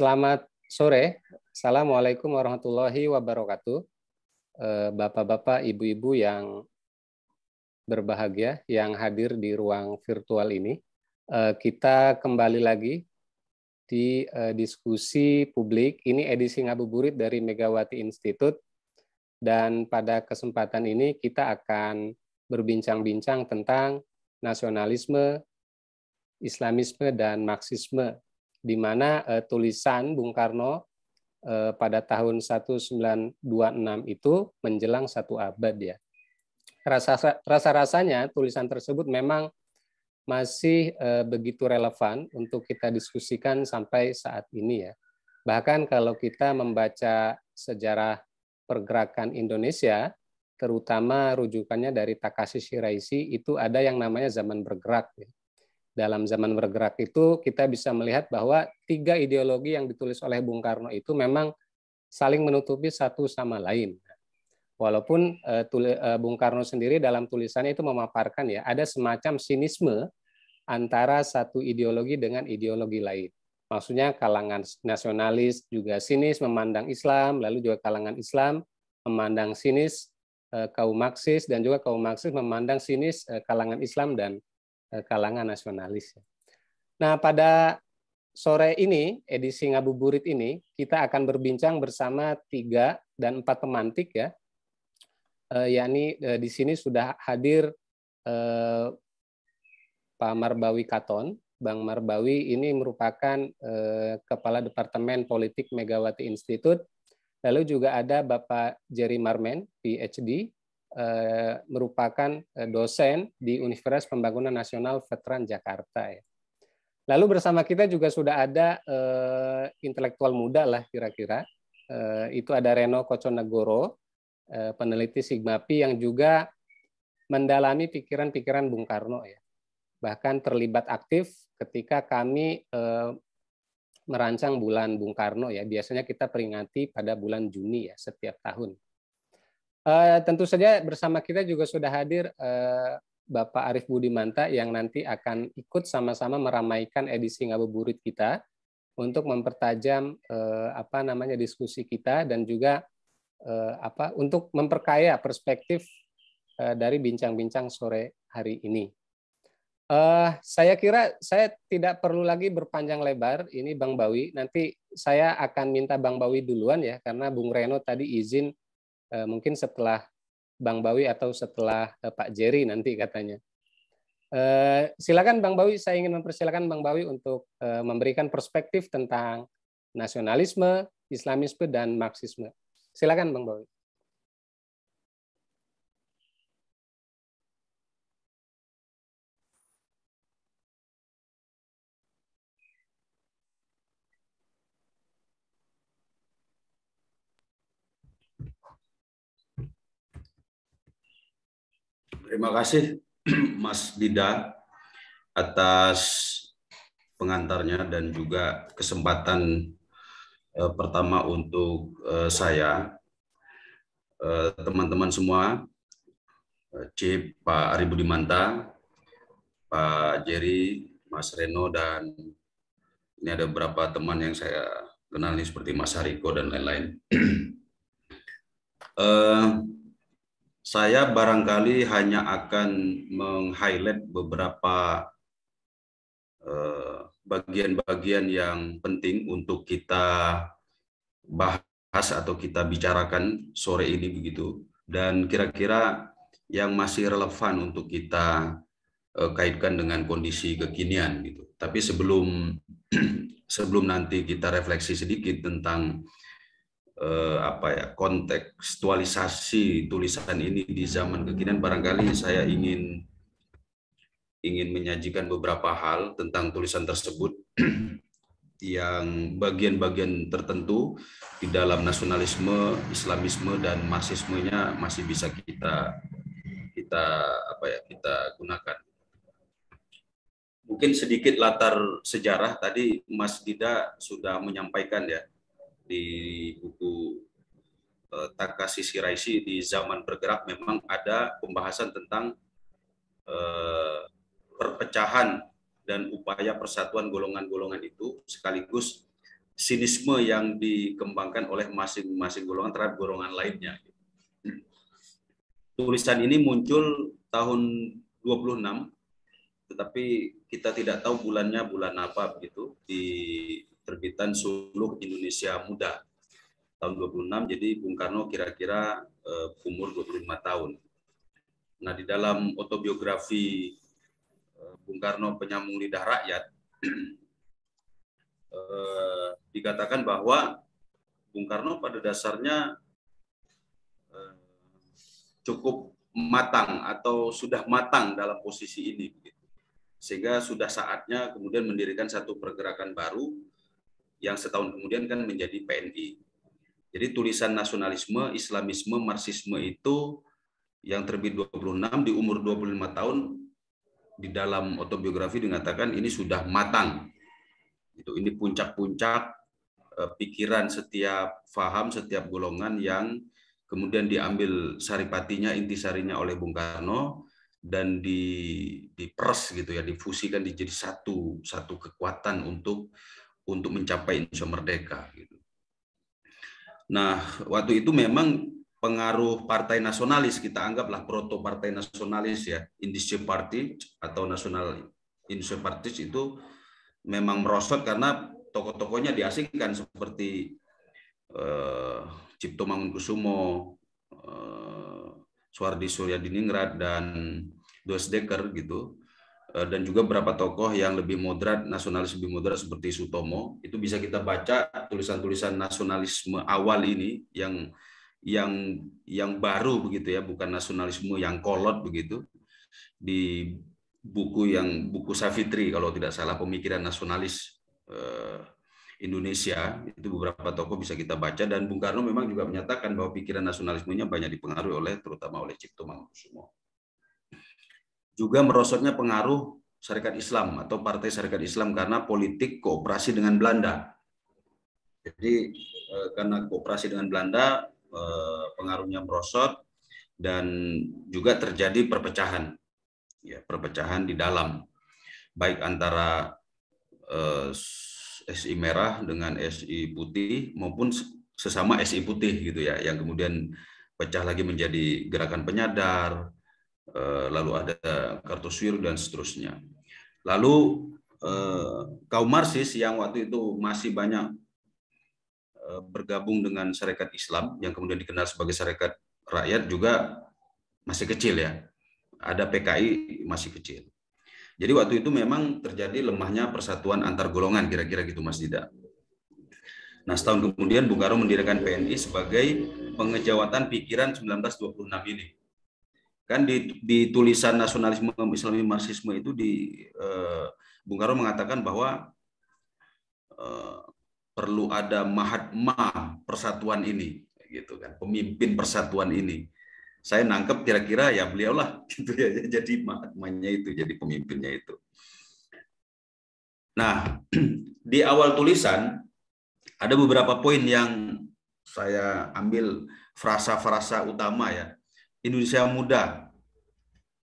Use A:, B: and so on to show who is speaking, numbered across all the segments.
A: Selamat sore. Assalamualaikum warahmatullahi wabarakatuh. Eh, Bapak-bapak, ibu-ibu yang berbahagia yang hadir di ruang virtual ini. Eh, kita kembali lagi di eh, diskusi publik. Ini edisi ngabuburit dari Megawati Institute. Dan pada kesempatan ini kita akan berbincang-bincang tentang nasionalisme, Islamisme, dan Marxisme di mana uh, tulisan Bung Karno uh, pada tahun 1926 itu menjelang satu abad ya. Rasa, rasa-rasanya tulisan tersebut memang masih uh, begitu relevan untuk kita diskusikan sampai saat ini ya. Bahkan kalau kita membaca sejarah pergerakan Indonesia, terutama rujukannya dari Takashi Shiraishi, itu ada yang namanya zaman bergerak. Ya dalam zaman bergerak itu kita bisa melihat bahwa tiga ideologi yang ditulis oleh Bung Karno itu memang saling menutupi satu sama lain. Walaupun eh, eh, Bung Karno sendiri dalam tulisannya itu memaparkan ya ada semacam sinisme antara satu ideologi dengan ideologi lain. Maksudnya kalangan nasionalis juga sinis memandang Islam, lalu juga kalangan Islam memandang sinis eh, kaum Marxis dan juga kaum Marxis memandang sinis kalangan Islam dan Eh, kalangan nasionalis. Ya. Nah, pada sore ini, edisi ngabuburit ini, kita akan berbincang bersama tiga dan empat pemantik ya. E, yakni e, di sini sudah hadir e, Pak Marbawi Katon. Bang Marbawi ini merupakan e, Kepala Departemen Politik Megawati Institute. Lalu juga ada Bapak Jerry Marmen, PhD, Eh, merupakan eh, dosen di Universitas Pembangunan Nasional Veteran Jakarta. Ya. Lalu bersama kita juga sudah ada eh, intelektual muda lah kira-kira. itu ada Reno Koconegoro, peneliti Sigma Pi yang juga mendalami pikiran-pikiran Bung Karno ya. Bahkan terlibat aktif ketika kami merancang bulan Bung Karno ya. Biasanya kita peringati pada bulan Juni ya setiap tahun Eh, tentu saja bersama kita juga sudah hadir uh, Bapak Arif Budimanta yang nanti akan ikut sama-sama meramaikan edisi ngabuburit kita untuk mempertajam eh, apa namanya diskusi kita dan juga apa untuk memperkaya perspektif dari bincang-bincang sore hari ini. Uh, saya kira saya tidak perlu lagi berpanjang lebar ini Bang Bawi. Nanti saya akan minta Bang Bawi duluan ya karena Bung Reno tadi izin Eh, mungkin setelah Bang Bawi atau setelah eh, Pak Jerry nanti katanya. Eh, silakan Bang Bawi, saya ingin mempersilakan Bang Bawi untuk memberikan perspektif tentang nasionalisme, Islamisme, dan Marxisme. Silakan Bang Bawi.
B: Terima kasih Mas Dida atas pengantarnya dan juga kesempatan eh, pertama untuk eh, saya. Eh, teman-teman semua, Cip, Pak Ari Budimanta, Pak Jerry, Mas Reno, dan ini ada beberapa teman yang saya kenal seperti Mas Hariko dan lain-lain. Saya barangkali hanya akan meng-highlight beberapa eh, bagian-bagian uh, yang penting untuk kita bahas atau kita bicarakan sore ini begitu dan kira-kira yang masih relevan untuk kita uh, kaitkan dengan kondisi kekinian gitu. Tapi sebelum sebelum nanti kita refleksi sedikit tentang eh, apa ya kontekstualisasi tulisan ini di zaman kekinian barangkali saya ingin ingin menyajikan beberapa hal tentang tulisan tersebut yang bagian-bagian tertentu di dalam nasionalisme, islamisme dan marxismenya masih bisa kita kita apa ya kita gunakan. Mungkin sedikit latar sejarah tadi Mas Dida sudah menyampaikan ya di buku uh, Takashi Shiraishi di zaman bergerak memang ada pembahasan tentang uh, perpecahan dan upaya persatuan golongan-golongan itu sekaligus sinisme yang dikembangkan oleh masing-masing golongan terhadap golongan lainnya. Tulisan ini muncul tahun 26 tetapi kita tidak tahu bulannya bulan apa begitu di terbitan Suluh Indonesia Muda tahun 26 jadi Bung Karno kira-kira uh, umur 25 tahun. Nah, di dalam autobiografi uh, Bung Karno Penyambung Lidah Rakyat uh, dikatakan bahwa Bung Karno pada dasarnya uh, cukup matang atau sudah matang dalam posisi ini Sehingga sudah saatnya kemudian mendirikan satu pergerakan baru yang setahun kemudian kan menjadi PNI. Jadi tulisan nasionalisme, islamisme, marxisme itu yang terbit 26 di umur 25 tahun di dalam autobiografi dikatakan ini sudah matang. Itu ini puncak-puncak eh, pikiran setiap faham setiap golongan yang kemudian diambil saripatinya intisarinya oleh Bung Karno dan di diperes gitu ya difusikan dijadi satu satu kekuatan untuk untuk mencapai Indonesia merdeka. Gitu. Nah, waktu itu memang pengaruh partai nasionalis kita anggaplah proto partai nasionalis ya, Indische Party atau Nasional Indische Party itu memang merosot karena tokoh-tokohnya diasingkan seperti eh, Cipto Mangunkusumo, eh, Suardi Suryadiningrat, dan Dos Dekker gitu. Eh, dan juga beberapa tokoh yang lebih moderat, nasionalis lebih moderat seperti Sutomo, itu bisa kita baca tulisan-tulisan nasionalisme awal ini yang yang yang baru begitu ya, bukan nasionalisme yang kolot begitu di buku yang buku Savitri kalau tidak salah pemikiran nasionalis eh, Indonesia itu beberapa tokoh bisa kita baca dan Bung Karno memang juga menyatakan bahwa pikiran nasionalismenya banyak dipengaruhi oleh terutama oleh Cipto Mangunkusumo juga merosotnya pengaruh Syarikat Islam atau Partai Syarikat Islam karena politik kooperasi dengan Belanda. Jadi eh, karena kooperasi dengan Belanda eh, pengaruhnya merosot dan juga terjadi perpecahan. Ya, perpecahan di dalam baik antara eh, SI merah dengan SI putih maupun sesama SI putih gitu ya yang kemudian pecah lagi menjadi gerakan penyadar, Eh, lalu ada Kartosuwiro dan seterusnya. Lalu eh, kaum Marxis yang waktu itu masih banyak eh, bergabung dengan Serikat Islam yang kemudian dikenal sebagai Serikat Rakyat juga masih kecil ya. Ada PKI masih kecil. Jadi waktu itu memang terjadi lemahnya persatuan antar golongan kira-kira gitu Mas Dida. Nah, setahun kemudian Bung Karno mendirikan PNI sebagai pengejawatan pikiran 1926 ini kan di, di tulisan nasionalisme Islami Marxisme itu di eh, Bung Karno mengatakan bahwa eh, perlu ada mahatma persatuan ini gitu kan pemimpin persatuan ini saya nangkep kira-kira ya beliaulah gitu ya jadi mahatmanya itu jadi pemimpinnya itu nah di awal tulisan ada beberapa poin yang saya ambil frasa-frasa utama ya Indonesia Muda.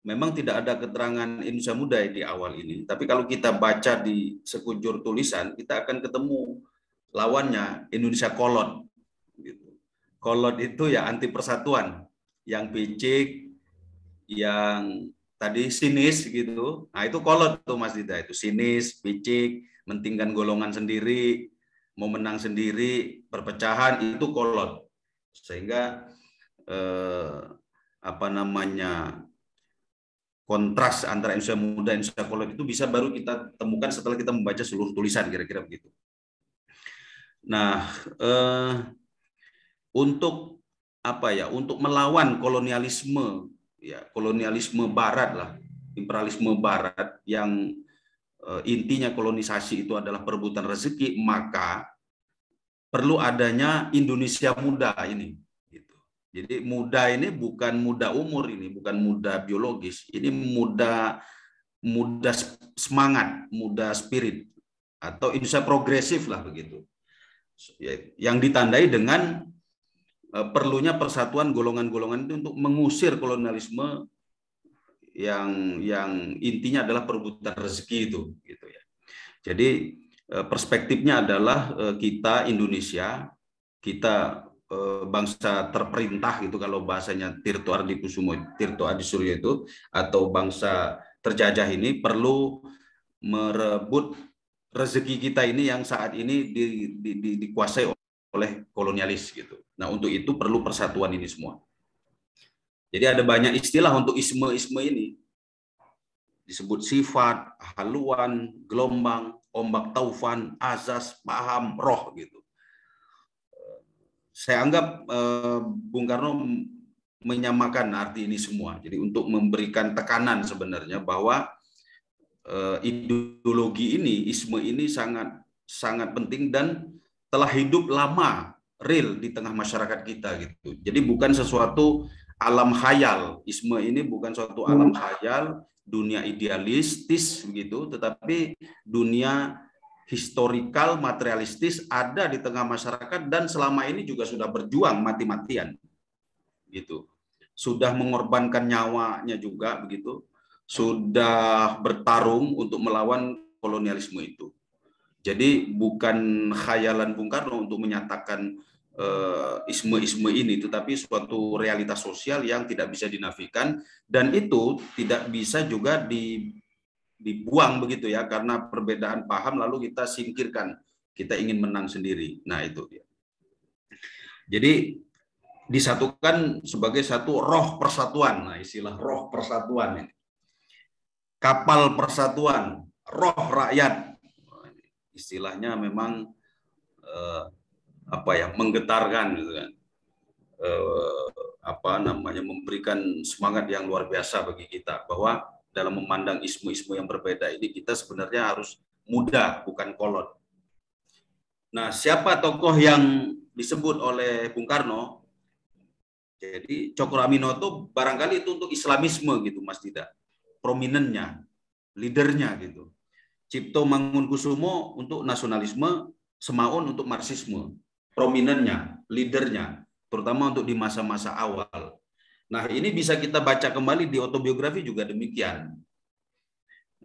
B: Memang tidak ada keterangan Indonesia Muda di awal ini, tapi kalau kita baca di sekujur tulisan, kita akan ketemu lawannya Indonesia Kolot. Gitu. Kolot itu ya anti persatuan, yang picik, yang tadi sinis gitu. Nah itu kolot tuh Mas Dita itu sinis, picik, mentingkan golongan sendiri, mau menang sendiri, perpecahan itu kolot. Sehingga eh, apa namanya kontras antara Indonesia muda dan Indonesia kolonial itu bisa baru kita temukan setelah kita membaca seluruh tulisan kira-kira begitu. Nah, eh, untuk apa ya? Untuk melawan kolonialisme ya, kolonialisme barat lah, imperialisme barat yang eh, intinya kolonisasi itu adalah perebutan rezeki, maka perlu adanya Indonesia muda ini jadi muda ini bukan muda umur ini, bukan muda biologis, ini muda muda semangat, muda spirit atau Indonesia progresif lah begitu. Ya, yang ditandai dengan eh, perlunya persatuan golongan-golongan itu untuk mengusir kolonialisme yang yang intinya adalah perebutan rezeki itu gitu ya. Jadi eh, perspektifnya adalah eh, kita Indonesia, kita Eh, bangsa terperintah itu kalau bahasanya Tirto Ardi Kusumo, Tirto Adi Surya itu atau bangsa terjajah ini perlu merebut rezeki kita ini yang saat ini di, di, di, dikuasai oleh kolonialis gitu. Nah untuk itu perlu persatuan ini semua. Jadi ada banyak istilah untuk isme-isme ini. Disebut sifat, haluan, gelombang, ombak taufan, azas, paham, roh gitu saya anggap eh, Bung Karno menyamakan arti ini semua. Jadi untuk memberikan tekanan sebenarnya bahwa eh, ideologi ini, isme ini sangat sangat penting dan telah hidup lama real di tengah masyarakat kita gitu. Jadi bukan sesuatu alam khayal. Isme ini bukan suatu alam hmm. khayal, dunia idealistis begitu, tetapi dunia historikal, materialistis ada di tengah masyarakat dan selama ini juga sudah berjuang mati-matian. Gitu. Sudah mengorbankan nyawanya juga begitu. Sudah bertarung untuk melawan kolonialisme itu. Jadi bukan khayalan Bung Karno untuk menyatakan eh, isme-isme ini, tetapi suatu realitas sosial yang tidak bisa dinafikan dan itu tidak bisa juga di, dibuang begitu ya karena perbedaan paham lalu kita singkirkan kita ingin menang sendiri nah itu dia jadi disatukan sebagai satu roh persatuan nah istilah roh persatuan ini kapal persatuan roh rakyat nah, istilahnya memang eh, apa ya menggetarkan gitu kan eh, apa namanya memberikan semangat yang luar biasa bagi kita bahwa dalam memandang ismu-ismu yang berbeda ini kita sebenarnya harus mudah bukan kolot. Nah, siapa tokoh yang disebut oleh Bung Karno? Jadi Cokro barangkali itu untuk Islamisme gitu Mas tidak Prominennya, leadernya gitu. Cipto Mangunkusumo untuk nasionalisme, Semaun untuk marxisme. Prominennya, leadernya, terutama untuk di masa-masa awal. Nah, ini bisa kita baca kembali di autobiografi juga demikian.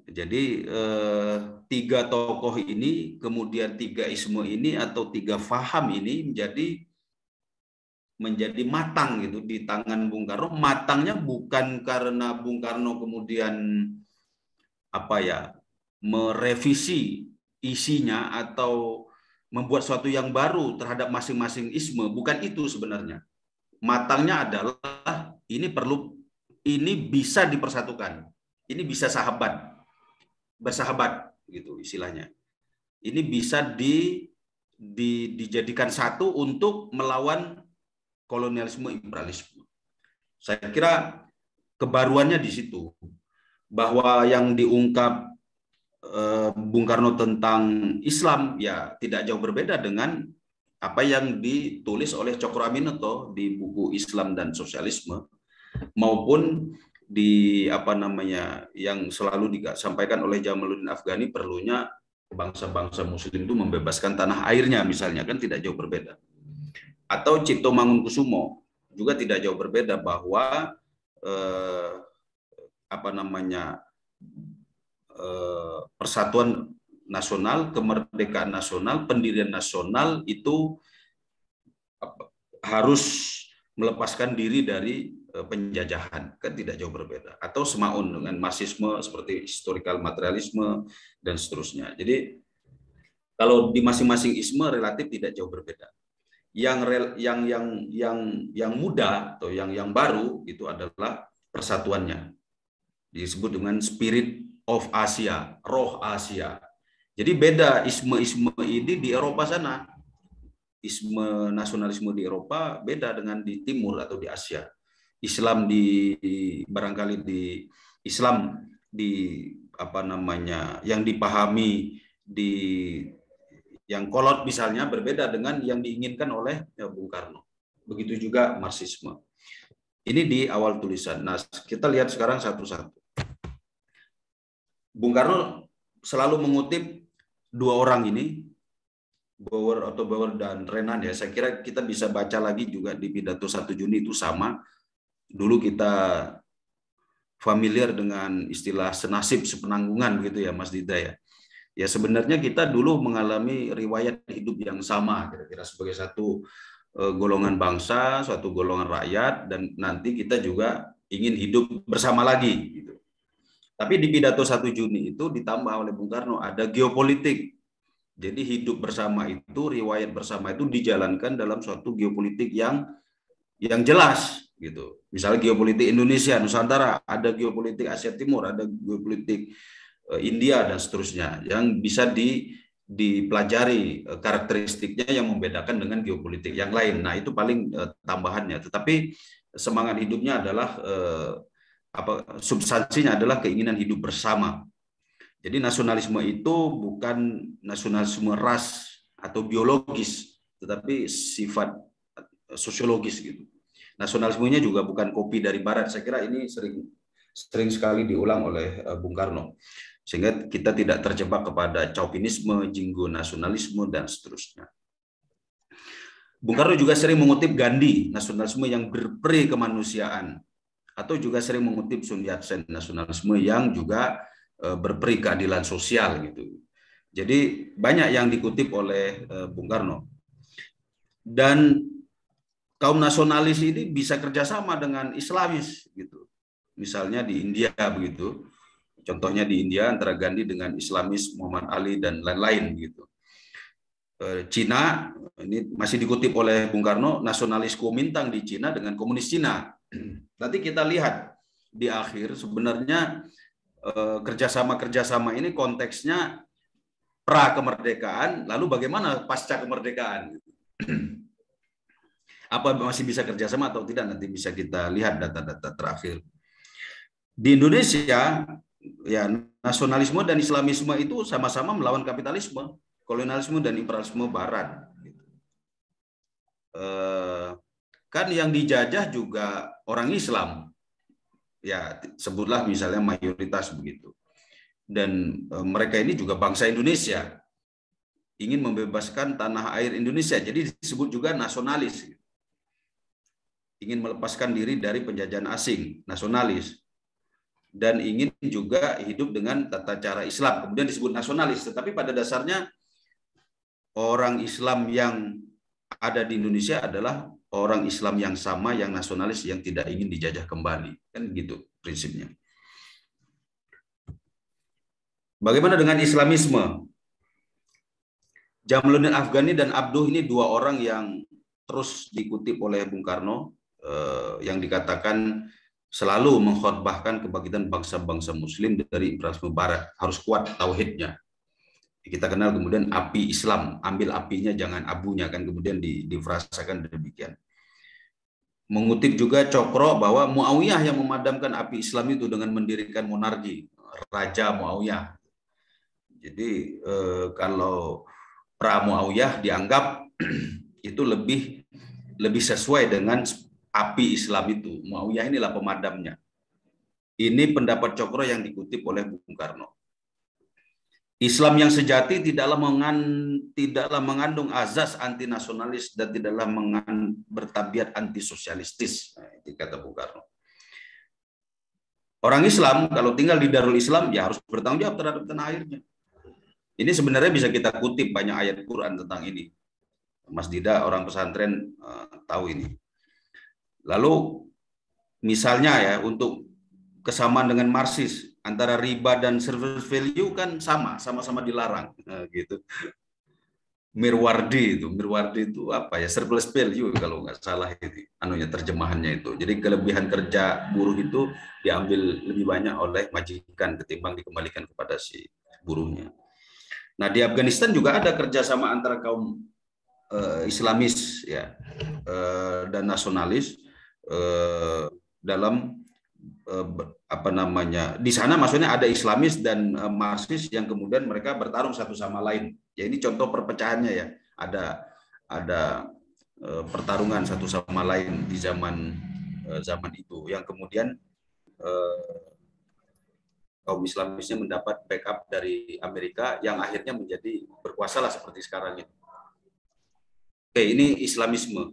B: Jadi eh, tiga tokoh ini, kemudian tiga isme ini atau tiga faham ini menjadi menjadi matang gitu di tangan Bung Karno. Matangnya bukan karena Bung Karno kemudian apa ya merevisi isinya atau membuat sesuatu yang baru terhadap masing-masing isme. Bukan itu sebenarnya. Matangnya adalah ini perlu ini bisa dipersatukan. Ini bisa sahabat. Bersahabat gitu istilahnya. Ini bisa di, di dijadikan satu untuk melawan kolonialisme imperialisme. Saya kira kebaruannya di situ bahwa yang diungkap eh, Bung Karno tentang Islam ya tidak jauh berbeda dengan apa yang ditulis oleh Cokro Aminoto di buku Islam dan Sosialisme maupun di apa namanya yang selalu disampaikan oleh Jamaluddin Afghani perlunya bangsa-bangsa muslim itu membebaskan tanah airnya misalnya kan tidak jauh berbeda. Atau Cipto Mangunkusumo juga tidak jauh berbeda bahwa eh, apa namanya eh, persatuan nasional, kemerdekaan nasional, pendirian nasional itu harus melepaskan diri dari Eh, penjajahan kan tidak jauh berbeda atau semaun dengan masisme seperti historical materialisme dan seterusnya jadi kalau di masing-masing isme relatif tidak jauh berbeda yang rel, yang yang yang yang muda atau yang yang baru itu adalah persatuannya disebut dengan spirit of Asia roh Asia jadi beda isme-isme ini di Eropa sana isme nasionalisme di Eropa beda dengan di timur atau di Asia Islam di, barangkali di Islam di apa namanya yang dipahami di yang kolot misalnya berbeda dengan yang diinginkan oleh ya, Bung Karno. Begitu juga Marxisme. Ini di awal tulisan. Nah, kita lihat sekarang satu-satu. Bung Karno selalu mengutip dua orang ini, Bauer atau Bauer dan Renan ya. Saya kira kita bisa baca lagi juga di pidato 1 Juni itu sama dulu kita familiar dengan istilah senasib sepenanggungan gitu ya Mas Dita ya. Ya sebenarnya kita dulu mengalami riwayat hidup yang sama kira-kira sebagai satu eh, golongan bangsa, suatu golongan rakyat dan nanti kita juga ingin hidup bersama lagi gitu. Tapi di pidato 1 Juni itu ditambah oleh Bung Karno ada geopolitik. Jadi hidup bersama itu, riwayat bersama itu dijalankan dalam suatu geopolitik yang yang jelas gitu. Misalnya geopolitik Indonesia, Nusantara, ada geopolitik Asia Timur, ada geopolitik eh, India dan seterusnya yang bisa di dipelajari eh, karakteristiknya yang membedakan dengan geopolitik yang lain. Nah, itu paling eh, tambahannya. Tetapi semangat hidupnya adalah apa substansinya adalah keinginan hidup bersama. Jadi nasionalisme itu bukan nasionalisme ras atau biologis, tetapi sifat sosiologis gitu. Nasionalismenya juga bukan kopi dari Barat. Saya kira ini sering sering sekali diulang oleh eh, Bung Karno. Sehingga kita tidak terjebak kepada chauvinisme, jinggo nasionalisme, dan seterusnya. Bung Karno juga sering mengutip Gandhi, nasionalisme yang berperi kemanusiaan. Atau juga sering mengutip Sun Yat-sen, nasionalisme yang juga eh, berperi keadilan sosial. gitu. Jadi banyak yang dikutip oleh eh, Bung Karno. Dan kaum nasionalis ini bisa kerjasama dengan Islamis gitu. Misalnya di India begitu. Contohnya di India antara Gandhi dengan Islamis Muhammad Ali dan lain-lain gitu. E, Cina ini masih dikutip oleh Bung Karno nasionalis Kuomintang di Cina dengan komunis Cina. Nanti kita lihat di akhir sebenarnya e, kerjasama-kerjasama ini konteksnya pra kemerdekaan lalu bagaimana pasca kemerdekaan. Gitu. Apa masih bisa kerjasama atau tidak nanti bisa kita lihat data-data terakhir. Di Indonesia, ya nasionalisme dan Islamisme itu sama-sama melawan kapitalisme, kolonialisme dan imperialisme Barat. Gitu. Eh, kan yang dijajah juga orang Islam, ya sebutlah misalnya mayoritas begitu. Dan eh, mereka ini juga bangsa Indonesia, ingin membebaskan tanah air Indonesia. Jadi disebut juga nasionalis. Gitu ingin melepaskan diri dari penjajahan asing, nasionalis, dan ingin juga hidup dengan tata cara Islam. Kemudian disebut nasionalis, tetapi pada dasarnya orang Islam yang ada di Indonesia adalah orang Islam yang sama, yang nasionalis, yang tidak ingin dijajah kembali. Kan gitu prinsipnya. Bagaimana dengan Islamisme? Jamaluddin Afghani dan Abduh ini dua orang yang terus dikutip oleh Bung Karno Eh, yang dikatakan selalu mengkhotbahkan kebangkitan bangsa-bangsa muslim dari Ibrahim barat harus kuat tauhidnya kita kenal kemudian api Islam ambil apinya jangan abunya kan kemudian di, difrasakan demikian mengutip juga Cokro bahwa Muawiyah yang memadamkan api Islam itu dengan mendirikan monarki Raja Muawiyah jadi eh, kalau pra Muawiyah dianggap itu lebih lebih sesuai dengan api Islam itu. Muawiyah inilah pemadamnya. Ini pendapat Cokro yang dikutip oleh Bung Karno. Islam yang sejati tidaklah mengan, tidaklah mengandung azas anti nasionalis dan tidaklah mengan, bertabiat anti sosialistis. Nah, kata Bung Karno.
C: Orang Islam
B: kalau tinggal di Darul Islam ya harus bertanggung jawab terhadap tanah airnya. Ini sebenarnya bisa kita kutip banyak ayat Quran tentang ini. Mas Dida orang pesantren uh, tahu ini. Lalu misalnya ya untuk kesamaan dengan marxis antara riba dan service value kan sama, sama-sama dilarang nah, gitu. Mirwardi itu, Mirwardi itu apa ya? Surplus value kalau nggak salah itu anunya terjemahannya itu. Jadi kelebihan kerja buruh itu diambil lebih banyak oleh majikan ketimbang dikembalikan kepada si buruhnya. Nah di Afghanistan juga ada kerjasama antara kaum uh, Islamis ya uh, dan nasionalis Eh, dalam eh, apa namanya di sana maksudnya ada Islamis dan eh, Marxis yang kemudian mereka bertarung satu sama lain. Ya ini contoh perpecahannya ya. Ada ada eh, pertarungan satu sama lain di zaman eh, zaman itu yang kemudian eh, kaum Islamisnya mendapat backup dari Amerika yang akhirnya menjadi
D: berkuasalah seperti sekarang ini. Oke, ini Islamisme.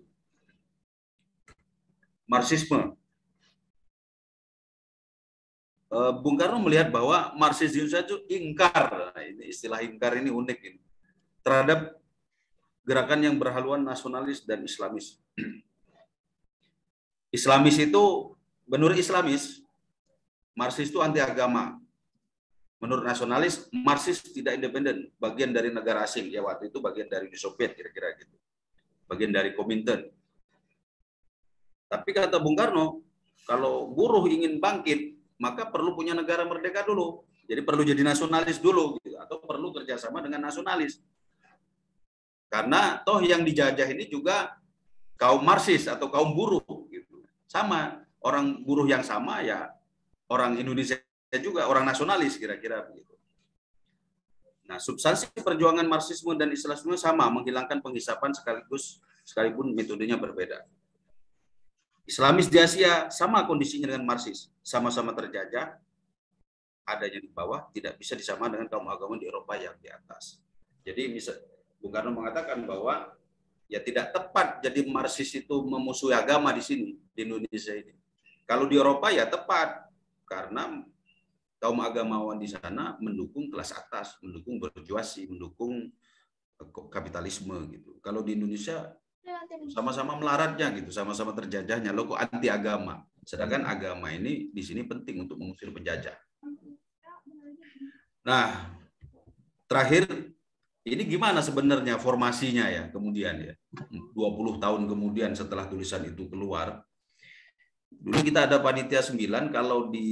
D: Marxisme.
E: Eh,
B: Bung Karno melihat bahwa Marxis di Indonesia itu ingkar, nah, ini istilah ingkar ini unik ini, terhadap gerakan yang berhaluan nasionalis dan islamis. Islamis itu menurut Islamis, Marxis itu anti agama. Menurut nasionalis, Marxis tidak independen, bagian dari negara asing. Ya waktu itu bagian dari Uni Soviet kira-kira gitu. Bagian dari Komintern. Tapi kata Bung Karno, kalau buruh ingin bangkit, maka perlu punya negara merdeka dulu. Jadi perlu jadi nasionalis dulu, gitu. atau perlu kerjasama dengan nasionalis. Karena toh yang dijajah ini juga kaum marxis atau kaum buruh. Gitu. Sama, orang buruh yang sama ya orang Indonesia juga, orang nasionalis kira-kira begitu. Nah, substansi perjuangan Marxisme dan Islamisme sama, menghilangkan penghisapan sekaligus sekalipun metodenya berbeda. Islamis di Asia sama kondisinya dengan Marxis, sama-sama terjajah, adanya di bawah tidak bisa disama dengan kaum agama di Eropa yang di atas. Jadi misal Bung Karno mengatakan bahwa ya tidak tepat jadi Marxis itu memusuhi agama di sini di Indonesia ini. Kalau di Eropa ya tepat karena kaum agamawan di sana mendukung kelas atas, mendukung berjuasi, mendukung eh, kapitalisme gitu. Kalau di Indonesia
D: sama-sama melaratnya
B: gitu, sama-sama terjajahnya. loh kok anti agama? Sedangkan agama ini di sini penting untuk mengusir penjajah. Nah, terakhir ini gimana sebenarnya formasinya ya kemudian ya 20 tahun kemudian setelah tulisan itu keluar dulu kita ada panitia 9 kalau di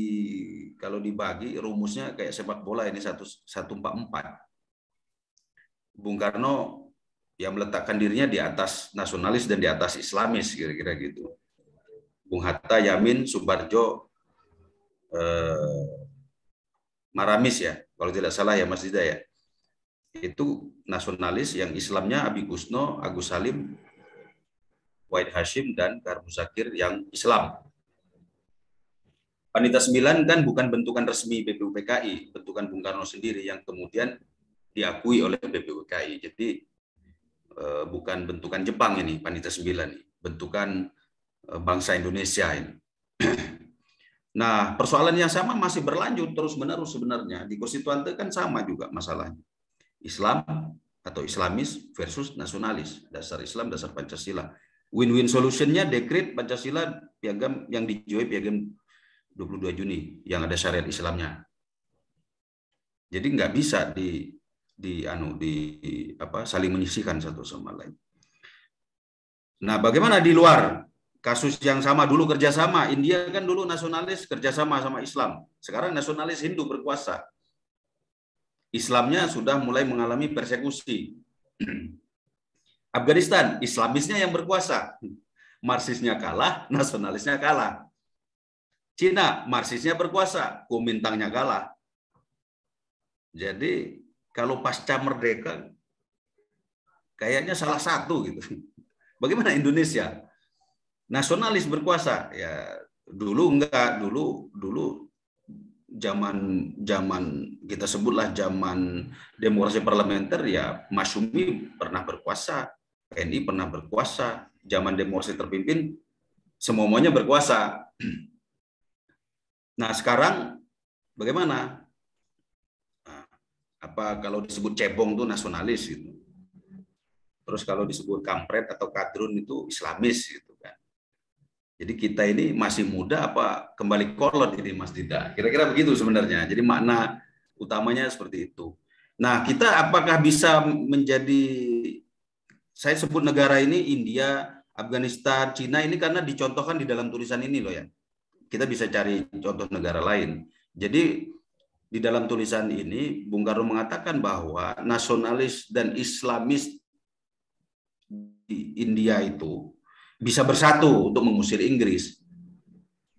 B: kalau dibagi rumusnya kayak sepak bola ini 1 144 Bung Karno yang meletakkan dirinya di atas nasionalis dan di atas islamis kira-kira gitu. Bung Hatta, Yamin, Subarjo, eh, Maramis ya, kalau tidak salah ya Mas Dida ya. Itu nasionalis yang Islamnya Abi Gusno, Agus Salim, White Hashim, dan Karbu Zakir yang Islam. Panitia 9 kan bukan bentukan resmi BPUPKI, bentukan Bung Karno sendiri yang kemudian diakui oleh BPUPKI. Jadi Eh, bukan bentukan Jepang ini, Panitia 9 ini, bentukan eh, bangsa Indonesia ini. Nah, persoalan yang sama masih berlanjut terus-menerus sebenarnya. Di konstituante kan sama juga masalahnya. Islam atau Islamis versus nasionalis. Dasar Islam, dasar Pancasila. Win-win solution-nya dekret Pancasila piagam yang dijoy piagam 22 Juni yang ada syariat Islamnya. Jadi nggak bisa di di anu di apa saling menyisihkan satu sama lain. Nah, bagaimana di luar kasus yang sama dulu kerjasama India kan dulu nasionalis kerjasama sama Islam sekarang nasionalis Hindu berkuasa Islamnya sudah mulai mengalami persekusi Afghanistan Islamisnya yang berkuasa Marxisnya kalah nasionalisnya kalah Cina Marxisnya berkuasa Kumintangnya kalah jadi kalau pasca merdeka kayaknya salah satu gitu. Bagaimana Indonesia? Nasionalis berkuasa ya dulu enggak dulu dulu zaman zaman kita sebutlah zaman demokrasi parlementer ya Masyumi pernah berkuasa NI pernah berkuasa zaman demokrasi terpimpin semuanya berkuasa nah sekarang bagaimana apa kalau disebut cebong itu nasionalis gitu. Terus kalau disebut kampret atau kadrun itu islamis gitu kan. Jadi kita ini masih muda apa kembali kolot ini Mas Dida? Kira-kira begitu sebenarnya. Jadi makna utamanya seperti itu. Nah, kita apakah bisa menjadi saya sebut negara ini India, Afghanistan, Cina ini karena dicontohkan di dalam tulisan ini loh ya. Kita bisa cari contoh negara lain. Jadi di dalam tulisan ini Bung Karno mengatakan bahwa nasionalis dan islamis di India itu bisa bersatu untuk mengusir Inggris.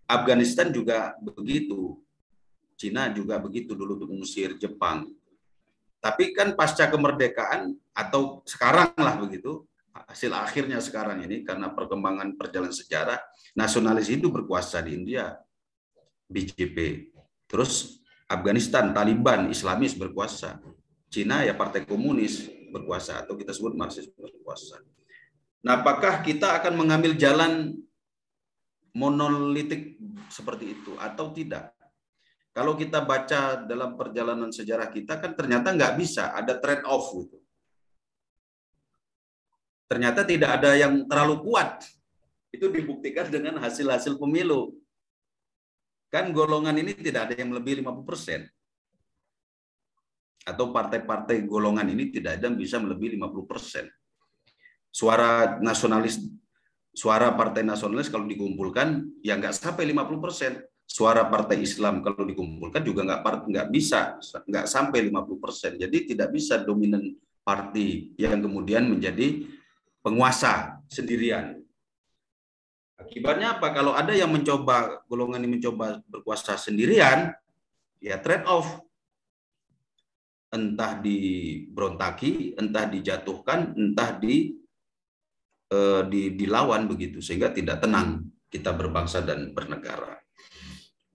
B: Afghanistan juga begitu. Cina juga begitu dulu untuk mengusir Jepang. Tapi kan pasca kemerdekaan atau sekarang lah begitu, hasil akhirnya sekarang ini karena perkembangan perjalanan sejarah, nasionalis itu berkuasa di India, BJP. Terus Afghanistan Taliban Islamis berkuasa, Cina ya partai komunis berkuasa atau kita sebut Marxis berkuasa. Nah, apakah kita akan mengambil jalan monolitik seperti itu atau tidak? Kalau kita baca dalam perjalanan sejarah kita kan ternyata nggak bisa, ada trade off gitu. Ternyata tidak ada yang terlalu kuat. Itu dibuktikan dengan hasil-hasil pemilu Kan golongan ini tidak ada yang lebih 50%. Atau partai-partai golongan ini tidak ada yang bisa melebihi 50%. Suara nasionalis suara partai nasionalis kalau dikumpulkan ya nggak sampai 50%. Suara partai Islam kalau dikumpulkan juga nggak nggak bisa nggak sampai 50%. Jadi tidak bisa dominan parti yang kemudian menjadi penguasa sendirian Akibatnya apa? Kalau ada yang mencoba golongan ini mencoba berkuasa sendirian, ya trade off. Entah diberontaki, entah dijatuhkan, entah di, eh, di dilawan begitu sehingga tidak tenang kita berbangsa dan bernegara.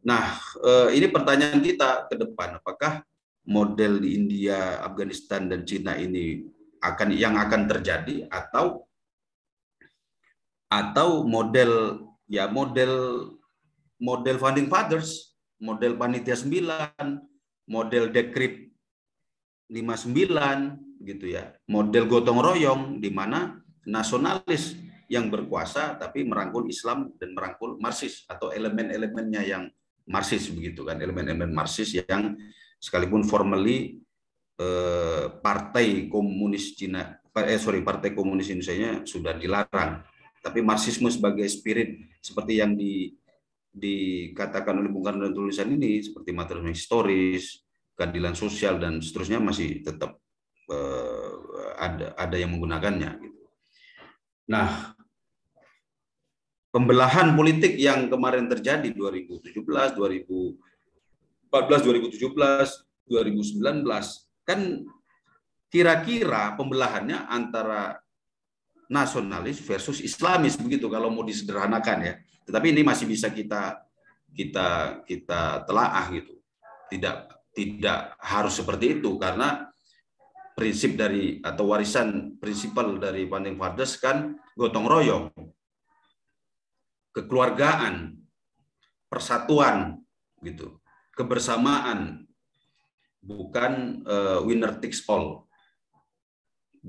B: Nah, eh, ini pertanyaan kita ke depan apakah model di India, Afghanistan dan Cina ini akan yang akan terjadi atau atau model ya model model founding fathers, model panitia 9, model dekrit 59 gitu ya. Model gotong royong di mana nasionalis yang berkuasa tapi merangkul Islam dan merangkul Marxis atau elemen-elemennya yang Marxis begitu kan elemen-elemen Marxis yang sekalipun formally eh, partai komunis Cina eh sorry partai komunis Indonesia sudah dilarang tapi marxisme sebagai spirit seperti yang di, dikatakan oleh Bung Karno tulisan ini seperti materialisme historis, keadilan sosial dan seterusnya masih tetap eh, ada ada yang menggunakannya gitu. Nah, pembelahan politik yang kemarin terjadi 2017, 2014, 2017, 2019 kan kira-kira pembelahannya antara nasionalis versus islamis begitu kalau mau disederhanakan ya. Tetapi ini masih bisa kita kita kita telaah gitu. Tidak tidak harus seperti itu karena prinsip dari atau warisan prinsipal dari panding Fardes kan gotong royong, kekeluargaan, persatuan gitu, kebersamaan bukan uh, winner takes all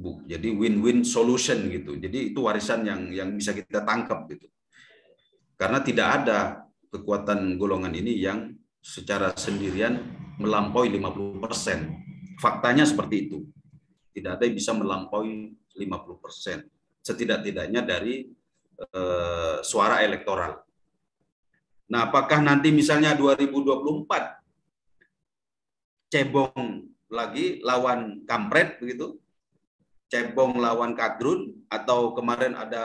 B: bu jadi win-win solution gitu jadi itu warisan yang yang bisa kita tangkap gitu karena tidak ada kekuatan golongan ini yang secara sendirian melampaui 50%. Faktanya seperti itu. Tidak ada yang bisa melampaui 50%. Setidak-tidaknya dari eh, suara elektoral. Nah, apakah nanti misalnya 2024 cebong lagi lawan kampret begitu? cebong lawan kadrun atau kemarin ada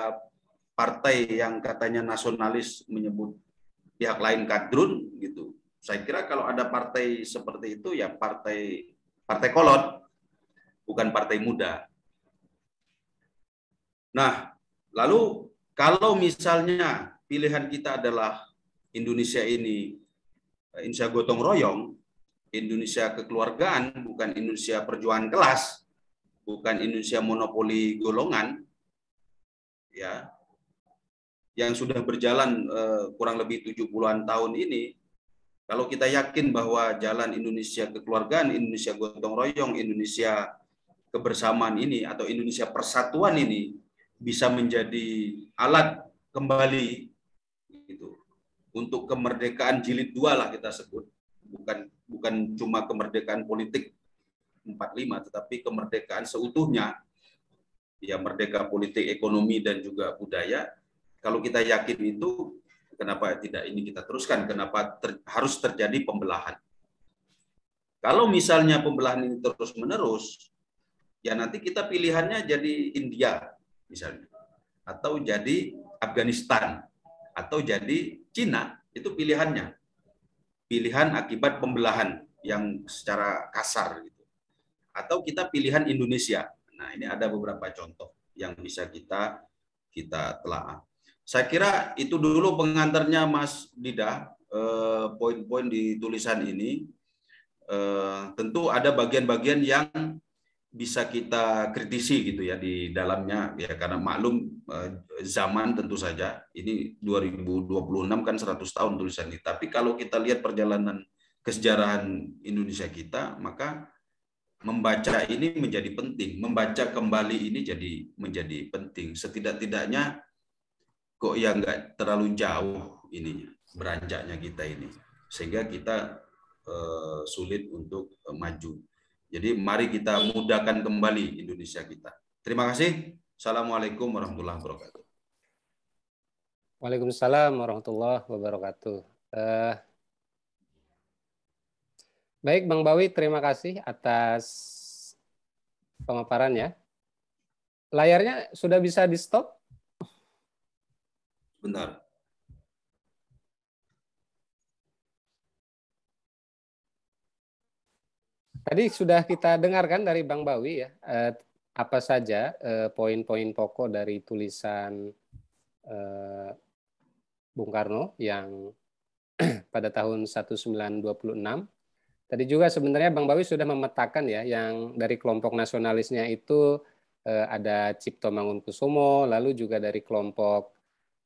B: partai yang katanya nasionalis menyebut pihak lain kadrun gitu. Saya kira kalau ada partai seperti itu ya partai partai kolot bukan partai muda. Nah, lalu kalau misalnya pilihan kita adalah Indonesia ini eh, Indonesia gotong royong, Indonesia kekeluargaan bukan Indonesia perjuangan kelas, bukan Indonesia monopoli golongan ya yang sudah berjalan eh, kurang lebih 70-an tahun ini kalau kita yakin bahwa jalan Indonesia kekeluargaan, Indonesia gotong royong, Indonesia kebersamaan ini atau Indonesia persatuan ini bisa menjadi alat kembali gitu untuk kemerdekaan jilid dua lah kita sebut bukan bukan cuma kemerdekaan politik 45 tetapi kemerdekaan seutuhnya ya merdeka politik, ekonomi dan juga budaya. Kalau kita yakin itu kenapa tidak ini kita teruskan? Kenapa ter, harus terjadi pembelahan? Kalau misalnya pembelahan ini terus-menerus, ya nanti kita pilihannya jadi India misalnya atau jadi Afghanistan atau jadi Cina itu pilihannya pilihan akibat pembelahan yang secara kasar gitu atau kita pilihan Indonesia. Nah, ini ada beberapa contoh yang bisa kita kita telaah. Saya kira itu dulu pengantarnya Mas Dida eh, poin-poin di tulisan ini. Eh, tentu ada bagian-bagian yang bisa kita kritisi gitu ya di dalamnya ya karena maklum eh, zaman tentu saja ini 2026 kan 100 tahun tulisan ini. Tapi kalau kita lihat perjalanan kesejarahan Indonesia kita, maka membaca ini menjadi penting, membaca kembali ini jadi menjadi penting. Setidak-tidaknya kok ya nggak terlalu jauh ininya beranjaknya kita ini, sehingga kita eh, sulit untuk eh, maju. Jadi mari kita mudahkan kembali Indonesia kita. Terima kasih. Assalamualaikum warahmatullahi wabarakatuh.
A: Waalaikumsalam warahmatullahi wabarakatuh. Uh, Baik, Bang Bawi, terima kasih atas pemaparannya. Layarnya sudah bisa di-stop? Benar. Tadi sudah kita dengarkan dari Bang Bawi ya, eh, apa saja eh, poin-poin pokok dari tulisan eh, Bung Karno yang pada tahun 1926 Tadi juga sebenarnya Bang Bawi sudah memetakan ya yang dari kelompok nasionalisnya itu eh, ada Cipto Mangunkusumo, lalu juga dari kelompok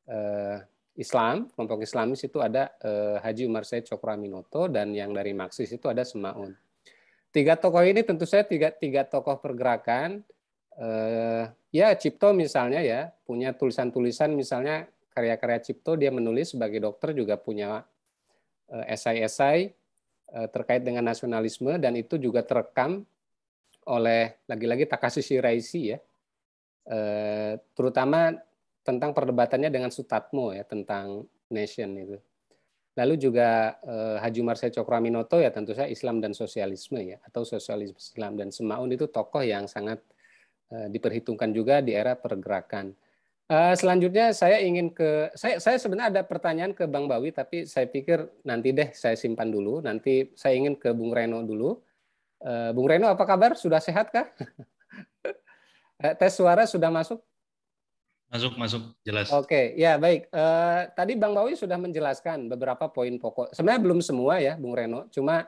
A: eh, Islam, kelompok Islamis itu ada eh, Haji Umar Said Cokraminoto dan yang dari Marxis itu ada Semaun. Tiga tokoh ini tentu saya tiga tiga tokoh pergerakan. Eh, ya Cipto misalnya ya punya tulisan-tulisan misalnya karya-karya Cipto dia menulis sebagai dokter juga punya eh, esai-esai Eh, terkait dengan nasionalisme dan itu juga terekam oleh lagi-lagi Takashi Shiraishi ya eh, terutama tentang perdebatannya dengan Sutatmo ya tentang nation itu lalu juga eh, Haji Marcel Cokraminoto ya tentu saja Islam dan sosialisme ya atau sosialisme Islam dan Semaun itu tokoh yang sangat diperhitungkan juga di era pergerakan Uh, selanjutnya saya ingin ke saya saya sebenarnya ada pertanyaan ke Bang Bawi tapi saya pikir nanti deh saya simpan dulu. Nanti saya ingin ke Bung Reno dulu. Uh, Bung Reno apa kabar? Sudah sehat kah? Eh, tes suara sudah masuk?
F: Masuk, masuk, jelas. Oke,
A: okay, ya baik. Uh, tadi Bang Bawi sudah menjelaskan beberapa poin pokok. Sebenarnya belum semua ya, Bung Reno. Cuma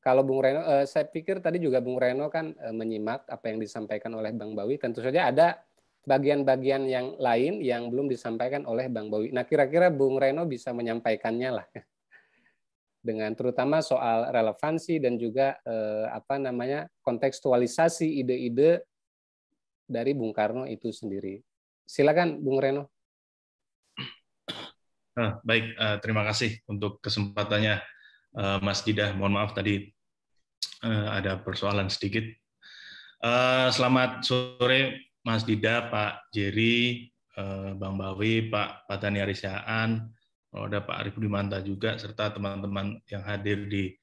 A: kalau Bung Reno, uh, saya pikir tadi juga Bung Reno kan uh, menyimak apa yang disampaikan oleh Bang Bawi. Tentu saja ada bagian-bagian yang lain yang belum disampaikan oleh Bang Bowi. Nah, kira-kira Bung Reno bisa menyampaikannya lah dengan terutama soal relevansi dan juga eh, apa namanya kontekstualisasi ide-ide dari Bung Karno itu sendiri. Silakan Bung Reno.
F: Nah, baik, eh, terima kasih untuk kesempatannya, eh, Mas Didah. Mohon maaf tadi eh, ada persoalan sedikit. Eh, selamat sore Mas Dida, Pak Jerry, eh, Bang Bawi, Pak Patani Arisyaan, ada Pak Arif Dimanta juga, serta teman-teman yang hadir di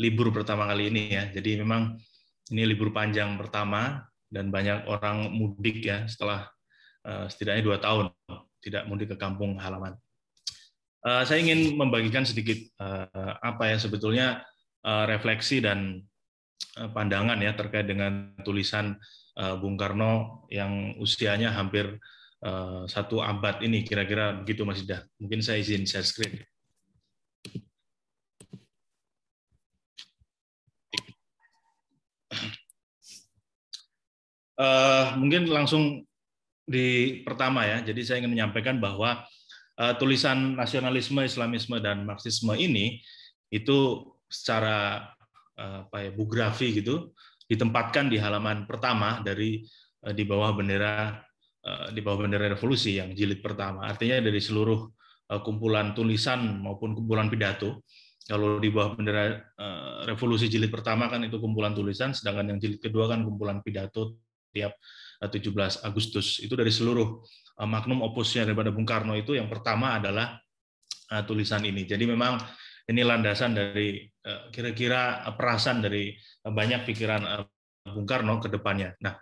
F: libur pertama kali ini ya. Jadi memang ini libur panjang pertama dan banyak orang mudik ya setelah eh, setidaknya dua tahun tidak mudik ke kampung halaman. Eh, saya ingin membagikan sedikit apa yang sebetulnya refleksi dan pandangan ya terkait dengan tulisan Eh, Bung Karno yang usianya hampir eh, satu abad ini kira-kira begitu Mas Ida. Mungkin saya izin share screen. Uh, mungkin langsung di pertama ya. Jadi saya ingin menyampaikan bahwa uh, tulisan nasionalisme, Islamisme dan Marxisme ini itu secara uh, apa ya, bugrafi gitu ditempatkan di halaman pertama dari eh, di bawah bendera eh, di bawah bendera revolusi yang jilid pertama. Artinya dari seluruh eh, kumpulan tulisan maupun kumpulan pidato. Kalau di bawah bendera revolusi jilid pertama kan itu kumpulan tulisan, sedangkan yang jilid kedua kan kumpulan pidato tiap 17 Agustus. Itu dari seluruh magnum opusnya daripada Bung Karno itu yang pertama adalah tulisan ini. Jadi memang ini landasan dari eh, kira-kira perasaan dari banyak pikiran eh, Bung Karno ke depannya. Nah,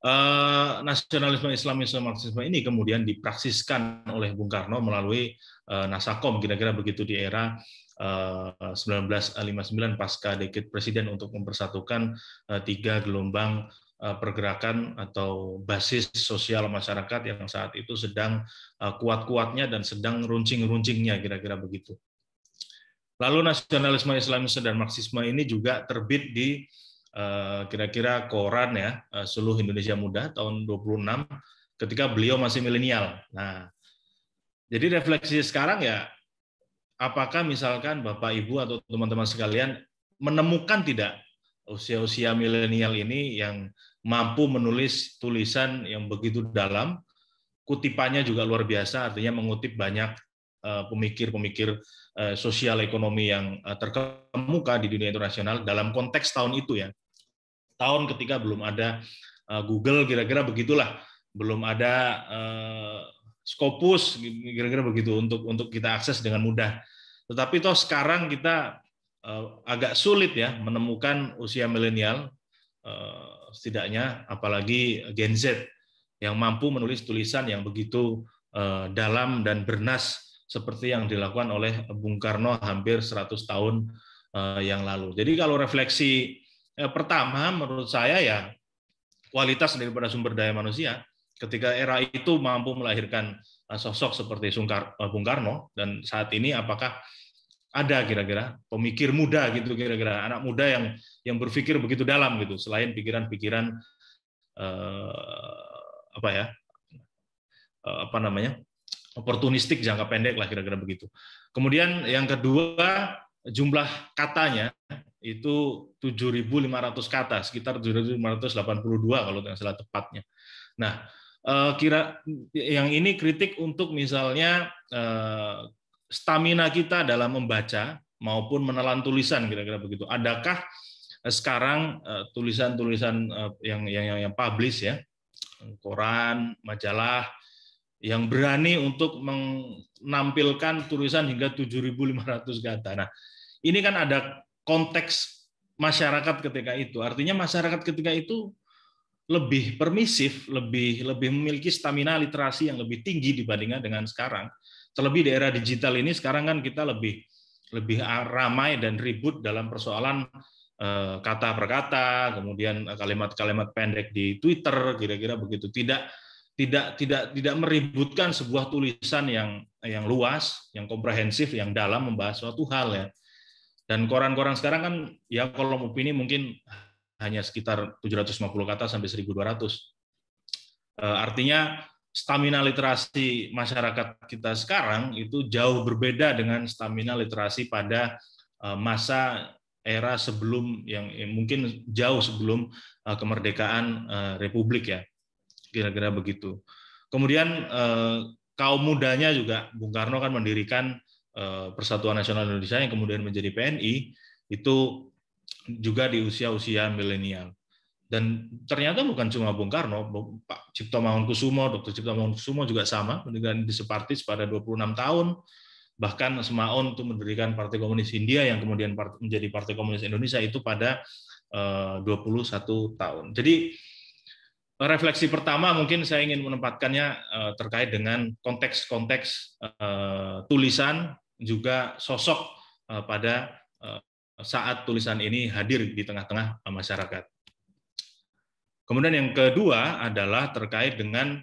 F: eh, nasionalisme Islamisme Marxisme ini kemudian dipraksiskan oleh Bung Karno melalui Nasakom kira-kira begitu di era 1959 pasca dekret presiden untuk mempersatukan tiga gelombang pergerakan atau basis sosial masyarakat yang saat itu sedang kuat-kuatnya dan sedang runcing-runcingnya kira-kira begitu. Lalu nasionalisme Islamis dan Marxisme ini juga terbit di eh, kira-kira koran ya eh, seluruh Indonesia Muda tahun 26 ketika beliau masih milenial. Nah, jadi refleksi sekarang ya apakah misalkan Bapak Ibu atau teman-teman sekalian menemukan tidak usia-usia milenial ini yang mampu menulis tulisan yang begitu dalam, kutipannya juga luar biasa artinya mengutip banyak eh, pemikir-pemikir Eh, sosial ekonomi yang eh, terkemuka di dunia internasional dalam konteks tahun itu ya. Tahun ketika belum ada eh, Google kira-kira begitulah, belum ada Scopus kira-kira begitu untuk untuk kita akses dengan mudah. Tetapi toh sekarang kita agak sulit ya menemukan usia milenial setidaknya apalagi Gen Z yang mampu menulis tulisan yang begitu dalam dan bernas seperti yang dilakukan oleh Bung Karno hampir 100 tahun eh, yang lalu. Jadi kalau refleksi eh, pertama menurut saya ya kualitas daripada sumber daya manusia ketika era itu mampu melahirkan eh, sosok seperti Bung Karno dan saat ini apakah ada kira-kira pemikir muda gitu kira-kira anak muda yang yang berpikir begitu dalam gitu selain pikiran-pikiran eh, apa ya apa namanya oportunistik jangka pendek lah kira-kira begitu. Kemudian yang kedua jumlah katanya itu 7.500 kata, sekitar 7.582 kalau tidak salah tepatnya. Nah, eh, kira yang ini kritik untuk misalnya eh, stamina kita dalam membaca maupun menelan tulisan kira-kira begitu. Adakah eh, sekarang tulisan-tulisan yang yang yang publish ya, koran, majalah, yang berani untuk menampilkan tulisan hingga 7.500 kata. Nah, ini kan ada konteks masyarakat ketika itu. Artinya masyarakat ketika itu lebih permisif, lebih lebih memiliki stamina literasi yang lebih tinggi dibandingkan dengan sekarang. Terlebih di era digital ini sekarang kan kita lebih lebih ramai dan ribut dalam persoalan eh, kata per kata, kemudian eh, kalimat-kalimat pendek di Twitter, kira-kira begitu. Tidak tidak tidak tidak meributkan sebuah tulisan yang yang luas, yang komprehensif, yang dalam membahas suatu hal ya. Dan koran-koran sekarang kan ya kolom opini mungkin hanya sekitar 750 kata sampai 1200. Eh, artinya stamina literasi masyarakat kita sekarang itu jauh berbeda dengan stamina literasi pada eh, masa era sebelum yang mungkin jauh sebelum eh, kemerdekaan Republik ya kira-kira begitu. Kemudian eh, kaum mudanya juga Bung Karno kan mendirikan eh, Persatuan Nasional Indonesia yang kemudian menjadi PNI itu juga di usia-usia milenial. Dan ternyata bukan cuma Bung Karno, Pak Cipto Mangunkusumo, Dr. Cipto Mangunkusumo juga sama mendirikan Disepartis pada 26 tahun. Bahkan semaun itu mendirikan Partai Komunis India yang kemudian menjadi Partai Komunis Indonesia itu pada eh, puluh 21 tahun. Jadi refleksi pertama mungkin saya ingin menempatkannya eh, terkait dengan konteks-konteks eh, tulisan juga sosok eh, pada saat tulisan ini hadir di tengah-tengah masyarakat. Kemudian yang kedua adalah terkait dengan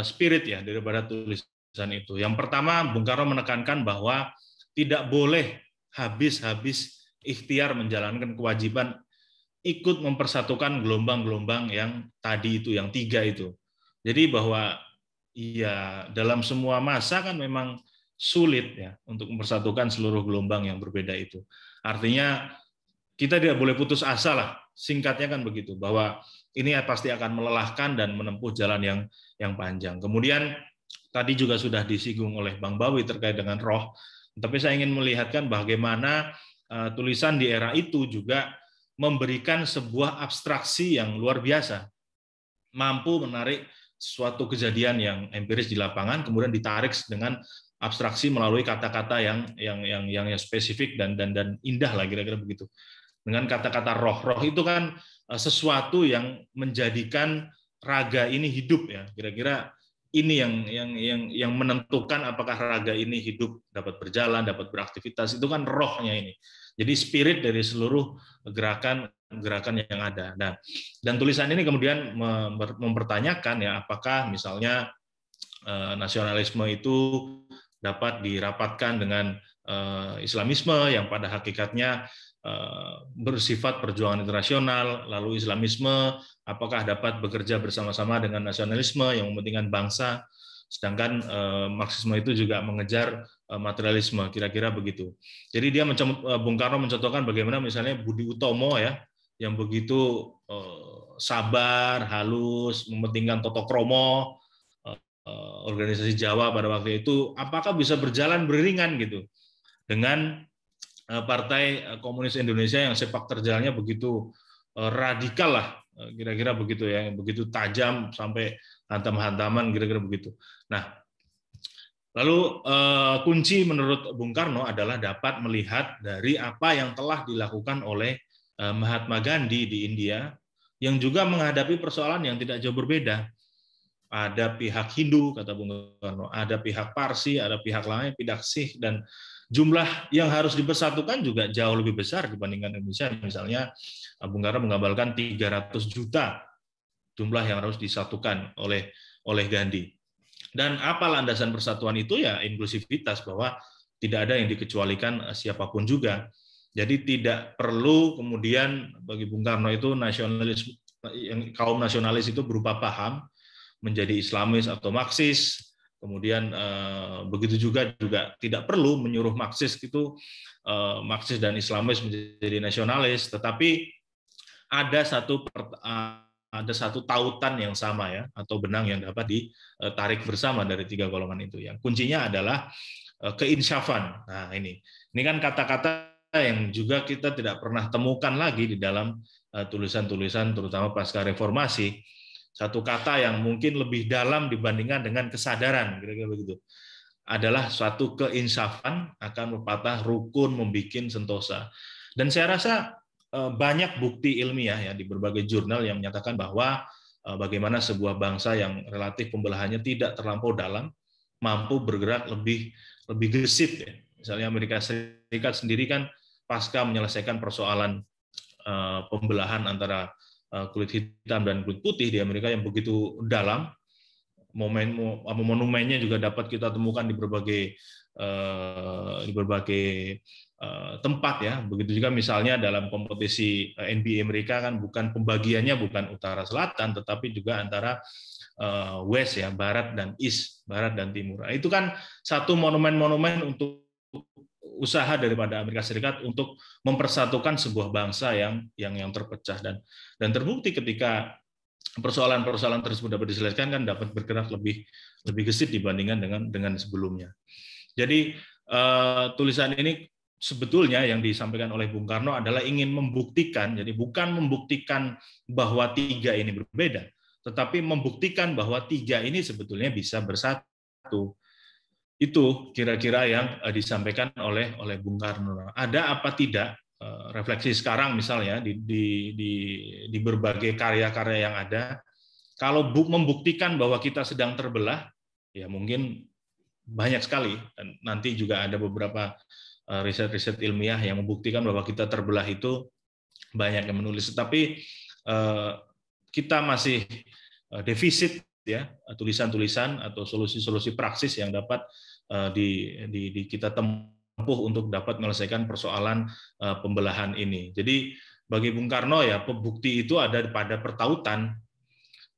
F: spirit ya daripada tulisan itu. Yang pertama Bung Karno menekankan bahwa tidak boleh habis-habis ikhtiar menjalankan kewajiban ikut mempersatukan gelombang-gelombang yang tadi itu, yang tiga itu. Jadi bahwa ya dalam semua masa kan memang sulit ya untuk mempersatukan seluruh gelombang yang berbeda itu. Artinya kita tidak boleh putus asa lah, singkatnya kan begitu, bahwa ini pasti akan melelahkan dan menempuh jalan yang yang panjang. Kemudian tadi juga sudah disinggung oleh Bang Bawi terkait dengan roh, tapi saya ingin melihatkan bagaimana eh, tulisan di era itu juga memberikan sebuah abstraksi yang luar biasa, mampu menarik suatu kejadian yang empiris di lapangan kemudian ditarik dengan abstraksi melalui kata-kata yang yang yang yang spesifik dan dan dan indah lah kira-kira begitu. Dengan kata-kata roh-roh itu kan eh, sesuatu yang menjadikan raga ini hidup ya. Kira-kira ini yang yang yang yang menentukan apakah raga ini hidup dapat berjalan dapat beraktivitas itu kan rohnya ini jadi spirit dari seluruh gerakan gerakan yang ada nah dan tulisan ini kemudian mempertanyakan ya apakah misalnya eh, nasionalisme itu dapat dirapatkan dengan eh, Islamisme yang pada hakikatnya Eh, bersifat perjuangan internasional, lalu Islamisme, apakah dapat bekerja bersama-sama dengan nasionalisme yang mementingkan bangsa, sedangkan eh, Marxisme itu juga mengejar eh, materialisme, kira-kira begitu. Jadi dia Bung Karno mencontohkan bagaimana misalnya Budi Utomo ya, yang begitu sabar, halus, mementingkan totokromo, organisasi Jawa pada waktu itu, apakah bisa berjalan beriringan gitu dengan Eh, Partai eh, Komunis Indonesia yang sepak terjalnya begitu eh, radikal lah, kira-kira begitu ya, begitu tajam sampai hantam-hantaman kira-kira begitu. Nah, Lalu kunci menurut Bung Karno adalah dapat melihat dari apa yang telah dilakukan oleh Mahatma Gandhi di India yang juga menghadapi persoalan yang tidak jauh berbeda. Ada pihak Hindu kata Bung Karno, ada pihak Parsi, ada pihak lain, pihak Sikh dan jumlah yang harus dipersatukan juga jauh lebih besar dibandingkan Indonesia. Misalnya eh, Bung Karno menggambarkan 300 juta jumlah yang harus disatukan oleh oleh Gandhi. Dan apa landasan persatuan itu ya inklusivitas bahwa tidak ada yang dikecualikan eh, siapapun juga. Jadi tidak perlu kemudian bagi Bung Karno itu nasionalis eh, yang kaum nasionalis itu berupa paham menjadi Islamis atau Marxis Kemudian eh, begitu juga juga tidak perlu menyuruh Marxis itu eh, Marxis dan Islamis menjadi nasionalis, tetapi ada satu eh, ada satu tautan yang sama ya atau benang yang dapat ditarik bersama dari tiga golongan itu. Yang kuncinya adalah keinsafan. keinsyafan. Nah ini ini kan kata-kata yang juga kita tidak pernah temukan lagi di dalam tulisan-tulisan terutama pasca reformasi satu kata yang mungkin lebih dalam dibandingkan dengan kesadaran kira-kira begitu adalah suatu keinsafan akan pepatah rukun membikin sentosa dan saya rasa eh, banyak bukti ilmiah ya di berbagai jurnal yang menyatakan bahwa eh, bagaimana sebuah bangsa yang relatif pembelahannya tidak terlampau dalam mampu bergerak lebih lebih gesit ya. misalnya Amerika Serikat sendiri kan pasca menyelesaikan persoalan eh, pembelahan antara Eh, kulit hitam dan kulit putih di Amerika yang begitu dalam momen monumennya juga dapat kita temukan di berbagai eh, di berbagai eh, tempat ya begitu juga misalnya dalam kompetisi NBA mereka kan bukan pembagiannya bukan utara selatan tetapi juga antara west ya barat dan east barat dan timur nah, itu kan satu monumen-monumen untuk usaha daripada Amerika Serikat untuk mempersatukan sebuah bangsa yang yang yang terpecah dan dan terbukti ketika persoalan-persoalan tersebut dapat diselesaikan kan dapat bergerak lebih lebih gesit dibandingkan dengan dengan sebelumnya. Jadi uh, tulisan ini sebetulnya yang disampaikan oleh Bung Karno adalah ingin membuktikan, jadi bukan membuktikan bahwa tiga ini berbeda, tetapi membuktikan bahwa tiga ini sebetulnya bisa bersatu. Itu kira-kira yang eh, disampaikan oleh oleh Bung Karno. Ada apa tidak eh, refleksi sekarang misalnya di di di, di berbagai karya-karya yang ada, kalau membuktikan bahwa kita sedang terbelah, ya mungkin banyak sekali. Dan nanti juga ada beberapa eh, riset-riset ilmiah yang membuktikan bahwa kita terbelah itu banyak yang menulis. Tetapi kita masih defisit ya tulisan-tulisan atau solusi-solusi praksis yang dapat Eh, di, di, di kita tempuh untuk dapat menyelesaikan persoalan eh, pembelahan ini. Jadi bagi Bung Karno ya bukti itu ada pada pertautan.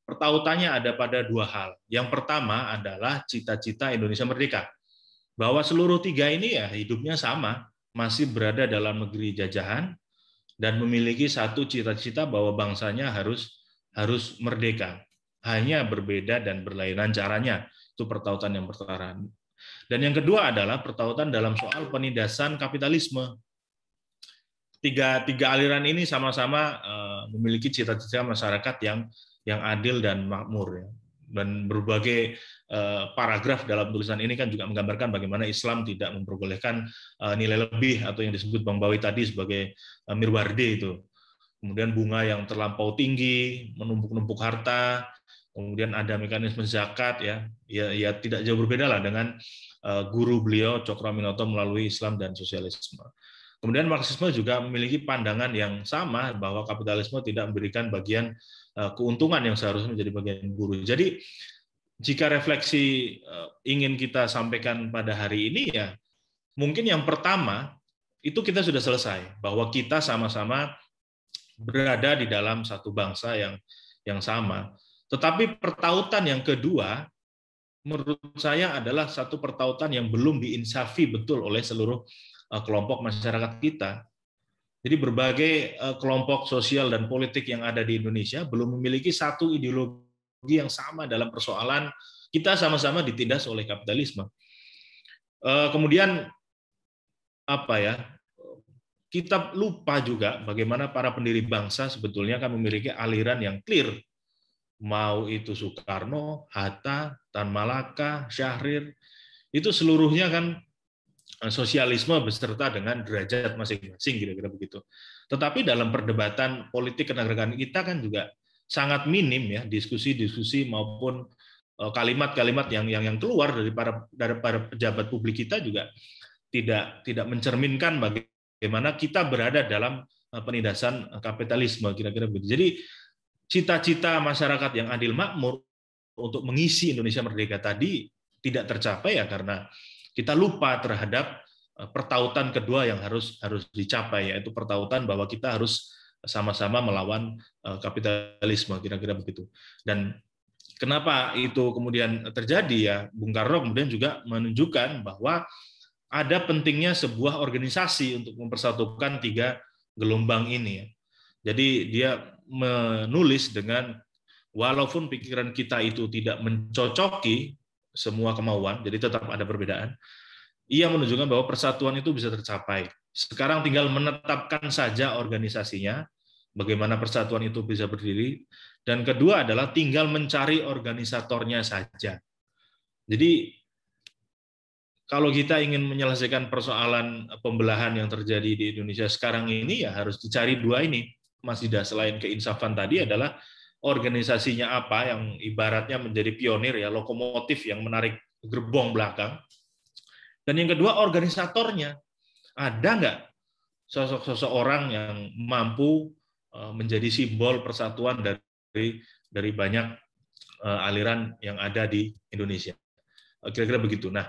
F: Pertautannya ada pada dua hal. Yang pertama adalah cita-cita Indonesia merdeka. Bahwa seluruh tiga ini ya hidupnya sama, masih berada dalam negeri jajahan dan memiliki satu cita-cita bahwa bangsanya harus harus merdeka. Hanya berbeda dan berlainan caranya. Itu pertautan yang pertama. Dan yang kedua adalah pertautan dalam soal penindasan kapitalisme. Tiga, tiga aliran ini sama-sama eh, memiliki cita-cita masyarakat yang yang adil dan makmur. Ya. Dan berbagai eh, paragraf dalam tulisan ini kan juga menggambarkan bagaimana Islam tidak memperbolehkan eh, nilai lebih atau yang disebut Bang Bawi tadi sebagai mirwardi itu. Kemudian bunga yang terlampau tinggi, menumpuk-numpuk harta, kemudian ada mekanisme zakat ya ya, ya tidak jauh berbeda lah dengan eh, guru beliau Cokroaminoto melalui Islam dan sosialisme. Kemudian Marxisme juga memiliki pandangan yang sama bahwa kapitalisme tidak memberikan bagian eh, keuntungan yang seharusnya menjadi bagian guru. Jadi jika refleksi eh, ingin kita sampaikan pada hari ini ya mungkin yang pertama itu kita sudah selesai bahwa kita sama-sama berada di dalam satu bangsa yang yang sama tetapi pertautan yang kedua menurut saya adalah satu pertautan yang belum diinsafi betul oleh seluruh eh, kelompok masyarakat kita. Jadi berbagai eh, kelompok sosial dan politik yang ada di Indonesia belum memiliki satu ideologi yang sama dalam persoalan kita sama-sama ditindas oleh kapitalisme. Eh, kemudian apa ya? Kita lupa juga bagaimana para pendiri bangsa sebetulnya kan memiliki aliran yang clear mau itu Soekarno, Hatta, Tan Malaka, Syahrir, itu seluruhnya kan eh, sosialisme beserta dengan derajat masing-masing kira-kira begitu. Tetapi dalam perdebatan politik kenegaraan kita kan juga sangat minim ya diskusi-diskusi maupun eh, kalimat-kalimat yang yang yang keluar dari para dari para pejabat publik kita juga tidak tidak mencerminkan bagaimana kita berada dalam eh, penindasan kapitalisme kira-kira begitu. Jadi cita-cita masyarakat yang adil makmur untuk mengisi Indonesia merdeka tadi tidak tercapai ya karena kita lupa terhadap eh, pertautan kedua yang harus harus dicapai yaitu pertautan bahwa kita harus sama-sama melawan eh, kapitalisme kira-kira begitu dan kenapa itu kemudian terjadi ya Bung Karno kemudian juga menunjukkan bahwa ada pentingnya sebuah organisasi untuk mempersatukan tiga gelombang ini ya. Jadi dia menulis dengan walaupun pikiran kita itu tidak mencocoki semua kemauan, jadi tetap ada perbedaan. Ia menunjukkan bahwa persatuan itu bisa tercapai. Sekarang tinggal menetapkan saja organisasinya, bagaimana persatuan itu bisa berdiri. Dan kedua adalah tinggal mencari organisatornya saja. Jadi kalau kita ingin menyelesaikan persoalan pembelahan yang terjadi di Indonesia sekarang ini ya harus dicari dua ini Mas Ida selain keinsafan tadi adalah organisasinya apa yang ibaratnya menjadi pionir ya lokomotif yang menarik gerbong belakang dan yang kedua organisatornya ada nggak sosok-sosok orang yang mampu eh, menjadi simbol persatuan dari dari banyak eh, aliran yang ada di Indonesia eh, kira-kira begitu nah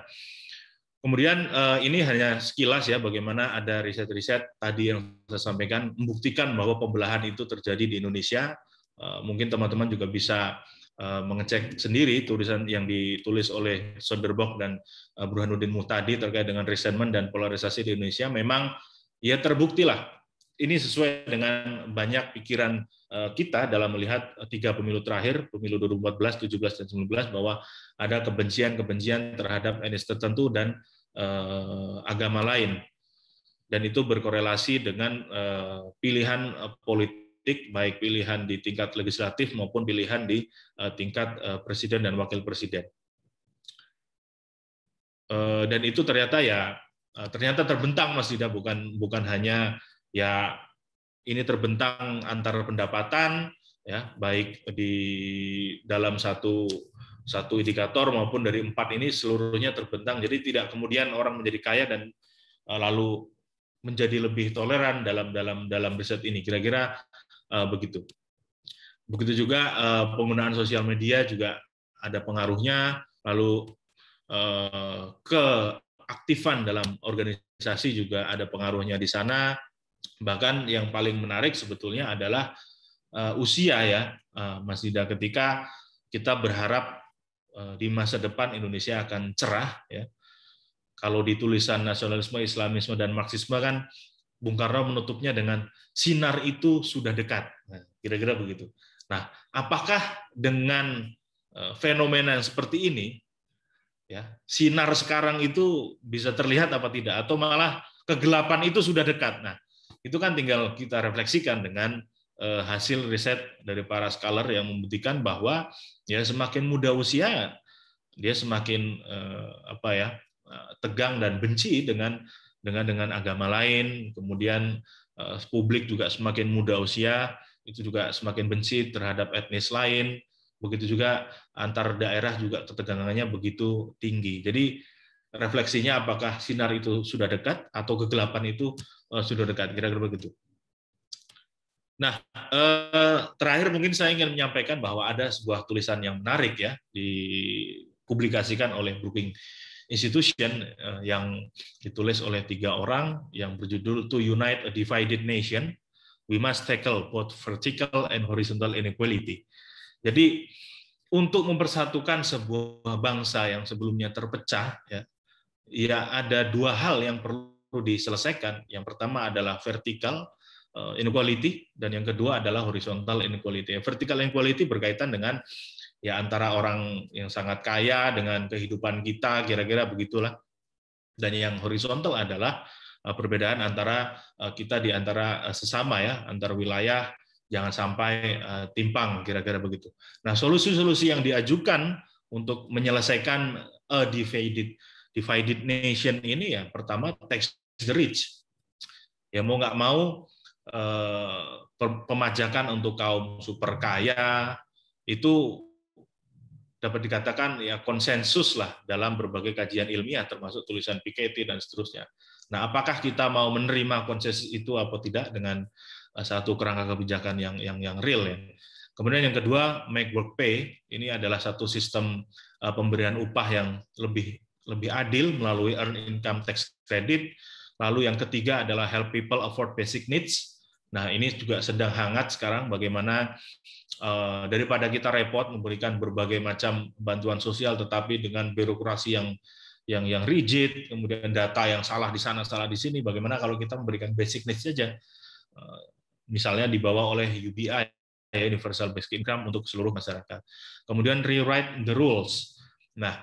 F: Kemudian eh, ini hanya sekilas ya bagaimana ada riset-riset tadi yang saya sampaikan membuktikan bahwa pembelahan itu terjadi di Indonesia. Eh, mungkin teman-teman juga bisa eh, mengecek sendiri tulisan yang ditulis oleh Soderbock dan Burhanuddin Muhtadi terkait dengan resentment dan polarisasi di Indonesia. Memang ya terbuktilah ini sesuai dengan banyak pikiran kita dalam melihat tiga pemilu terakhir, pemilu 2014, 17, dan 19, bahwa ada kebencian-kebencian terhadap etnis tertentu dan Eh, agama lain dan itu berkorelasi dengan eh, pilihan eh, politik baik pilihan di tingkat legislatif maupun pilihan di tingkat presiden dan wakil presiden dan itu ternyata ya ternyata terbentang Mas Dida bukan bukan hanya ya ini terbentang antar pendapatan ya baik di dalam satu satu indikator maupun dari empat ini seluruhnya terbentang. Jadi tidak kemudian orang menjadi kaya dan eh, lalu menjadi lebih toleran dalam dalam dalam riset ini. Kira-kira eh, begitu. Begitu juga eh, penggunaan sosial media juga ada pengaruhnya. Lalu keaktifan dalam organisasi juga ada pengaruhnya di sana. Bahkan yang paling menarik sebetulnya adalah usia ya, Mas Dida. Ketika kita berharap Eh, di masa depan Indonesia akan cerah ya. Kalau di tulisan nasionalisme, Islamisme dan Marxisme kan Bung Karno menutupnya dengan sinar itu sudah dekat. Nah, kira-kira nah, begitu. Nah, apakah dengan eh, fenomena yang seperti ini ya, sinar sekarang itu bisa terlihat apa tidak atau malah kegelapan itu sudah dekat. Nah, itu kan tinggal kita refleksikan dengan Eh, hasil riset dari para scholar yang membuktikan bahwa ya semakin muda usia dia semakin eh, apa ya eh, tegang dan benci dengan dengan dengan agama lain kemudian publik juga semakin muda usia itu juga semakin benci terhadap etnis lain begitu juga antar daerah juga ketegangannya begitu tinggi jadi refleksinya apakah sinar itu sudah dekat atau kegelapan itu sudah dekat kira-kira begitu Nah, eh, terakhir mungkin saya ingin menyampaikan bahwa ada sebuah tulisan yang menarik ya dipublikasikan oleh Brookings Institution eh, yang ditulis oleh tiga orang yang berjudul To Unite a Divided Nation, We Must Tackle Both Vertical and Horizontal Inequality. Jadi untuk mempersatukan sebuah bangsa yang sebelumnya terpecah ya, ya ada dua hal yang perlu diselesaikan. Yang pertama adalah vertikal Eh, inequality dan yang kedua adalah horizontal inequality. Vertical inequality berkaitan dengan ya antara orang yang sangat kaya dengan kehidupan kita kira-kira begitulah. Dan yang horizontal adalah eh, perbedaan antara eh, kita di antara sesama ya, antar wilayah jangan sampai timpang kira-kira begitu. Nah, solusi-solusi yang diajukan untuk menyelesaikan a divided divided nation ini ya pertama tax the rich. Ya mau nggak mau Eh, pemajakan untuk kaum super kaya itu dapat dikatakan ya konsensus lah dalam berbagai kajian ilmiah termasuk tulisan Piketty dan seterusnya. Nah, apakah kita mau menerima konsensus itu atau tidak dengan eh, satu kerangka kebijakan yang yang yang real ya. Kemudian yang kedua, make work pay ini adalah satu sistem eh, pemberian upah yang lebih lebih adil melalui earn income tax credit. Lalu yang ketiga adalah help people afford basic needs Nah, ini juga sedang hangat sekarang bagaimana eh, daripada kita repot memberikan berbagai macam bantuan sosial tetapi dengan birokrasi yang yang yang rigid, kemudian data yang salah di sana, salah di sini, bagaimana kalau kita memberikan basic needs saja. Eh, misalnya dibawa oleh UBI ya, Universal Basic Income untuk seluruh masyarakat. Kemudian rewrite the rules. Nah,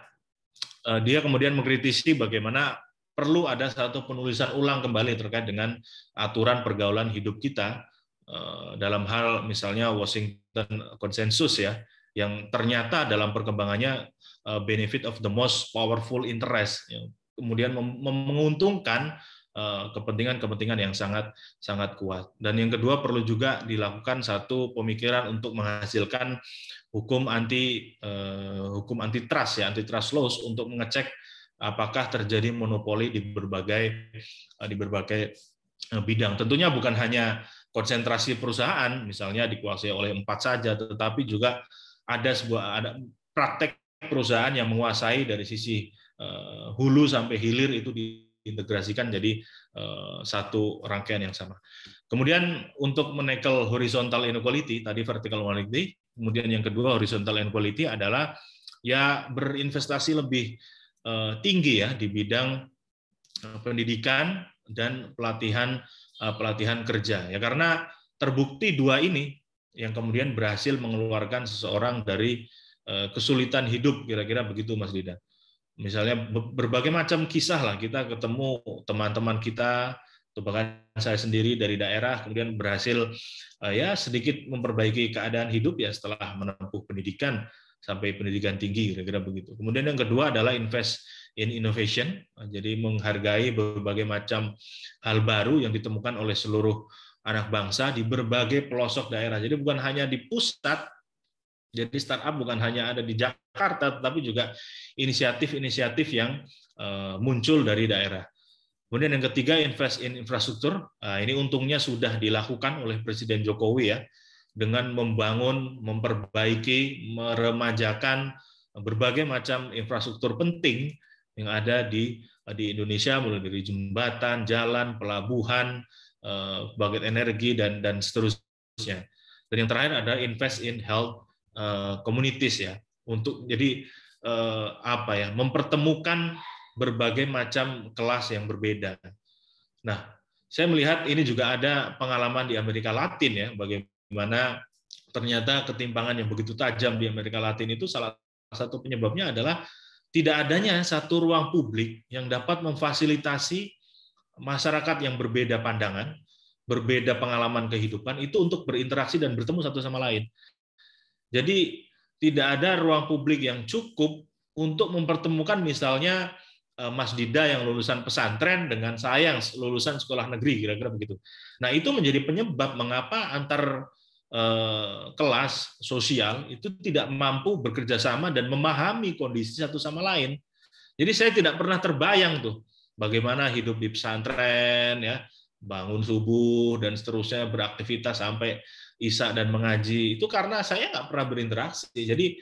F: eh, dia kemudian mengkritisi bagaimana perlu ada satu penulisan ulang kembali terkait dengan aturan pergaulan hidup kita eh, dalam hal misalnya Washington Consensus ya yang ternyata dalam perkembangannya eh, benefit of the most powerful interest ya. kemudian menguntungkan eh, kepentingan-kepentingan yang sangat sangat kuat. Dan yang kedua perlu juga dilakukan satu pemikiran untuk menghasilkan hukum anti hukum antitrust ya antitrust laws untuk mengecek apakah terjadi monopoli di berbagai eh, di berbagai eh, bidang. Tentunya bukan hanya konsentrasi perusahaan misalnya dikuasai oleh empat saja, tetapi juga ada sebuah ada praktek perusahaan yang menguasai dari sisi eh, hulu sampai hilir itu diintegrasikan jadi satu rangkaian yang sama. Kemudian untuk menekel horizontal inequality tadi vertical inequality, kemudian yang kedua horizontal inequality adalah ya berinvestasi lebih Eh, tinggi ya di bidang eh, pendidikan dan pelatihan eh, pelatihan kerja ya karena terbukti dua ini yang kemudian berhasil mengeluarkan seseorang dari kesulitan hidup kira-kira begitu Mas Dida. Misalnya berbagai macam kisah lah kita ketemu teman-teman kita atau bahkan saya sendiri dari daerah kemudian berhasil ya sedikit memperbaiki keadaan hidup ya setelah menempuh pendidikan sampai pendidikan tinggi kira-kira begitu. Kemudian yang kedua adalah invest in innovation, jadi menghargai berbagai macam hal baru yang ditemukan oleh seluruh anak bangsa di berbagai pelosok daerah. Jadi bukan hanya di pusat, jadi startup bukan hanya ada di Jakarta, tapi juga inisiatif-inisiatif yang eh, muncul dari daerah. Kemudian yang ketiga invest in infrastruktur. Nah, ini untungnya sudah dilakukan oleh Presiden Jokowi ya dengan membangun, memperbaiki, meremajakan berbagai macam infrastruktur penting yang ada di di Indonesia mulai dari jembatan, jalan, pelabuhan, eh, bagian energi dan dan seterusnya. Dan yang terakhir ada invest in health eh, communities ya untuk jadi eh, apa ya mempertemukan berbagai macam kelas yang berbeda. Nah, saya melihat ini juga ada pengalaman di Amerika Latin ya, bagaimana mana ternyata ketimpangan yang begitu tajam di Amerika Latin itu salah satu penyebabnya adalah tidak adanya satu ruang publik yang dapat memfasilitasi masyarakat yang berbeda pandangan, berbeda pengalaman kehidupan itu untuk berinteraksi dan bertemu satu sama lain. Jadi tidak ada ruang publik yang cukup untuk mempertemukan misalnya eh, Mas Dida yang lulusan pesantren dengan saya yang lulusan sekolah negeri kira-kira begitu. Nah, itu menjadi penyebab mengapa antar Eh, kelas sosial itu tidak mampu bekerja sama dan memahami kondisi satu sama lain. Jadi saya tidak pernah terbayang tuh bagaimana hidup di pesantren ya, bangun subuh dan seterusnya beraktivitas sampai isa dan mengaji. Itu karena saya nggak pernah berinteraksi. Jadi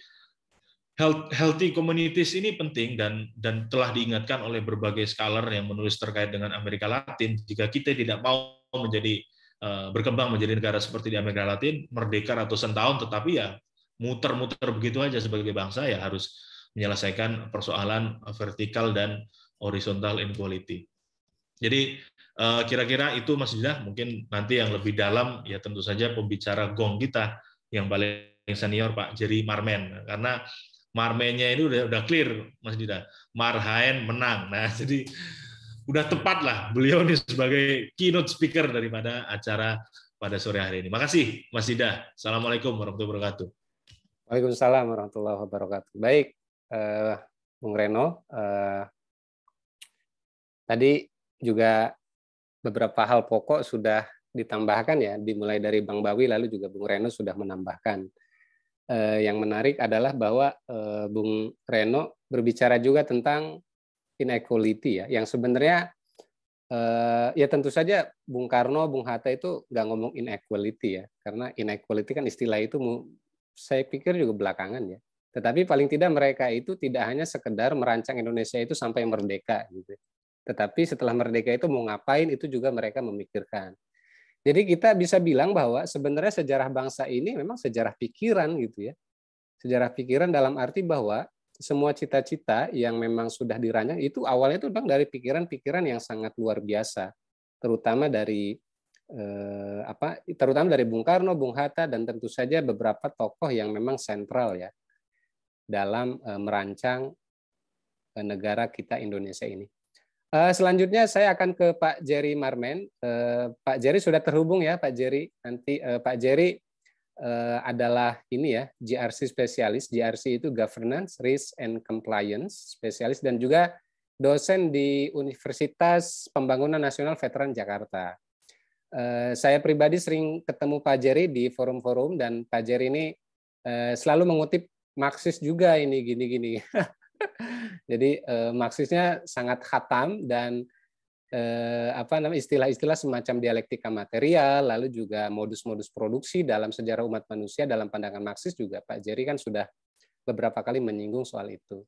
F: healthy communities ini penting dan dan telah diingatkan oleh berbagai scholar yang menulis terkait dengan Amerika Latin jika kita tidak mau menjadi Eh, berkembang menjadi negara seperti di Amerika Latin, merdeka ratusan tahun, tetapi ya muter-muter begitu aja sebagai bangsa ya harus menyelesaikan persoalan vertikal dan horizontal inequality. Jadi eh, kira-kira itu Mas Jidah mungkin nanti yang lebih dalam ya tentu saja pembicara gong kita yang paling senior Pak Jerry Marmen karena Marmennya ini udah udah clear Mas Dida. Marhaen menang. Nah, jadi udah tepat lah beliau ini sebagai keynote speaker daripada acara pada sore hari ini. Makasih Mas Ida. Assalamualaikum warahmatullahi wabarakatuh.
A: Waalaikumsalam warahmatullahi wabarakatuh. Baik, uh, Bung Reno, uh, tadi juga beberapa hal pokok sudah ditambahkan ya, dimulai dari Bang Bawi lalu juga Bung Reno sudah menambahkan. Eh, yang menarik adalah bahwa Bung Reno berbicara juga tentang inequality ya, yang sebenarnya eh, ya tentu saja Bung Karno, Bung Hatta itu nggak ngomong inequality ya, karena inequality kan istilah itu saya pikir juga belakangan ya. Tetapi paling tidak mereka itu tidak hanya sekedar merancang Indonesia itu sampai merdeka gitu. Tetapi setelah merdeka itu mau ngapain itu juga mereka memikirkan. Jadi kita bisa bilang bahwa sebenarnya sejarah bangsa ini memang sejarah pikiran gitu ya. Sejarah pikiran dalam arti bahwa semua cita-cita yang memang sudah dirancang itu awalnya itu bang dari pikiran-pikiran yang sangat luar biasa, terutama dari eh, apa? Terutama dari Bung Karno, Bung Hatta, dan tentu saja beberapa tokoh yang memang sentral ya dalam eh, merancang eh, negara kita Indonesia ini. Eh, selanjutnya saya akan ke Pak Jerry Marmen. Eh, Pak Jerry sudah terhubung ya, Pak Jerry. Nanti eh, Pak Jerry Eh, adalah ini ya, GRC spesialis. GRC itu Governance, Risk and Compliance spesialis dan juga dosen di Universitas Pembangunan Nasional Veteran Jakarta. Eh, saya pribadi sering ketemu Pak Jerry di forum-forum dan Pak Jerry ini eh, selalu mengutip Marxis juga ini gini-gini. Jadi Marxisnya sangat khatam dan eh, apa namanya istilah-istilah semacam dialektika material, lalu juga modus-modus produksi dalam sejarah umat manusia dalam pandangan Marxis juga Pak Jerry kan sudah beberapa kali menyinggung soal itu.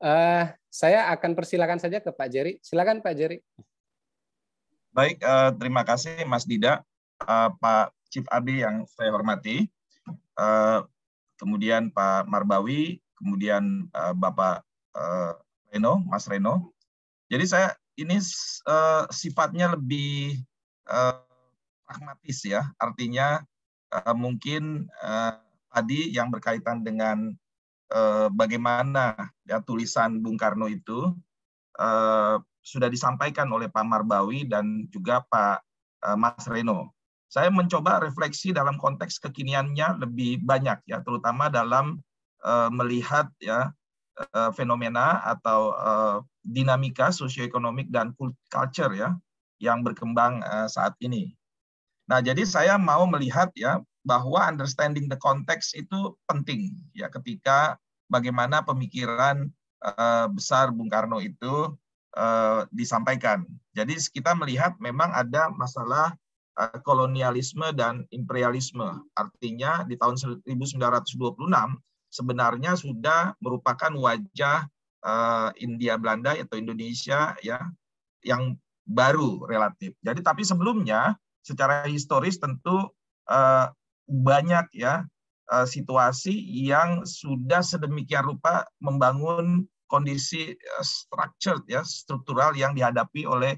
A: Eh, saya akan persilakan saja ke Pak Jerry. Silakan Pak Jerry. Baik, eh, terima kasih Mas Dida, eh,
G: Pak Chief Abi yang saya hormati, eh, kemudian Pak Marbawi, kemudian eh, Bapak eh, Reno, Mas Reno. Jadi saya ini uh, sifatnya lebih uh, pragmatis ya, artinya uh, mungkin uh, tadi yang berkaitan dengan uh, bagaimana ya tulisan Bung Karno itu uh, sudah disampaikan oleh Pak Marbawi dan juga Pak uh, Mas Reno. Saya mencoba refleksi dalam konteks kekiniannya lebih banyak ya, terutama dalam uh, melihat ya uh, fenomena atau uh, dinamika sosioekonomik dan culture ya yang berkembang eh, saat ini. Nah, jadi saya mau melihat ya bahwa understanding the context itu penting ya ketika bagaimana pemikiran eh, besar Bung Karno itu eh, disampaikan. Jadi kita melihat memang ada masalah kolonialisme dan imperialisme. Artinya di tahun 1926 sebenarnya sudah merupakan wajah uh, India Belanda atau Indonesia ya yang baru relatif. Jadi tapi sebelumnya secara historis tentu uh, banyak ya uh, situasi yang sudah sedemikian rupa membangun kondisi uh, structured ya struktural yang dihadapi oleh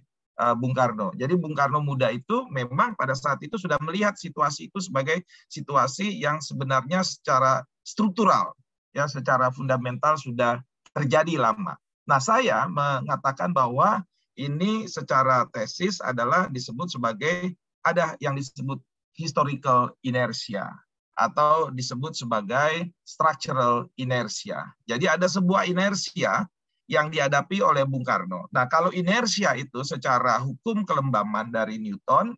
G: Bung Karno. Jadi Bung Karno muda itu memang pada saat itu sudah melihat situasi itu sebagai situasi yang sebenarnya secara struktural ya secara fundamental sudah terjadi lama. Nah, saya mengatakan bahwa ini secara tesis adalah disebut sebagai ada yang disebut historical inertia atau disebut sebagai structural inertia. Jadi ada sebuah inersia yang dihadapi oleh Bung Karno. Nah, kalau inersia itu secara hukum kelembaman dari Newton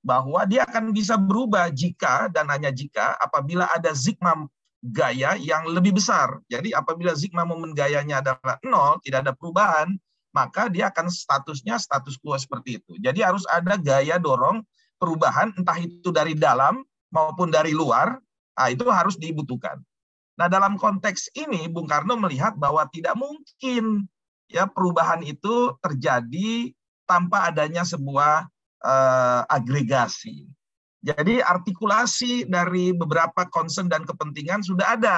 G: bahwa dia akan bisa berubah jika dan hanya jika apabila ada sigma gaya yang lebih besar. Jadi apabila sigma momen gayanya adalah nol, tidak ada perubahan, maka dia akan statusnya status quo seperti itu. Jadi harus ada gaya dorong perubahan entah itu dari dalam maupun dari luar, nah itu harus dibutuhkan. Nah, dalam konteks ini Bung Karno melihat bahwa tidak mungkin ya perubahan itu terjadi tanpa adanya sebuah eh, agregasi. Jadi artikulasi dari beberapa concern dan kepentingan sudah ada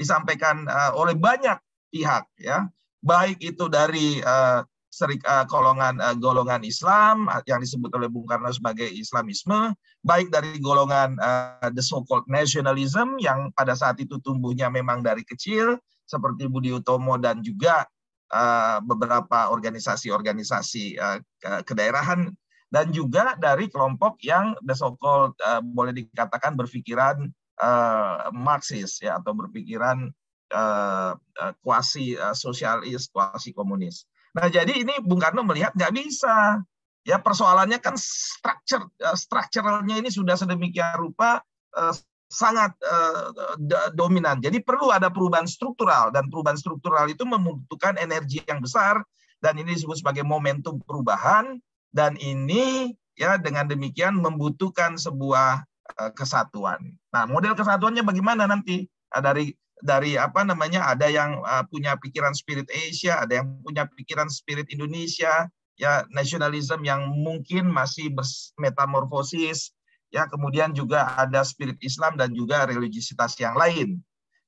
G: disampaikan uh, oleh banyak pihak ya, baik itu dari uh, serik, uh, golongan uh, golongan Islam yang disebut oleh Bung Karno sebagai Islamisme, baik dari golongan uh, the so-called nationalism yang pada saat itu tumbuhnya memang dari kecil seperti Budi Utomo dan juga uh, beberapa organisasi-organisasi uh, kedaerahan dan juga dari kelompok yang the so uh, eh, boleh dikatakan berpikiran uh, marxis ya atau berpikiran uh, uh, uh, sosialis, kuasi komunis. Nah, jadi ini Bung Karno melihat nggak bisa. Ya persoalannya kan structure uh, eh, structuralnya ini sudah sedemikian rupa uh, sangat uh, dominan. Jadi perlu ada perubahan struktural dan perubahan struktural itu membutuhkan energi yang besar dan ini disebut sebagai momentum perubahan dan ini ya dengan demikian membutuhkan sebuah eh, kesatuan. Nah, model kesatuannya bagaimana nanti? Nah, dari dari apa namanya? Ada yang eh, punya pikiran spirit Asia, ada yang punya pikiran spirit Indonesia, ya nasionalisme yang mungkin masih metamorfosis, ya kemudian juga ada spirit Islam dan juga religiositas yang lain.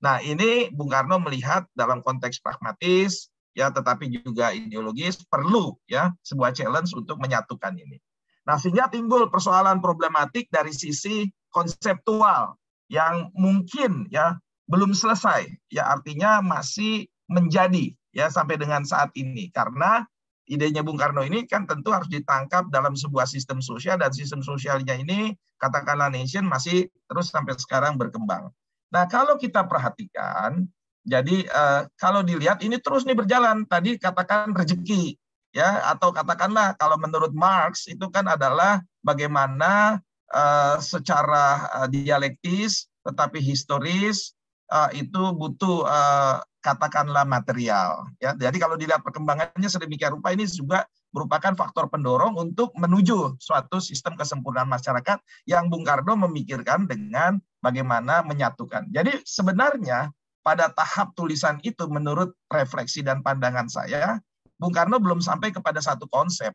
G: Nah, ini Bung Karno melihat dalam konteks pragmatis ya tetapi juga ideologis perlu ya sebuah challenge untuk menyatukan ini. Nah, sehingga timbul persoalan problematik dari sisi konseptual yang mungkin ya belum selesai ya artinya masih menjadi ya sampai dengan saat ini karena idenya Bung Karno ini kan tentu harus ditangkap dalam sebuah sistem sosial dan sistem sosialnya ini katakanlah nation masih terus sampai sekarang berkembang. Nah, kalau kita perhatikan jadi uh, kalau dilihat ini terus nih berjalan. Tadi katakan rezeki ya atau katakanlah kalau menurut Marx itu kan adalah bagaimana uh, secara uh, dialektis tetapi historis uh, itu butuh uh, katakanlah material ya. Jadi kalau dilihat perkembangannya sedemikian rupa ini juga merupakan faktor pendorong untuk menuju suatu sistem kesempurnaan masyarakat yang Bung Karno memikirkan dengan bagaimana menyatukan. Jadi sebenarnya pada tahap tulisan itu menurut refleksi dan pandangan saya, Bung Karno belum sampai kepada satu konsep.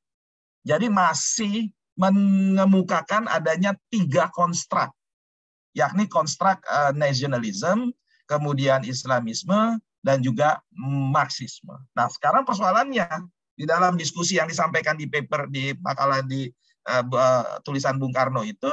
G: Jadi masih mengemukakan adanya tiga konstrak, yakni konstruk eh, nasionalisme, kemudian Islamisme, dan juga Marxisme. Nah, sekarang persoalannya di dalam diskusi yang disampaikan di paper di makalah di uh, tulisan Bung Karno itu,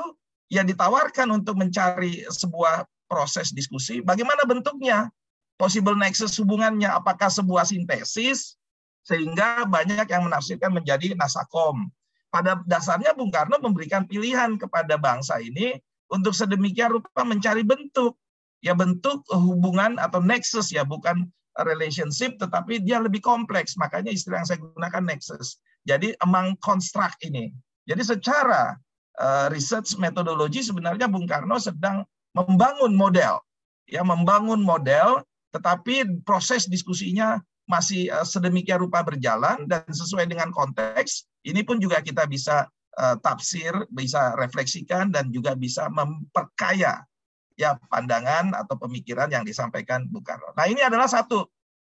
G: yang ditawarkan untuk mencari sebuah proses diskusi, bagaimana bentuknya? Possible nexus hubungannya, apakah sebuah sintesis, sehingga banyak yang menafsirkan menjadi nasakom. Pada dasarnya Bung Karno memberikan pilihan kepada bangsa ini untuk sedemikian rupa mencari bentuk. Ya bentuk hubungan atau nexus ya, bukan relationship, tetapi dia lebih kompleks. Makanya istilah yang saya gunakan nexus. Jadi emang construct ini. Jadi secara uh, research metodologi sebenarnya Bung Karno sedang membangun model, ya membangun model, tetapi proses diskusinya masih eh, sedemikian rupa berjalan dan sesuai dengan konteks. Ini pun juga kita bisa uh, tafsir, bisa refleksikan dan juga bisa memperkaya ya pandangan atau pemikiran yang disampaikan Bung Nah ini adalah satu.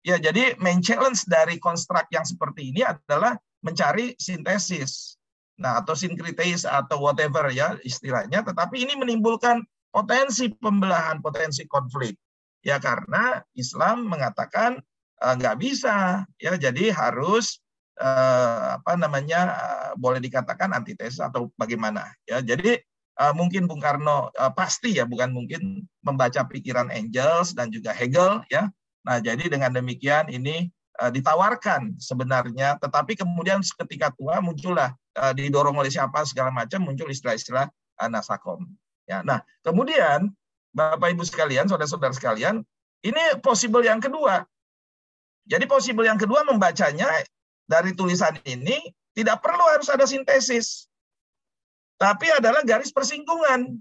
G: Ya jadi main challenge dari konstruk yang seperti ini adalah mencari sintesis, nah atau sinkritis atau whatever ya istilahnya. Tetapi ini menimbulkan potensi pembelahan, potensi konflik. Ya karena Islam mengatakan nggak eh, nggak bisa, ya jadi harus eh, apa namanya eh, boleh dikatakan antitesis atau bagaimana. Ya jadi mungkin Bung Karno pasti ya bukan mungkin membaca pikiran Engels dan juga Hegel ya. Nah jadi dengan demikian ini ditawarkan sebenarnya, tetapi kemudian ketika tua muncullah didorong oleh siapa segala macam muncul istilah-istilah nasakom. Ya, nah, kemudian Bapak Ibu sekalian, saudara-saudara sekalian, ini possible yang kedua. Jadi possible yang kedua membacanya dari tulisan ini tidak perlu harus ada sintesis. Tapi adalah garis persinggungan.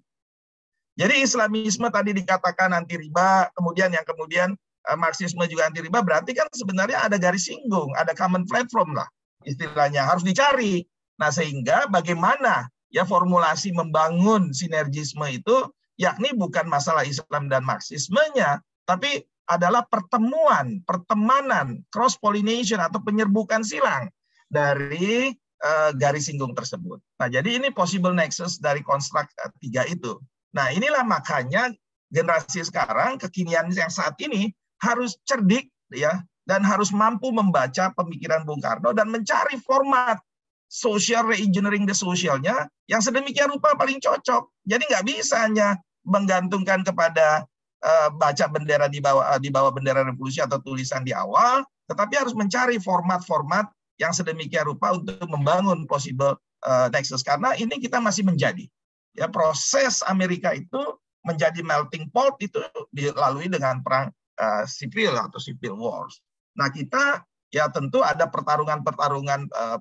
G: Jadi Islamisme tadi dikatakan anti riba, kemudian yang kemudian eh, Marxisme juga anti riba, berarti kan sebenarnya ada garis singgung, ada common platform lah istilahnya harus dicari. Nah sehingga bagaimana ya formulasi membangun sinergisme itu yakni bukan masalah Islam dan Marxismenya, tapi adalah pertemuan, pertemanan, cross pollination atau penyerbukan silang dari uh, garis singgung tersebut. Nah, jadi ini possible nexus dari konstruk eh, tiga itu. Nah, inilah makanya generasi sekarang, kekinian yang saat ini harus cerdik ya dan harus mampu membaca pemikiran Bung Karno dan mencari format social reengineering the socialnya yang sedemikian rupa paling cocok. Jadi nggak bisa hanya menggantungkan kepada uh, baca bendera di bawah uh, di bawah bendera revolusi atau tulisan di awal, tetapi harus mencari format-format yang sedemikian rupa untuk membangun possible uh, eh, nexus karena ini kita masih menjadi ya proses Amerika itu menjadi melting pot itu dilalui dengan perang uh, sipil atau civil wars. Nah kita ya tentu ada pertarungan-pertarungan uh,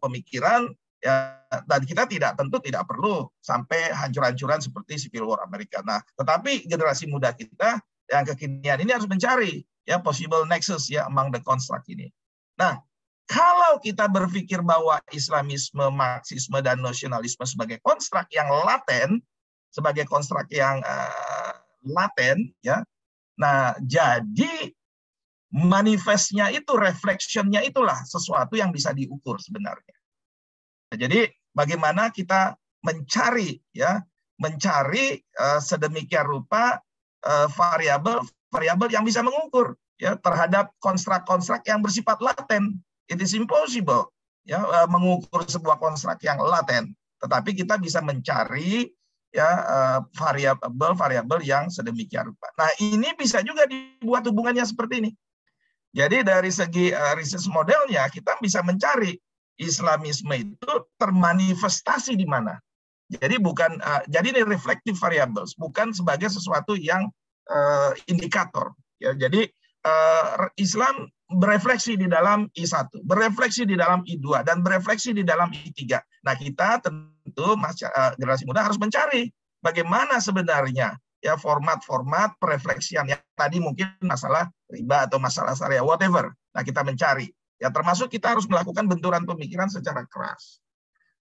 G: pemikiran ya dan kita tidak tentu tidak perlu sampai hancur-hancuran seperti Civil War Amerika. Nah, tetapi generasi muda kita yang kekinian ini harus mencari ya possible nexus ya among the construct ini. Nah, kalau kita berpikir bahwa Islamisme, Marxisme, dan nasionalisme sebagai konstruk yang laten, sebagai konstruk yang uh, laten, ya, nah jadi manifestnya itu, reflectionnya itulah sesuatu yang bisa diukur sebenarnya. Nah, jadi bagaimana kita mencari ya, mencari uh, sedemikian rupa uh, variabel variabel yang bisa mengukur ya terhadap konstruk-konstruk yang bersifat laten. It is impossible ya uh, mengukur sebuah konstruk yang laten. Tetapi kita bisa mencari ya variabel-variabel yang sedemikian rupa. Nah ini bisa juga dibuat hubungannya seperti ini. Jadi dari segi uh, riset modelnya kita bisa mencari Islamisme itu termanifestasi di mana. Jadi bukan uh, jadi ini reflective variables, bukan sebagai sesuatu yang uh, indikator. Ya, jadi uh, Islam berefleksi di dalam I1, berefleksi di dalam I2, dan berefleksi di dalam I3. Nah, kita tentu masyarakat uh, generasi muda harus mencari bagaimana sebenarnya ya format-format perefleksian yang tadi mungkin masalah riba atau masalah syariah whatever. Nah, kita mencari. Ya termasuk kita harus melakukan benturan pemikiran secara keras.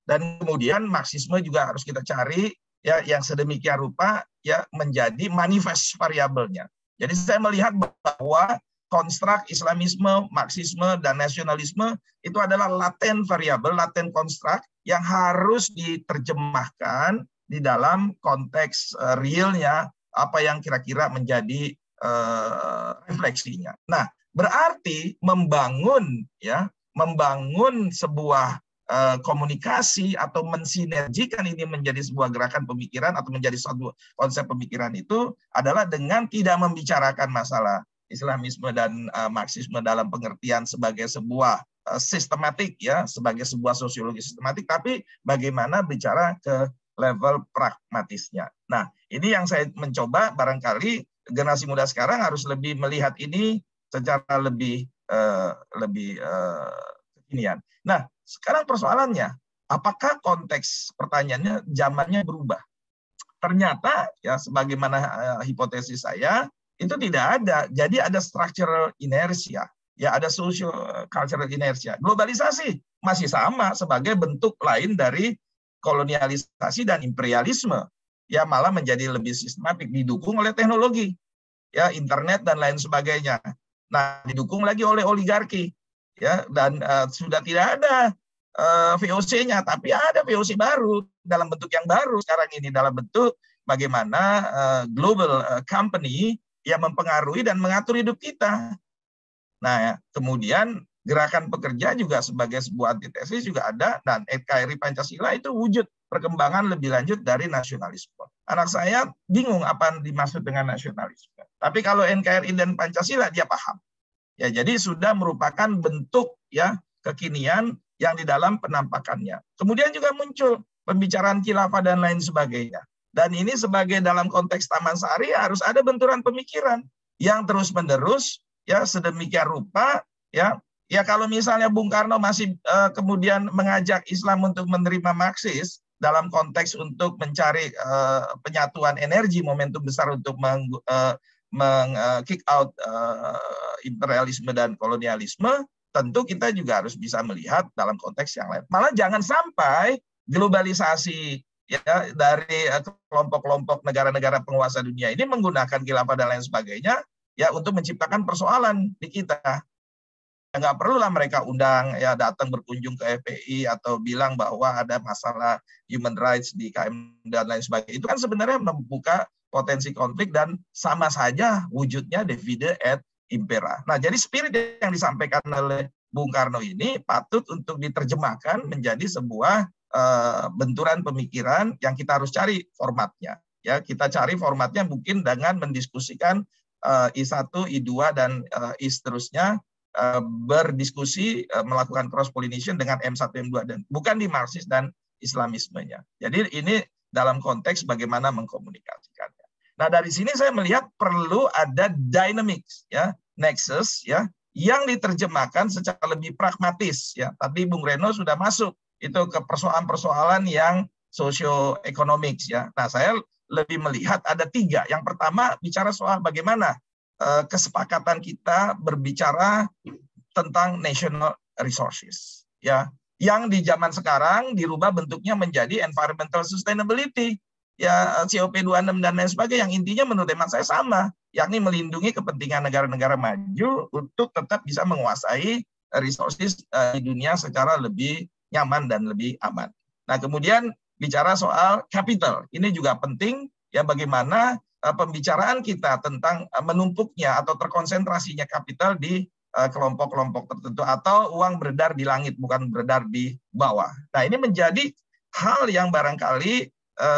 G: Dan kemudian marxisme juga harus kita cari ya yang sedemikian rupa ya menjadi manifest variabelnya. Jadi saya melihat bahwa konstruk Islamisme, Marxisme, dan nasionalisme itu adalah laten variabel, laten konstruk yang harus diterjemahkan di dalam konteks eh, realnya apa yang kira-kira menjadi eh, refleksinya. Nah, berarti membangun ya, membangun sebuah eh, komunikasi atau mensinergikan ini menjadi sebuah gerakan pemikiran atau menjadi suatu konsep pemikiran itu adalah dengan tidak membicarakan masalah Islamisme dan uh, Marxisme dalam pengertian sebagai sebuah uh, sistematik ya sebagai sebuah sosiologi sistematik tapi bagaimana bicara ke level pragmatisnya. Nah, ini yang saya mencoba barangkali generasi muda sekarang harus lebih melihat ini secara lebih uh, lebih uh, kekinian. Nah, sekarang persoalannya apakah konteks pertanyaannya zamannya berubah? Ternyata ya sebagaimana uh, hipotesis saya itu tidak ada. Jadi ada structural inertia, ya ada social cultural inertia. Globalisasi masih sama sebagai bentuk lain dari kolonialisasi dan imperialisme ya malah menjadi lebih sistematik didukung oleh teknologi ya internet dan lain sebagainya nah didukung lagi oleh oligarki ya dan uh, sudah tidak ada uh, eh, VOC-nya tapi ada VOC baru dalam bentuk yang baru sekarang ini dalam bentuk bagaimana uh, global uh, company yang mempengaruhi dan mengatur hidup kita nah ya, kemudian gerakan pekerja juga sebagai sebuah antitesis juga ada dan NKRI Pancasila itu wujud perkembangan lebih lanjut dari nasionalisme. Anak saya bingung apa yang dimaksud dengan nasionalisme. Tapi kalau NKRI dan Pancasila dia paham. Ya jadi sudah merupakan bentuk ya kekinian yang di dalam penampakannya. Kemudian juga muncul pembicaraan khilafah dan lain sebagainya. Dan ini sebagai dalam konteks Taman Sari harus ada benturan pemikiran yang terus-menerus ya sedemikian rupa ya Ya kalau misalnya Bung Karno masih uh, kemudian mengajak Islam untuk menerima Marxis dalam konteks untuk mencari uh, penyatuan energi, momentum besar untuk eh, meng, uh, meng uh, kick out uh, imperialisme dan kolonialisme, tentu kita juga harus bisa melihat dalam konteks yang lain. Malah jangan sampai globalisasi ya dari kelompok-kelompok negara-negara penguasa dunia ini menggunakan khilafah dan lain sebagainya ya untuk menciptakan persoalan di kita Ya, nggak perlulah mereka undang ya datang berkunjung ke FPI atau bilang bahwa ada masalah human rights di KM dan lain sebagainya. Itu kan sebenarnya membuka potensi konflik dan sama saja wujudnya divide et impera. Nah, jadi spirit yang disampaikan oleh Bung Karno ini patut untuk diterjemahkan menjadi sebuah uh, benturan pemikiran yang kita harus cari formatnya. Ya, kita cari formatnya mungkin dengan mendiskusikan uh, I1, I2 dan uh, I seterusnya Eh, berdiskusi eh, melakukan cross pollination dengan M1 M2 dan bukan di Marxis dan Islamismenya. Jadi ini dalam konteks bagaimana mengkomunikasikannya. Nah, dari sini saya melihat perlu ada dynamics ya, nexus ya yang diterjemahkan secara lebih pragmatis ya. Tadi Bung Reno sudah masuk itu ke persoalan-persoalan yang socio economics ya. Nah, saya lebih melihat ada tiga. Yang pertama bicara soal bagaimana Eh, kesepakatan kita berbicara tentang national resources ya yang di zaman sekarang dirubah bentuknya menjadi environmental sustainability ya eh, COP26 dan lain sebagainya yang intinya menurut hemat saya sama yakni melindungi kepentingan negara-negara maju untuk tetap bisa menguasai resources eh, di dunia secara lebih nyaman dan lebih aman. Nah, kemudian bicara soal capital. Ini juga penting ya bagaimana Eh, pembicaraan kita tentang eh, menumpuknya atau terkonsentrasinya kapital di eh, kelompok-kelompok tertentu atau uang beredar di langit bukan beredar di bawah. Nah, ini menjadi hal yang barangkali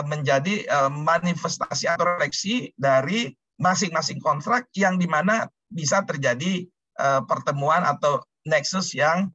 G: menjadi manifestasi atau refleksi dari masing-masing kontrak yang di mana bisa terjadi pertemuan atau nexus yang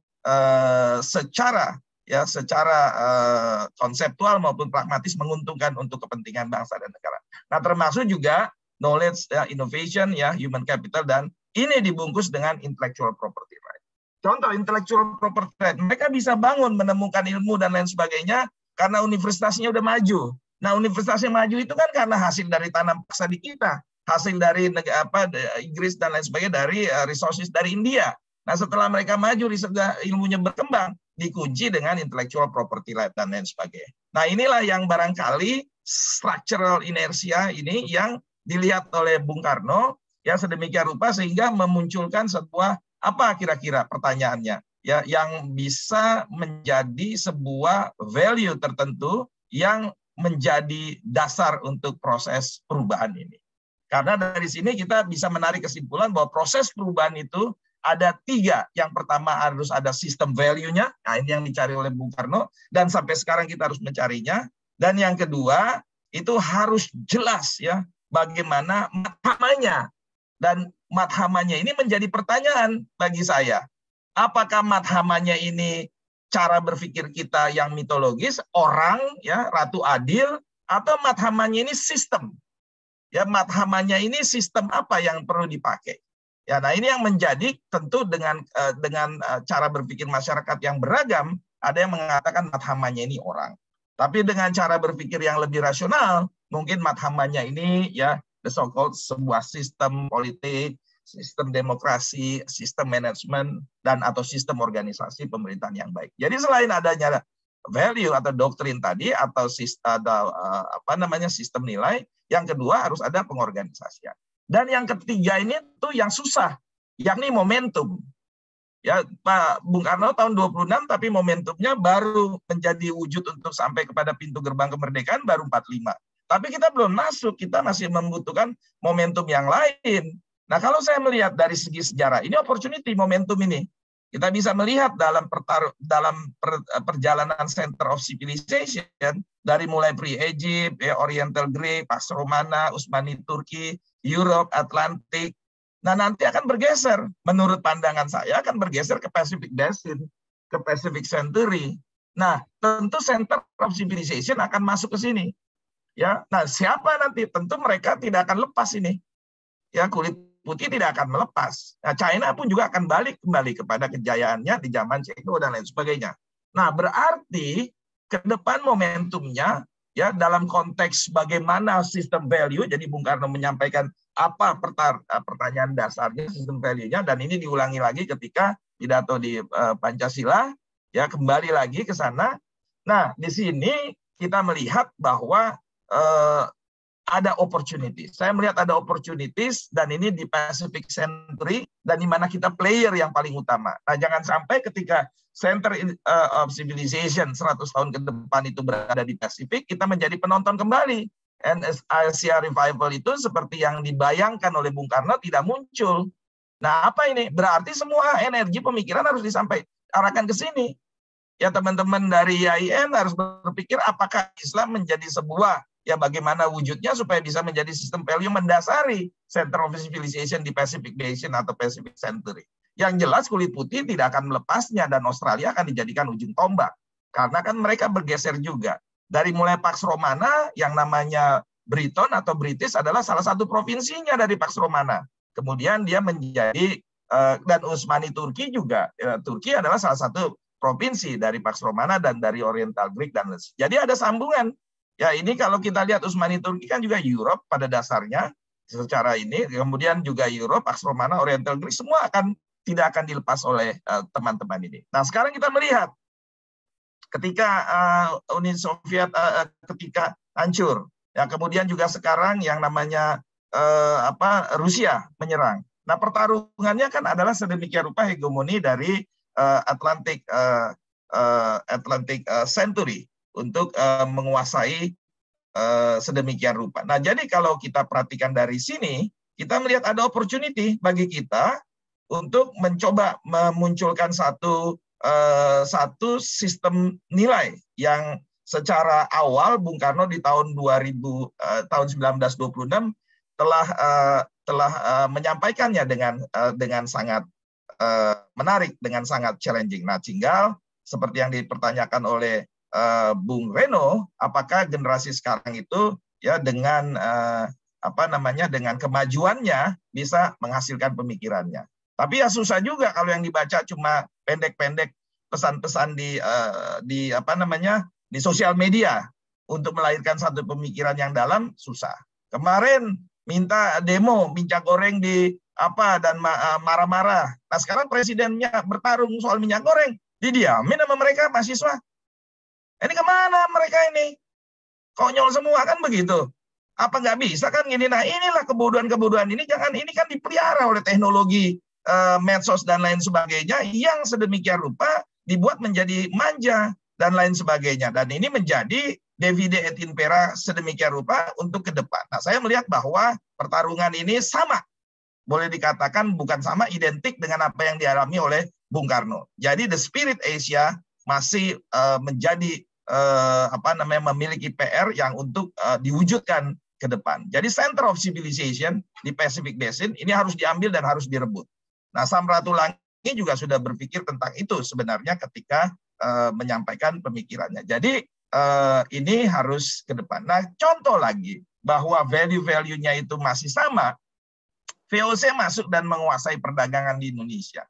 G: secara ya secara uh, konseptual maupun pragmatis menguntungkan untuk kepentingan bangsa dan negara. Nah, termasuk juga knowledge, ya, innovation, ya, human capital dan ini dibungkus dengan intellectual property right. Contoh intellectual property right, mereka bisa bangun menemukan ilmu dan lain sebagainya karena universitasnya udah maju. Nah, universitasnya maju itu kan karena hasil dari tanam paksa di kita, hasil dari negara apa Inggris dan lain sebagainya dari uh, resources dari India. Nah, setelah mereka maju riset ilmunya berkembang, dikunci dengan intellectual property right dan lain sebagainya. Nah inilah yang barangkali structural inersia ini yang dilihat oleh Bung Karno yang sedemikian rupa sehingga memunculkan sebuah apa kira-kira pertanyaannya ya yang bisa menjadi sebuah value tertentu yang menjadi dasar untuk proses perubahan ini. Karena dari sini kita bisa menarik kesimpulan bahwa proses perubahan itu ada tiga. Yang pertama harus ada sistem value-nya. Nah, ini yang dicari oleh Bung Karno. Dan sampai sekarang kita harus mencarinya. Dan yang kedua, itu harus jelas ya bagaimana mathamanya. Dan mathamanya ini menjadi pertanyaan bagi saya. Apakah mathamanya ini cara berpikir kita yang mitologis, orang, ya ratu adil, atau mathamanya ini sistem? Ya mathamanya ini sistem apa yang perlu dipakai? Ya, nah ini yang menjadi tentu dengan eh, dengan eh, cara berpikir masyarakat yang beragam, ada yang mengatakan mathamanya ini orang. Tapi dengan cara berpikir yang lebih rasional, mungkin mathamanya ini ya the so called sebuah sistem politik, sistem demokrasi, sistem manajemen dan atau sistem organisasi pemerintahan yang baik. Jadi selain adanya value atau doktrin tadi atau sistem, ada eh, apa namanya sistem nilai, yang kedua harus ada pengorganisasian. Dan yang ketiga ini tuh yang susah, yakni momentum. Ya, Pak Bung Karno tahun 26 tapi momentumnya baru menjadi wujud untuk sampai kepada pintu gerbang kemerdekaan baru 45. Tapi kita belum masuk, kita masih membutuhkan momentum yang lain. Nah, kalau saya melihat dari segi sejarah, ini opportunity momentum ini. Kita bisa melihat dalam pertaruh, dalam per, eh, perjalanan Center of Civilization dari mulai pre-Egypt, ya, Oriental Greek, Pax Romana, Utsmani Turki, Europe, Atlantik. Nah nanti akan bergeser, menurut pandangan saya akan bergeser ke Pacific Basin, ke Pacific Century. Nah tentu Center of Civilization akan masuk ke sini. Ya, nah siapa nanti? Tentu mereka tidak akan lepas ini. Ya kulit Putih tidak akan melepas. Nah, China pun juga akan balik kembali kepada kejayaannya di zaman Ceko dan lain sebagainya. Nah, berarti ke depan momentumnya ya dalam konteks bagaimana sistem value jadi Bung Karno menyampaikan apa eh, pertanyaan dasarnya sistem value-nya dan ini diulangi lagi ketika pidato di eh, Pancasila ya kembali lagi ke sana. Nah, di sini kita melihat bahwa eh, ada opportunity. Saya melihat ada opportunities dan ini di Pacific Century dan di mana kita player yang paling utama. Nah, jangan sampai ketika Center eh, of Civilization 100 tahun ke depan itu berada di Pacific, kita menjadi penonton kembali. Asia Revival itu seperti yang dibayangkan oleh Bung Karno tidak muncul. Nah, apa ini? Berarti semua energi pemikiran harus disampaikan arahkan ke sini. Ya teman-teman dari IAIN harus berpikir apakah Islam menjadi sebuah ya bagaimana wujudnya supaya bisa menjadi sistem value mendasari Center of Civilization di Pacific Basin atau Pacific Century. Yang jelas kulit putih tidak akan melepasnya dan Australia akan dijadikan ujung tombak. Karena kan mereka bergeser juga. Dari mulai Pax Romana yang namanya Briton atau British adalah salah satu provinsinya dari Pax Romana. Kemudian dia menjadi eh, dan Utsmani Turki juga. Eh, Turki adalah salah satu provinsi dari Pax Romana dan dari Oriental Greek dan Jadi ada sambungan Ya ini kalau kita lihat Utsmani Turki kan juga Europe pada dasarnya secara ini kemudian juga Europe, Aksromana, Oriental Greek semua akan tidak akan dilepas oleh eh, teman-teman uh, ini. Nah sekarang kita melihat ketika uh, Uni Soviet uh, ketika hancur, ya kemudian juga sekarang yang namanya uh, apa Rusia menyerang. Nah pertarungannya kan adalah sedemikian rupa hegemoni dari uh, Atlantic uh, uh, Atlantic uh, Century untuk uh, menguasai uh, sedemikian rupa. Nah, jadi kalau kita perhatikan dari sini, kita melihat ada opportunity bagi kita untuk mencoba memunculkan satu uh, satu sistem nilai yang secara awal Bung Karno di tahun 2000 uh, tahun 1926 telah uh, telah uh, menyampaikannya dengan uh, dengan sangat uh, menarik dengan sangat challenging. Nah, tinggal seperti yang dipertanyakan oleh Eh, Bung Reno, apakah generasi sekarang itu ya dengan uh, apa namanya dengan kemajuannya bisa menghasilkan pemikirannya. Tapi ya susah juga kalau yang dibaca cuma pendek-pendek pesan-pesan di uh, di apa namanya di sosial media untuk melahirkan satu pemikiran yang dalam susah. Kemarin minta demo minyak goreng di apa dan marah-marah. Nah sekarang presidennya bertarung soal minyak goreng didiamin sama mereka mahasiswa ini kemana mereka ini? Konyol semua kan begitu. Apa nggak bisa kan gini? Nah inilah kebodohan-kebodohan ini. Jangan ini kan dipelihara oleh teknologi eh, medsos dan lain sebagainya yang sedemikian rupa dibuat menjadi manja dan lain sebagainya. Dan ini menjadi devide et impera sedemikian rupa untuk ke depan. Nah, saya melihat bahwa pertarungan ini sama. Boleh dikatakan bukan sama, identik dengan apa yang dialami oleh Bung Karno. Jadi the spirit Asia masih uh, menjadi eh, apa namanya memiliki PR yang untuk eh, diwujudkan ke depan. Jadi center of civilization di Pacific Basin ini harus diambil dan harus direbut. Nah, Samratulangi juga sudah berpikir tentang itu sebenarnya ketika eh, menyampaikan pemikirannya. Jadi eh, ini harus ke depan. Nah, contoh lagi bahwa value-value-nya itu masih sama. VOC masuk dan menguasai perdagangan di Indonesia.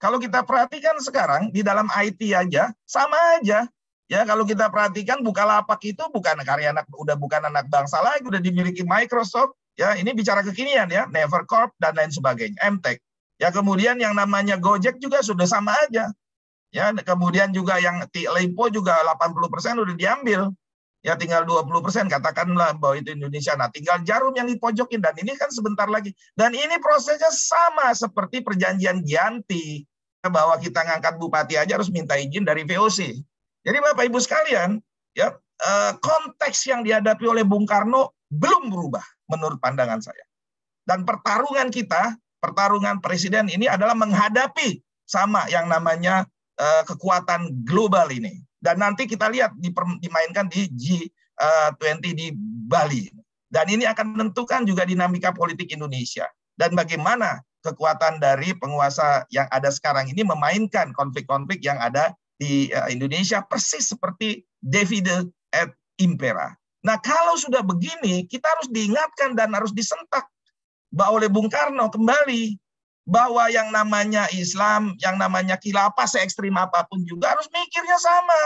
G: Kalau kita perhatikan sekarang di dalam IT aja sama aja Ya kalau kita perhatikan lapak itu bukan karya anak udah bukan anak bangsa lagi, udah dimiliki Microsoft. Ya, ini bicara kekinian ya, Nevercorp dan lain sebagainya, Mtek Ya, kemudian yang namanya Gojek juga sudah sama aja. Ya, kemudian juga yang Lipo juga 80% udah diambil. Ya tinggal 20% katakanlah bahwa itu Indonesia. Nah, tinggal Jarum yang dipojokin dan ini kan sebentar lagi. Dan ini prosesnya sama seperti perjanjian Gianti bahwa kita ngangkat bupati aja harus minta izin dari VOC jadi Bapak Ibu sekalian, ya eh, konteks yang dihadapi oleh Bung Karno belum berubah menurut pandangan saya. Dan pertarungan kita, pertarungan presiden ini adalah menghadapi sama yang namanya eh, kekuatan global ini. Dan nanti kita lihat dimainkan di G20 eh, di Bali. Dan ini akan menentukan juga dinamika politik Indonesia dan bagaimana kekuatan dari penguasa yang ada sekarang ini memainkan konflik-konflik yang ada di eh, Indonesia persis seperti Davide et Impera. Nah, kalau sudah begini, kita harus diingatkan dan harus disentak bahwa oleh Bung Karno kembali bahwa yang namanya Islam, yang namanya khilafah se ekstrim apapun juga harus mikirnya sama.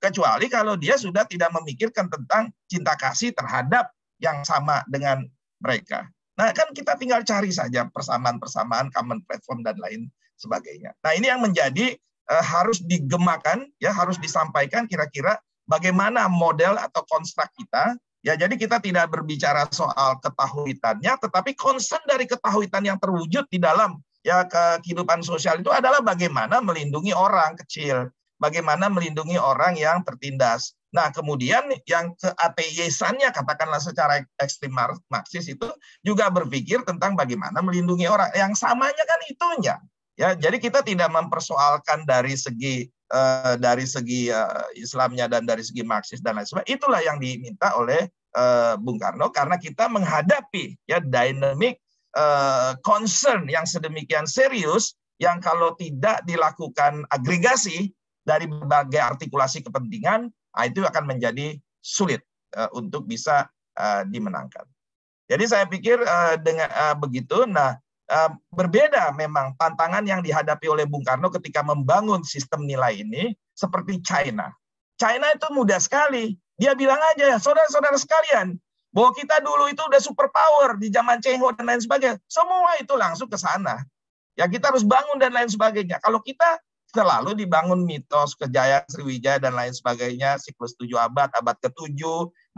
G: Kecuali kalau dia sudah tidak memikirkan tentang cinta kasih terhadap yang sama dengan mereka. Nah, kan kita tinggal cari saja persamaan-persamaan, common platform, dan lain sebagainya. Nah, ini yang menjadi Eh, harus digemakan ya harus disampaikan kira-kira bagaimana model atau konstruk kita ya jadi kita tidak berbicara soal ketahuitannya tetapi concern dari ketahuitan yang terwujud di dalam ya kehidupan sosial itu adalah bagaimana melindungi orang kecil bagaimana melindungi orang yang tertindas Nah, kemudian yang ke ateisannya katakanlah secara ekstrem Marxis itu juga berpikir tentang bagaimana melindungi orang. Yang samanya kan itunya. Ya, jadi kita tidak mempersoalkan dari segi uh, dari segi uh, Islamnya dan dari segi Marxis dan lain sebagainya. Itulah yang diminta oleh uh, Bung Karno karena kita menghadapi ya dynamic uh, concern yang sedemikian serius yang kalau tidak dilakukan agregasi dari berbagai artikulasi kepentingan, nah itu akan menjadi sulit uh, untuk bisa uh, dimenangkan. Jadi saya pikir uh, dengan uh, begitu, nah Ehm, berbeda memang tantangan yang dihadapi oleh Bung Karno ketika membangun sistem nilai ini seperti China. China itu mudah sekali. Dia bilang aja, saudara-saudara sekalian, bahwa kita dulu itu udah superpower di zaman Cheng Ho dan lain sebagainya. Semua itu langsung ke sana. Ya kita harus bangun dan lain sebagainya. Kalau kita selalu dibangun mitos kejayaan Sriwijaya dan lain sebagainya, siklus tujuh abad, abad ke-7,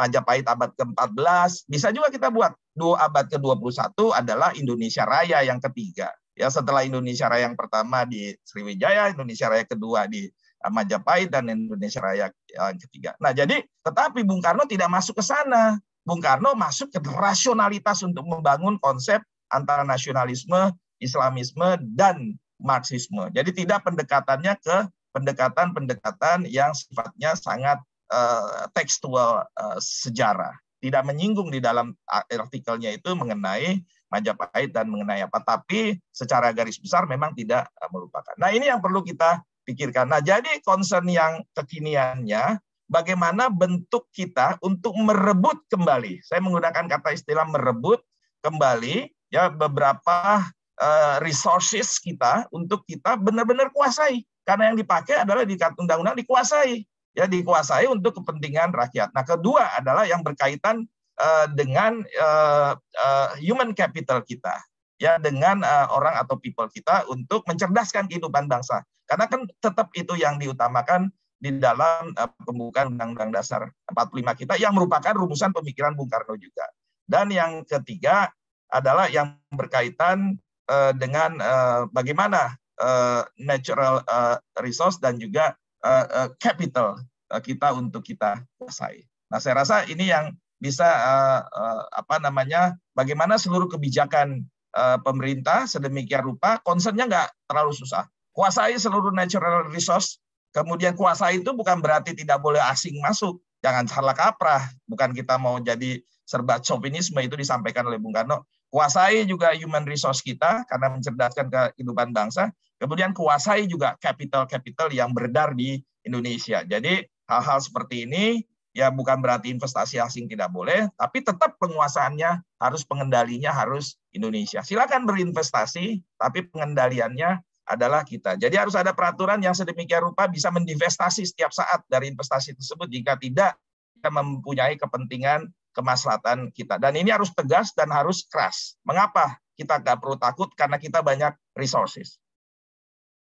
G: Majapahit abad ke-14. Bisa juga kita buat dua abad ke-21 adalah Indonesia Raya yang ketiga. Ya setelah Indonesia Raya yang pertama di Sriwijaya, Indonesia Raya kedua di eh, Majapahit dan Indonesia Raya yang eh, ketiga. Nah, jadi tetapi Bung Karno tidak masuk ke sana. Bung Karno masuk ke rasionalitas untuk membangun konsep antara nasionalisme, Islamisme dan Marxisme. Jadi tidak pendekatannya ke pendekatan-pendekatan yang sifatnya sangat uh, tekstual uh, sejarah. Tidak menyinggung di dalam eh, artikelnya itu mengenai Majapahit dan mengenai apa, tapi secara garis besar memang tidak uh, melupakan. Nah ini yang perlu kita pikirkan. Nah jadi concern yang kekiniannya, bagaimana bentuk kita untuk merebut kembali. Saya menggunakan kata istilah merebut kembali ya beberapa Eh, resources kita untuk kita benar-benar kuasai karena yang dipakai adalah di undang-undang dikuasai ya dikuasai untuk kepentingan rakyat. Nah kedua adalah yang berkaitan uh, dengan uh, uh, human capital kita ya dengan uh, orang atau people kita untuk mencerdaskan kehidupan bangsa karena kan tetap itu yang diutamakan di dalam uh, pembukaan Undang-Undang Dasar 45 kita yang merupakan rumusan pemikiran Bung Karno juga. Dan yang ketiga adalah yang berkaitan Eh, dengan uh, bagaimana uh, natural uh, resource dan juga uh, uh, capital kita untuk kita kuasai. Nah, saya rasa ini yang bisa uh, uh, apa namanya bagaimana seluruh kebijakan uh, pemerintah sedemikian rupa concernnya nggak terlalu susah. Kuasai seluruh natural resource, kemudian kuasai itu bukan berarti tidak boleh asing masuk. Jangan salah kaprah, bukan kita mau jadi serba chauvinisme itu disampaikan oleh Bung Karno kuasai juga human resource kita karena mencerdaskan kehidupan bangsa, kemudian kuasai juga capital-capital yang beredar di Indonesia. Jadi hal-hal seperti ini ya bukan berarti investasi asing tidak boleh, tapi tetap penguasaannya harus pengendalinya harus Indonesia. Silakan berinvestasi, tapi pengendaliannya adalah kita. Jadi harus ada peraturan yang sedemikian rupa bisa mendivestasi setiap saat dari investasi tersebut jika tidak kita mempunyai kepentingan kemaslahatan kita. Dan ini harus tegas dan harus keras. Mengapa kita nggak perlu takut? Karena kita banyak resources.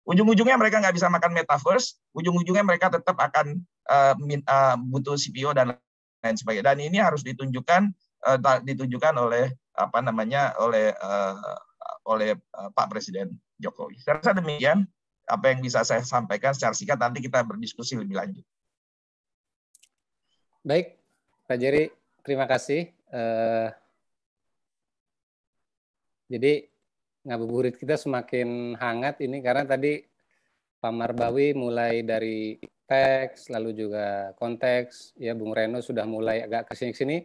G: Ujung-ujungnya mereka nggak bisa makan metaverse, ujung-ujungnya mereka tetap akan uh, butuh CPO dan lain sebagainya. Dan ini harus ditunjukkan uh, ditunjukkan oleh apa namanya oleh uh, oleh Pak Presiden Jokowi. Saya rasa demikian apa yang bisa saya sampaikan secara singkat nanti kita berdiskusi lebih lanjut.
A: Baik, Pak Jerry, terima kasih. Uh, jadi ngabuburit kita semakin hangat ini karena tadi Pak Marbawi mulai dari teks, lalu juga konteks. Ya, Bung Reno sudah mulai agak ke sini-sini.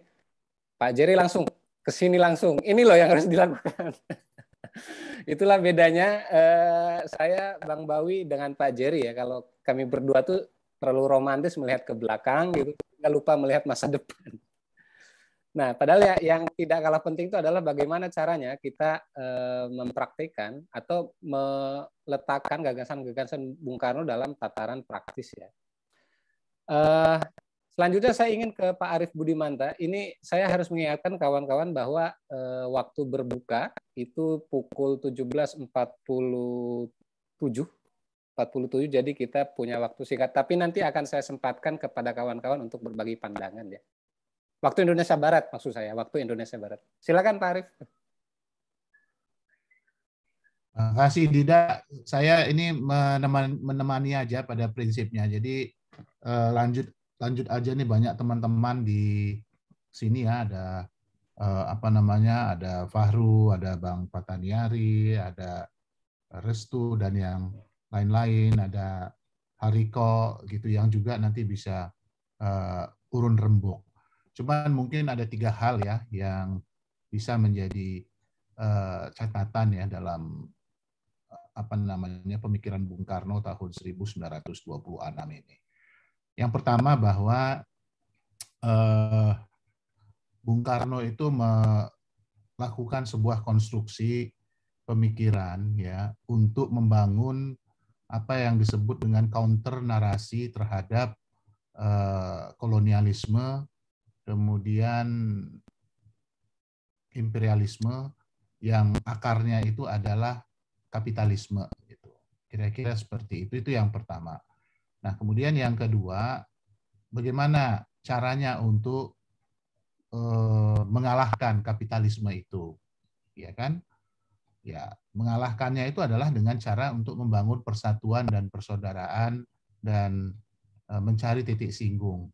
A: Pak Jerry langsung ke sini langsung. Ini loh yang harus dilakukan. Itulah bedanya eh, saya Bang Bawi dengan Pak Jerry ya. Kalau kami berdua tuh terlalu romantis melihat ke belakang gitu, nggak lupa melihat masa depan. Nah, padahal ya yang tidak kalah penting itu adalah bagaimana caranya kita e, mempraktikkan atau meletakkan gagasan-gagasan Bung Karno dalam tataran praktis ya. E, selanjutnya saya ingin ke Pak Arief Budimanta. Ini saya harus mengingatkan kawan-kawan bahwa e, waktu berbuka itu pukul 17.47 47 jadi kita punya waktu singkat tapi nanti akan saya sempatkan kepada kawan-kawan untuk berbagi pandangan ya. Waktu Indonesia Barat maksud saya, waktu Indonesia
H: Barat. Silakan Pak Arief. Kasih Dida, saya ini menemani, menemani aja pada prinsipnya. Jadi eh, lanjut lanjut aja nih banyak teman-teman di sini ya ada eh, apa namanya ada Fahru, ada Bang Pataniari, ada Restu dan yang lain-lain, ada Hariko gitu yang juga nanti bisa uh, urun rembuk. Cuman mungkin ada tiga hal ya yang bisa menjadi uh, catatan ya dalam eh, apa namanya pemikiran Bung Karno tahun 1926 ini. Yang pertama bahwa uh, Bung Karno itu melakukan sebuah konstruksi pemikiran ya untuk membangun apa yang disebut dengan counter narasi terhadap uh, kolonialisme kemudian imperialisme yang akarnya itu adalah kapitalisme gitu. Kira-kira seperti itu itu yang pertama. Nah, kemudian yang kedua, bagaimana caranya untuk eh, mengalahkan kapitalisme itu? Ya kan? Ya, mengalahkannya itu adalah dengan cara untuk membangun persatuan dan persaudaraan dan eh, mencari titik singgung.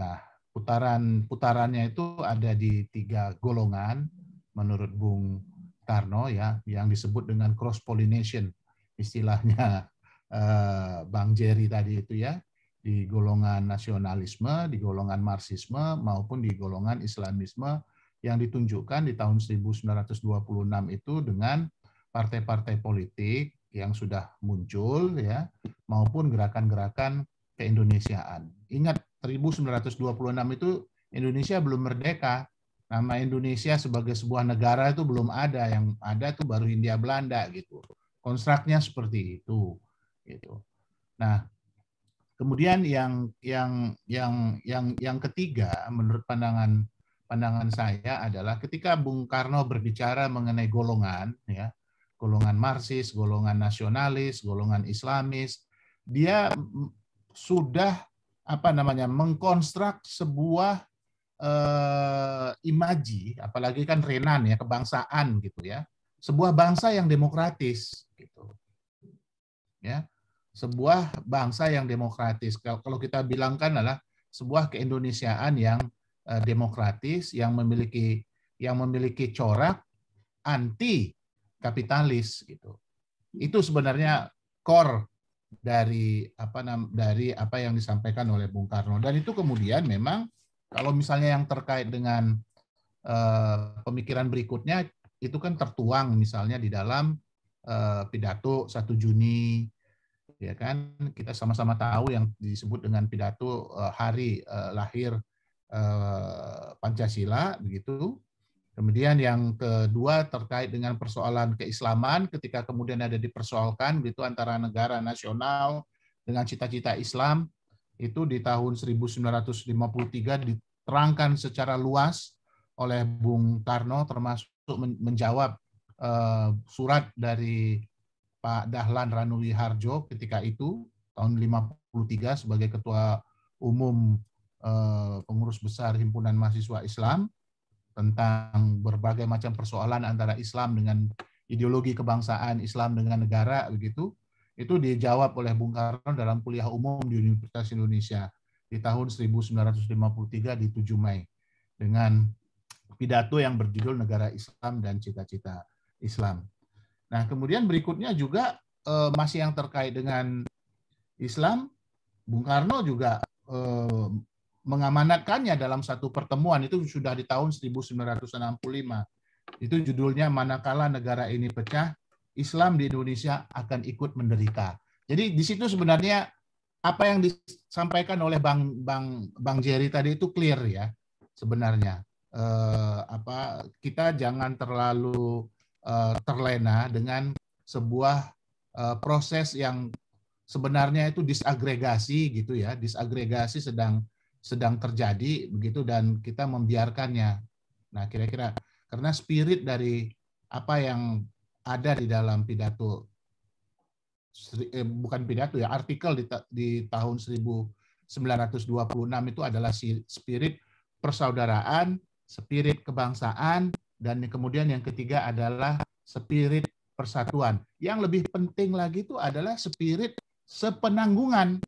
H: Nah, putaran putarannya itu ada di tiga golongan menurut Bung Karno ya yang disebut dengan cross pollination istilahnya eh, Bang Jerry tadi itu ya di golongan nasionalisme, di golongan marxisme maupun di golongan islamisme yang ditunjukkan di tahun 1926 itu dengan partai-partai politik yang sudah muncul ya maupun gerakan-gerakan keindonesiaan. Ingat 1926 itu Indonesia belum merdeka. Nama Indonesia sebagai sebuah negara itu belum ada, yang ada itu baru Hindia Belanda gitu. Konstruknya seperti itu gitu. Nah, kemudian yang yang yang yang yang ketiga menurut pandangan pandangan saya adalah ketika Bung Karno berbicara mengenai golongan ya, golongan Marxis, golongan nasionalis, golongan Islamis, dia sudah apa namanya mengkonstruk sebuah eh, imaji, apalagi kan Renan ya kebangsaan gitu ya, sebuah bangsa yang demokratis gitu, ya sebuah bangsa yang demokratis. Kalau kita bilangkan adalah sebuah keindonesiaan yang eh, demokratis yang memiliki yang memiliki corak anti kapitalis gitu. Itu sebenarnya core dari apa dari apa yang disampaikan oleh Bung Karno dan itu kemudian memang kalau misalnya yang terkait dengan uh, pemikiran berikutnya itu kan tertuang misalnya di dalam uh, pidato 1 Juni ya kan kita sama-sama tahu yang disebut dengan pidato uh, hari lahir Pancasila begitu Kemudian yang kedua terkait dengan persoalan keislaman ketika kemudian ada dipersoalkan itu antara negara nasional dengan cita-cita Islam itu di tahun 1953 diterangkan secara luas oleh Bung Karno termasuk menjawab eh, surat dari Pak Dahlan Ranuwi Harjo ketika itu tahun 53 sebagai ketua umum eh, pengurus besar Himpunan Mahasiswa Islam tentang berbagai macam persoalan antara Islam dengan ideologi kebangsaan, Islam dengan negara begitu, itu dijawab oleh Bung Karno dalam kuliah umum di Universitas Indonesia di tahun 1953 di 7 Mei dengan pidato yang berjudul Negara Islam dan Cita-cita Islam. Nah, kemudian berikutnya juga eh, masih yang terkait dengan Islam, Bung Karno juga eh, mengamanatkannya dalam satu pertemuan itu sudah di tahun 1965. Itu judulnya manakala negara ini pecah, Islam di Indonesia akan ikut menderita. Jadi di situ sebenarnya apa yang disampaikan oleh Bang Bang Bang Jerry tadi itu clear ya sebenarnya. Eh, apa kita jangan terlalu eh, terlena dengan sebuah eh, proses yang sebenarnya itu disagregasi gitu ya, disagregasi sedang sedang terjadi begitu dan kita membiarkannya. Nah, kira-kira karena spirit dari apa yang ada di dalam pidato eh, bukan pidato ya artikel di, di tahun 1926 itu adalah spirit persaudaraan, spirit kebangsaan dan kemudian yang ketiga adalah spirit persatuan. Yang lebih penting lagi itu adalah spirit sepenanggungan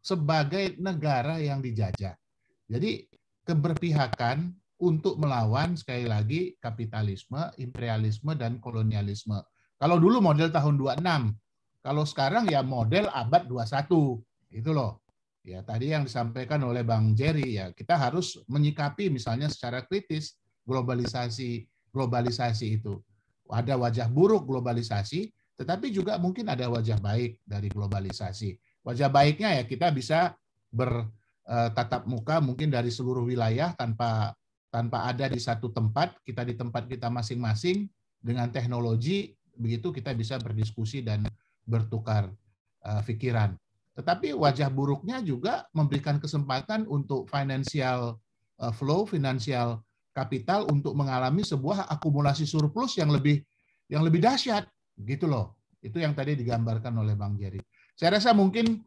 H: sebagai negara yang dijajah. Jadi keberpihakan untuk melawan sekali lagi kapitalisme, imperialisme dan kolonialisme. Kalau dulu model tahun 26, kalau sekarang ya model abad 21. Itu loh. Ya, tadi yang disampaikan oleh Bang Jerry ya, kita harus menyikapi misalnya secara kritis globalisasi globalisasi itu. Ada wajah buruk globalisasi, tetapi juga mungkin ada wajah baik dari globalisasi. Wajah baiknya ya kita bisa ber Eh, tatap muka mungkin dari seluruh wilayah tanpa tanpa ada di satu tempat, kita di tempat kita masing-masing dengan teknologi begitu kita bisa berdiskusi dan bertukar eh, pikiran. Tetapi wajah buruknya juga memberikan kesempatan untuk financial eh, flow, financial kapital untuk mengalami sebuah akumulasi surplus yang lebih yang lebih dahsyat gitu loh. Itu yang tadi digambarkan oleh Bang Jerry. Saya rasa mungkin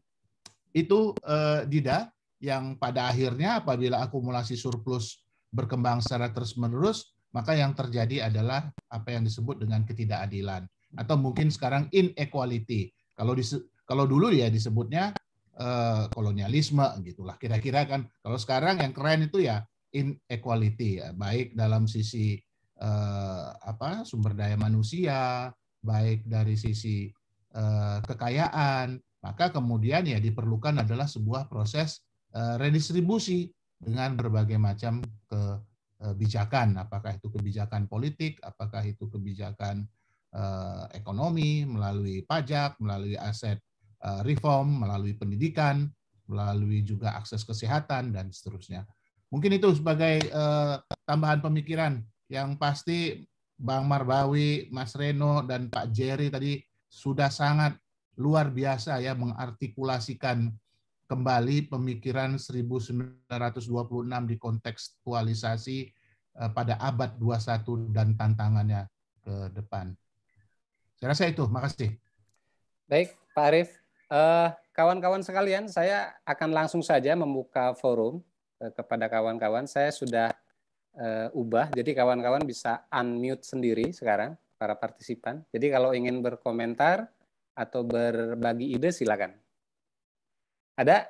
H: itu uh, Dida yang pada akhirnya apabila akumulasi surplus berkembang secara terus-menerus, maka yang terjadi adalah apa yang disebut dengan ketidakadilan atau mungkin sekarang inequality. Kalau kalau dulu ya disebutnya eh, kolonialisme gitulah. Kira-kira kan kalau sekarang yang keren itu ya inequality ya, baik dalam sisi eh, apa sumber daya manusia, baik dari sisi eh, kekayaan, maka kemudian ya diperlukan adalah sebuah proses Eh, redistribusi dengan berbagai macam kebijakan, eh, apakah itu kebijakan politik, apakah itu kebijakan eh, ekonomi melalui pajak, melalui aset reform, melalui pendidikan, melalui juga akses kesehatan dan seterusnya. Mungkin itu sebagai tambahan pemikiran yang pasti Bang Marbawi, Mas Reno dan Pak Jerry tadi sudah sangat luar biasa ya mengartikulasikan kembali pemikiran 1926 di kontekstualisasi pada abad 21 dan tantangannya ke depan. Saya rasa itu. Makasih.
A: Baik, Pak Arief. Eh, kawan-kawan uh, sekalian, saya akan langsung saja membuka forum eh, kepada kawan-kawan. Saya sudah uh, ubah, jadi kawan-kawan bisa unmute sendiri sekarang para partisipan. Jadi kalau ingin berkomentar atau berbagi ide silakan. Ada?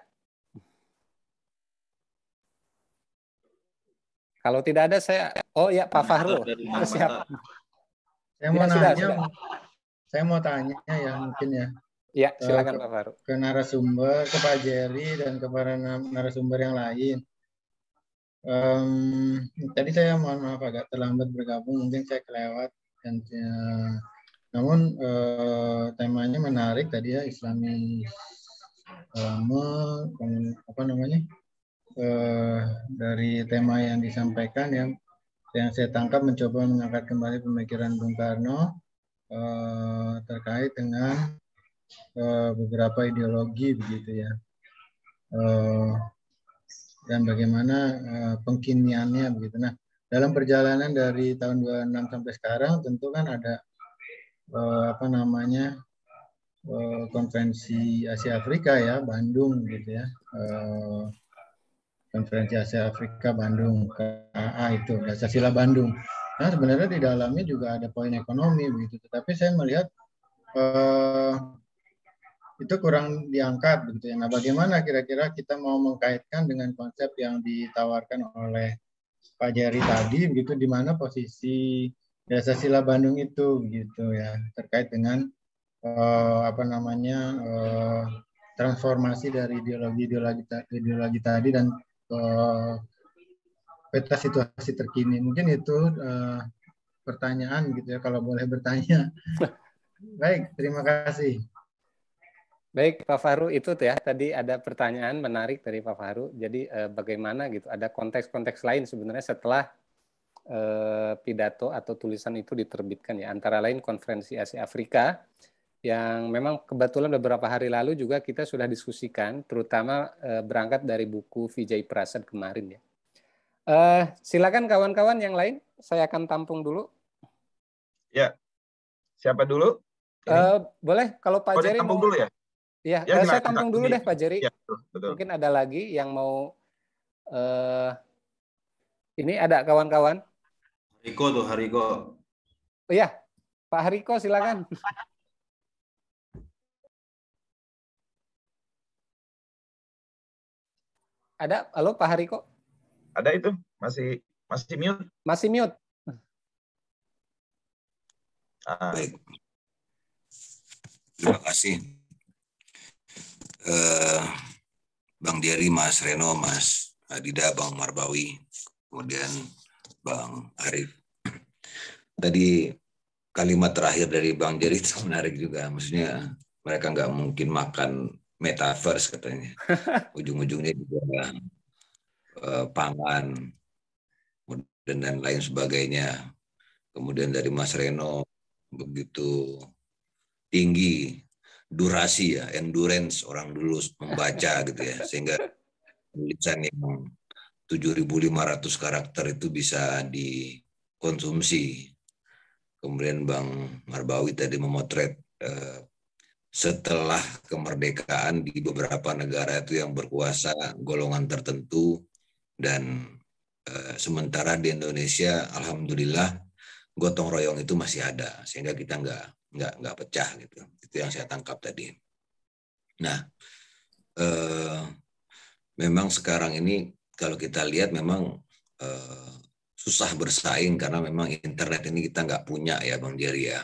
A: Kalau tidak ada saya oh
C: ya Pak nah, Fahrul. Siap. Saya mau ya, nanya. Saya mau tanya ya mungkin ya. Ya, eh, silakan ke, Pak Fahru. Ke narasumber, ke Pak Jerry dan ke para narasumber yang lain. Um, tadi saya mohon maaf agak terlambat bergabung, mungkin saya kelewat. Dan, eh, namun uh, temanya menarik tadi ya Islamis Eh, apa namanya eh, dari tema yang disampaikan yang yang saya tangkap mencoba mengangkat kembali pemikiran Bung Karno eh, terkait dengan beberapa ideologi begitu ya dan bagaimana pengkiniannya begitu. Nah dalam perjalanan dari tahun 26 sampai sekarang tentu kan ada apa namanya Eh, konferensi Asia Afrika ya Bandung gitu ya eh, konferensi Asia Afrika Bandung KAA itu dasar sila Bandung. Nah sebenarnya di dalamnya juga ada poin ekonomi begitu, tetapi saya melihat eh, itu kurang diangkat begitu ya. Nah bagaimana kira-kira kita mau mengkaitkan dengan konsep yang ditawarkan oleh Pak Jerry tadi begitu, di mana posisi dasar sila Bandung itu begitu ya terkait dengan uh, apa namanya uh, transformasi dari ideologi ideologi ideologi tadi dan uh, peta situasi terkini mungkin itu uh, pertanyaan gitu ya kalau boleh bertanya baik terima kasih
A: Baik, Pak Faru itu ya tadi ada pertanyaan menarik dari Pak Faru. Jadi uh, bagaimana gitu? Ada konteks-konteks lain sebenarnya setelah pidato atau tulisan itu diterbitkan ya. Antara lain konferensi Asia Afrika yang memang kebetulan beberapa hari lalu juga kita sudah diskusikan, terutama uh, berangkat dari buku Vijay Prasad kemarin ya. Uh, silakan kawan-kawan yang lain, saya akan tampung dulu. Ya, siapa dulu? Uh, boleh, kalau Pak oh, Jerry tampung mau... dulu ya? Iya, ya, ya saya tampung dulu deh Pak Jerry. Ya, Mungkin ada lagi yang mau... Uh, ini ada kawan-kawan.
C: Hariko tuh, Hariko. Oh iya, Pak Hariko silakan.
A: Ada? Halo Pak Hariko?
D: Ada itu, masih masih mute.
A: Masih mute.
E: Ah. Baik. Terima kasih. Eh, Bang Diari, Mas Reno, Mas Adida, Bang Marbawi, kemudian Bang Arif. Tadi kalimat terakhir dari Bang Jerry itu menarik juga. Maksudnya mereka nggak mungkin makan metaverse katanya. Ujung-ujungnya juga uh, pangan dan dan lain sebagainya. Kemudian dari Mas Reno begitu tinggi durasi ya, endurance orang dulu membaca gitu ya, sehingga tulisan yang 7.500 karakter itu bisa dikonsumsi. Kemudian Bang Marbawi tadi memotret eh, setelah kemerdekaan di beberapa negara itu yang berkuasa golongan tertentu dan e, sementara di Indonesia alhamdulillah gotong royong itu masih ada sehingga kita nggak nggak nggak pecah gitu itu yang saya tangkap tadi nah e, memang sekarang ini kalau kita lihat memang e, susah bersaing karena memang internet ini kita nggak punya ya bang Jerry ya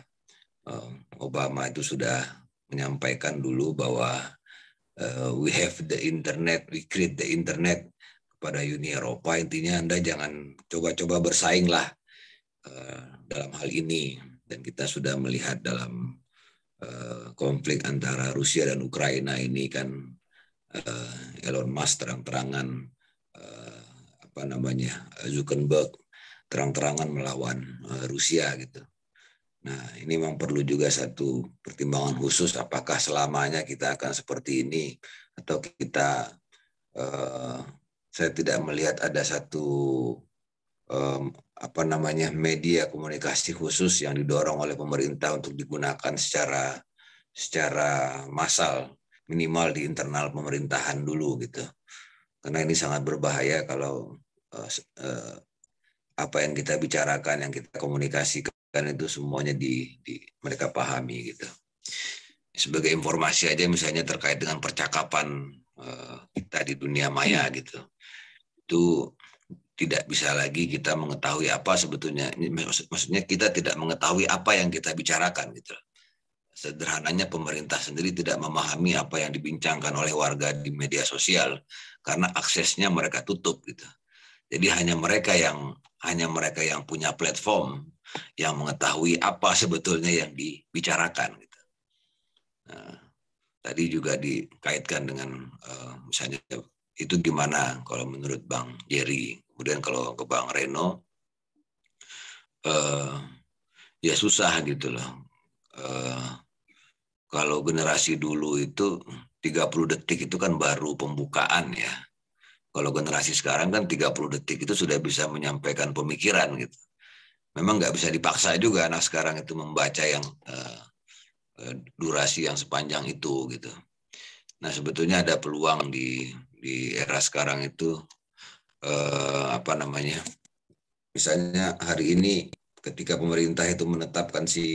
E: Obama itu sudah menyampaikan dulu bahwa uh, we have the internet, we create the internet kepada Uni Eropa. Intinya Anda jangan coba-coba bersaing lah uh, dalam hal ini. Dan kita sudah melihat dalam uh, konflik antara Rusia dan Ukraina ini kan uh, Elon Musk terang-terangan uh, apa namanya Zuckerberg terang-terangan melawan uh, Rusia gitu. Nah, ini memang perlu juga satu pertimbangan khusus apakah selamanya kita akan seperti ini atau kita eh, saya tidak melihat ada satu eh, apa namanya media komunikasi khusus yang didorong oleh pemerintah untuk digunakan secara secara massal minimal di internal pemerintahan dulu gitu. Karena ini sangat berbahaya kalau eh, eh apa yang kita bicarakan, yang kita komunikasikan kan itu semuanya di, di mereka pahami gitu. Sebagai informasi aja misalnya terkait dengan percakapan uh, kita di dunia maya iya. gitu. Itu tidak bisa lagi kita mengetahui apa sebetulnya maksudnya kita tidak mengetahui apa yang kita bicarakan gitu sederhananya pemerintah sendiri tidak memahami apa yang dibincangkan oleh warga di media sosial karena aksesnya mereka tutup gitu jadi hanya mereka yang hanya mereka yang punya platform yang mengetahui apa sebetulnya yang dibicarakan. Gitu. Nah, tadi juga dikaitkan dengan eh, misalnya itu gimana kalau menurut Bang Jerry, kemudian kalau ke Bang Reno, uh, ya susah gitu loh. Uh, kalau generasi dulu itu 30 detik itu kan baru pembukaan ya. Kalau generasi sekarang kan 30 detik itu sudah bisa menyampaikan pemikiran gitu. Memang nggak bisa dipaksa juga anak sekarang itu membaca yang uh, durasi yang sepanjang itu gitu. Nah sebetulnya ada peluang di di era sekarang itu eh, apa namanya? Misalnya hari ini ketika pemerintah itu menetapkan si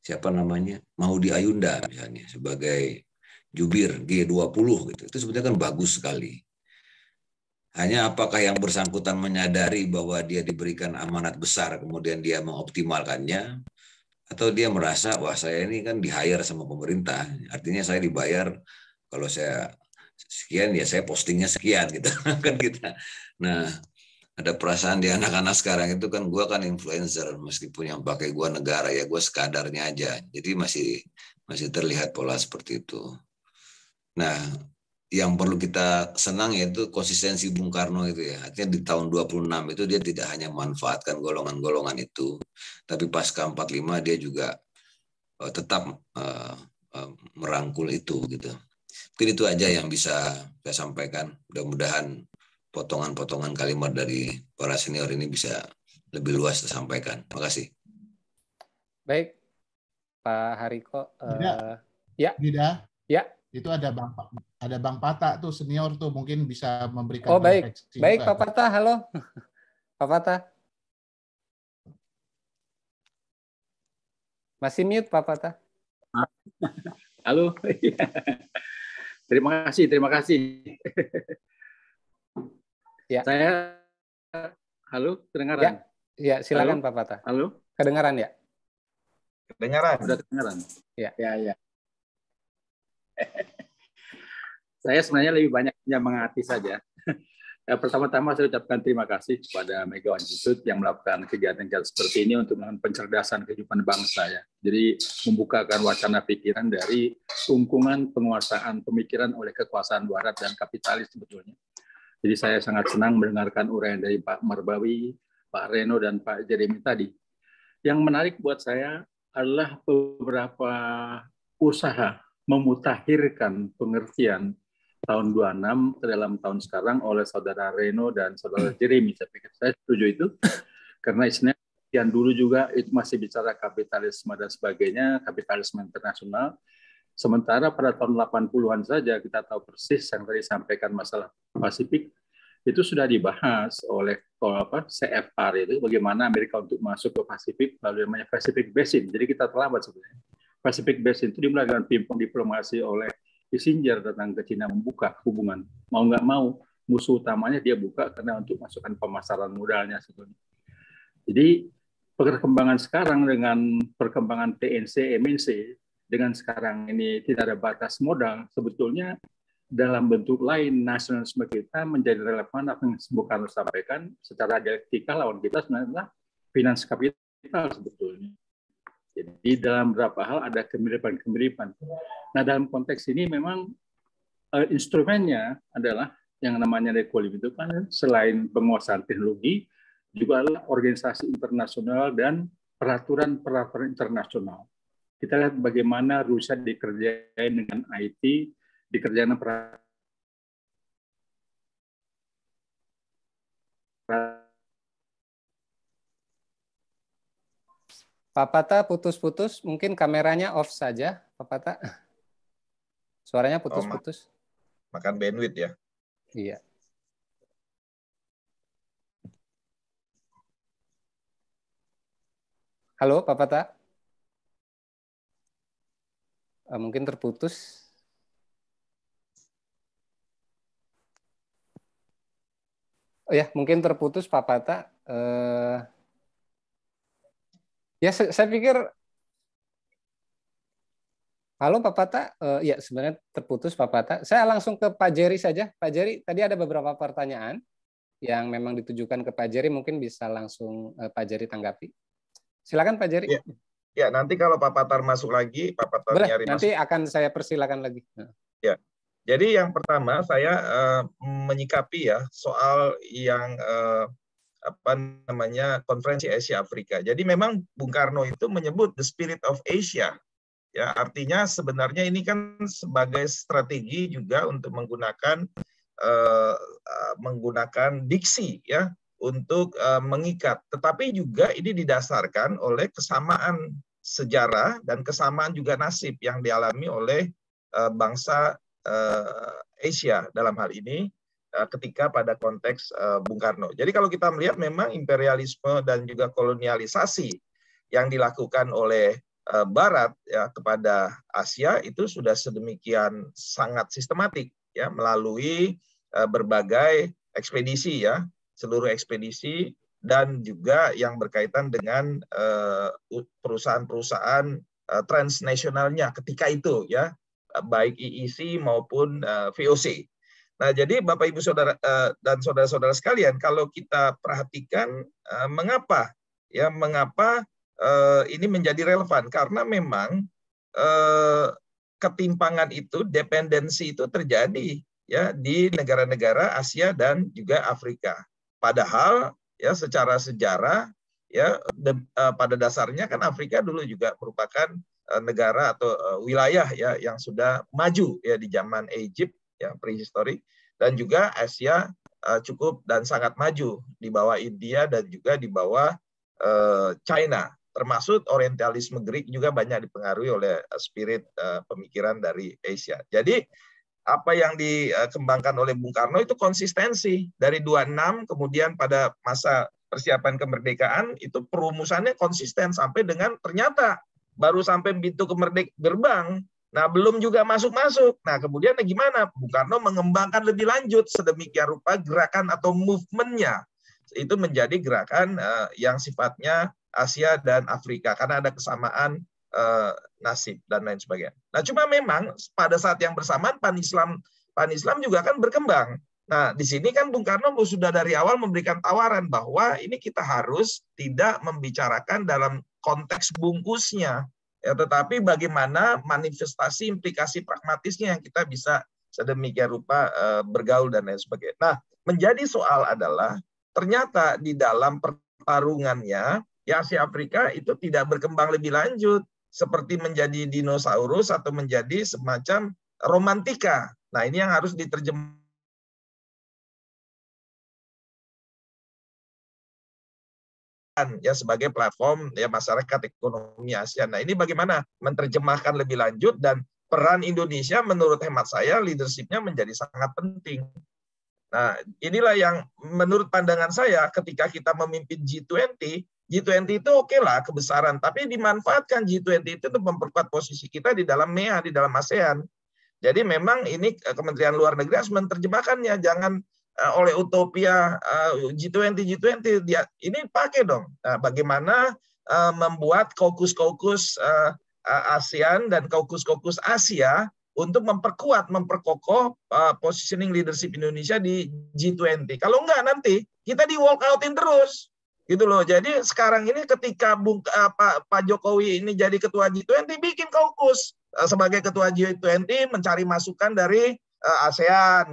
E: siapa namanya Maudi Ayunda misalnya sebagai jubir G20 gitu. Itu sebetulnya kan bagus sekali. Hanya apakah yang bersangkutan menyadari bahwa dia diberikan amanat besar kemudian dia mengoptimalkannya atau dia merasa wah saya ini kan di hire sama pemerintah, artinya saya dibayar kalau saya sekian ya saya postingnya sekian gitu kan kita. Gitu. Nah, ada perasaan di anak-anak sekarang itu kan gue kan influencer meskipun yang pakai gue negara ya gue sekadarnya aja. Jadi masih masih terlihat pola seperti itu. Nah, yang perlu kita senang yaitu konsistensi Bung Karno itu ya. Artinya di tahun 26 itu dia tidak hanya memanfaatkan golongan-golongan itu, tapi pasca 45 dia juga eh, tetap eh, eh, merangkul itu gitu. Mungkin itu aja yang bisa saya sampaikan. Mudah-mudahan potongan-potongan kalimat dari para senior ini bisa lebih luas tersampaikan Terima kasih.
A: Baik, Pak Hariko. Uh,
H: ya. Tidak. Ya. Itu ada Bang Pak ada Bang Pata tuh senior tuh mungkin bisa memberikan Oh baik. Baik Pak Pata, halo. Pak Pata.
A: Masih mute Pak Pata.
D: Halo. terima kasih, terima kasih. ya. Saya halo, kedengaran?
A: Ya, ya silakan
D: Pak Pata. Halo. Kedengaran ya? Kedengaran. Sudah kedengaran. Ya. Ya, ya saya sebenarnya lebih banyaknya mengati saja. Pertama-tama saya ucapkan terima kasih kepada Mega Institute yang melakukan kegiatan-kegiatan seperti ini untuk melakukan pencerdasan kehidupan bangsa ya. Jadi membukakan wacana pikiran dari lingkungan penguasaan pemikiran oleh kekuasaan barat dan kapitalis sebetulnya. Jadi saya sangat senang mendengarkan uraian dari Pak Marbawi, Pak Reno, dan Pak Jeremy tadi. Yang menarik buat saya adalah beberapa usaha memutahirkan pengertian tahun 26 ke dalam tahun sekarang oleh saudara Reno dan saudara hmm. Jeremy. Saya pikir saya setuju itu karena isinya yang dulu juga itu masih bicara kapitalisme dan sebagainya, kapitalisme internasional. Sementara pada tahun 80-an saja kita tahu persis yang tadi sampaikan masalah Pasifik itu sudah dibahas oleh oh, apa CFR itu bagaimana Amerika untuk masuk ke Pasifik lalu namanya Pacific Basin. Jadi kita terlambat sebenarnya. Pacific Basin itu dimulai dengan pimpong diplomasi oleh Kissinger datang ke Cina membuka hubungan. Mau nggak mau, musuh utamanya dia buka karena untuk masukkan pemasaran modalnya sebetulnya. Jadi perkembangan sekarang dengan perkembangan TNC, MNC, dengan sekarang ini tidak ada batas modal, sebetulnya dalam bentuk lain nasionalisme kita menjadi relevan apa yang bukan sampaikan secara dialektika lawan kita sebenarnya adalah finance kapital sebetulnya. Jadi dalam beberapa hal ada kemiripan-kemiripan. Nah dalam konteks ini memang uh, instrumennya adalah yang namanya Requiem itu kan selain penguasaan teknologi juga adalah organisasi internasional dan peraturan-peraturan internasional. Kita lihat bagaimana Rusia dikerjain dengan IT, dikerjain peraturan
A: Pak Pata putus-putus, mungkin kameranya off saja, Pak Pata. Suaranya oh, putus-putus.
G: Oh, makan bandwidth ya?
A: Iya. Halo, Pak Pata. Eh, mungkin terputus. Oh ya, mungkin terputus Pak Pata. Eh ya saya pikir halo Pak Pata uh, ya sebenarnya terputus Pak Pata saya langsung ke Pak Jerry saja Pak Jerry tadi ada beberapa pertanyaan yang memang ditujukan ke Pak Jerry mungkin bisa langsung uh, Pak Jerry tanggapi silakan Pak Jerry ya. ya nanti kalau Pak Patar masuk lagi Pak Patar Boleh, nyari nanti masuk. akan saya persilakan lagi
G: ya jadi yang pertama saya uh, menyikapi ya soal yang uh, apa namanya konferensi Asia Afrika. Jadi memang Bung Karno itu menyebut the spirit of Asia. Ya, artinya sebenarnya ini kan sebagai strategi juga untuk menggunakan uh, menggunakan diksi ya untuk uh, mengikat. Tetapi juga ini didasarkan oleh kesamaan sejarah dan kesamaan juga nasib yang dialami oleh uh, bangsa uh, Asia dalam hal ini Eh, ketika pada konteks eh, Bung Karno. Jadi kalau kita melihat memang imperialisme dan juga kolonialisasi yang dilakukan oleh eh, Barat ya kepada Asia itu sudah sedemikian sangat sistematik ya melalui berbagai ekspedisi ya seluruh ekspedisi dan juga yang berkaitan dengan perusahaan-perusahaan transnasionalnya ketika itu ya baik IEC e maupun VOC Nah, jadi Bapak Ibu Saudara eh, dan saudara-saudara sekalian, kalau kita perhatikan eh, mengapa ya mengapa eh, ini menjadi relevan karena memang ketimpangan itu dependensi itu terjadi ya di negara-negara Asia dan juga Afrika. Padahal ya secara sejarah ya de, pada dasarnya kan Afrika dulu juga merupakan negara atau wilayah ya yang sudah maju ya di zaman Egypt ya prehistorik dan juga Asia uh, cukup dan sangat maju di bawah India dan juga di bawah uh, China termasuk orientalisme Greek juga banyak dipengaruhi oleh eh, spirit uh, pemikiran dari Asia. Jadi apa yang dikembangkan oleh Bung Karno itu konsistensi dari 26 kemudian pada masa persiapan kemerdekaan itu perumusannya konsisten sampai dengan ternyata baru sampai pintu kemerdek gerbang Nah, belum juga masuk-masuk. Nah, kemudian gimana? Bung Karno mengembangkan lebih lanjut sedemikian rupa gerakan atau movementnya. Itu menjadi gerakan uh, yang sifatnya Asia dan Afrika, karena ada kesamaan uh, nasib dan lain sebagainya. Nah, cuma memang pada saat yang bersamaan pan-Islam pan-Islam juga kan berkembang. Nah, di sini kan Bung Karno sudah dari awal memberikan tawaran bahwa ini kita harus tidak membicarakan dalam konteks bungkusnya, Ya, tetapi bagaimana manifestasi implikasi pragmatisnya yang kita bisa sedemikian rupa eh, bergaul dan lain sebagainya. Nah, menjadi soal adalah ternyata di dalam pertarungannya ya Asia Afrika itu tidak berkembang lebih lanjut seperti menjadi dinosaurus atau
C: menjadi semacam romantika. Nah, ini yang harus diterjemahkan ya
G: sebagai platform ya masyarakat ekonomi ASEAN. Nah, ini bagaimana menerjemahkan lebih lanjut dan peran Indonesia menurut hemat saya leadershipnya menjadi sangat penting. Nah, inilah yang menurut pandangan saya ketika kita memimpin G20, G20 itu oke okay lah kebesaran, tapi dimanfaatkan G20 itu untuk memperkuat posisi kita di dalam MEA, di dalam ASEAN. Jadi memang ini eh, Kementerian Luar Negeri harus menerjemahkannya, jangan Eh, oleh Utopia G20 eh, G20 dia ini pakai dong. Nah, bagaimana eh, membuat kaukus-kaukus ASEAN dan kaukus-kaukus Asia untuk memperkuat, memperkokoh positioning leadership Indonesia di G20. Kalau enggak nanti kita di walk walkoutin terus. Gitu loh. Jadi sekarang ini ketika Bung Pak, Pak Jokowi ini jadi ketua G20 bikin kaukus sebagai ketua G20 mencari masukan dari Eh, ASEAN,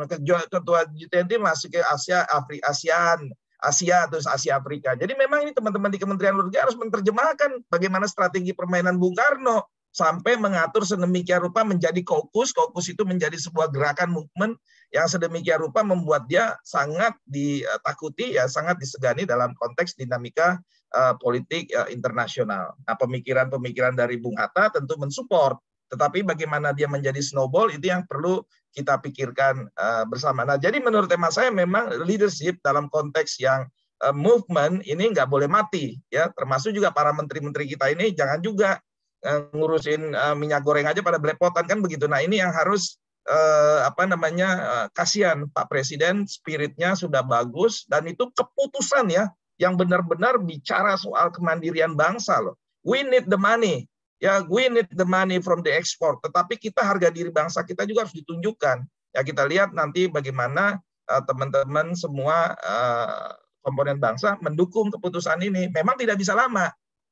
G: ketua G20 masuk ke Asia, Afri, ASEAN, Asia terus Asia Afrika. Jadi memang ini teman-teman di Kementerian Luar Negeri harus menerjemahkan bagaimana strategi permainan Bung Karno sampai mengatur sedemikian rupa menjadi kokus. Kokus itu menjadi sebuah gerakan movement yang sedemikian rupa membuat dia sangat ditakuti ya sangat disegani dalam konteks dinamika uh, politik uh, internasional. Nah, pemikiran-pemikiran dari Bung Hatta tentu mensupport tetapi bagaimana dia menjadi snowball itu yang perlu kita pikirkan eh, bersama. Nah, jadi menurut tema saya memang leadership dalam konteks yang eh, movement ini nggak boleh mati, ya. Termasuk juga para menteri-menteri kita ini jangan juga eh, ngurusin minyak goreng aja pada belepotan kan begitu. Nah, ini yang harus apa namanya kasihan Pak Presiden spiritnya sudah bagus dan itu keputusan ya yang benar-benar bicara soal kemandirian bangsa loh. We need the money. Ya, we need the money from the export. Tetapi kita harga diri bangsa kita juga harus ditunjukkan. Ya, kita lihat nanti bagaimana eh, teman-teman uh, semua uh, komponen bangsa mendukung keputusan ini. Memang tidak bisa lama.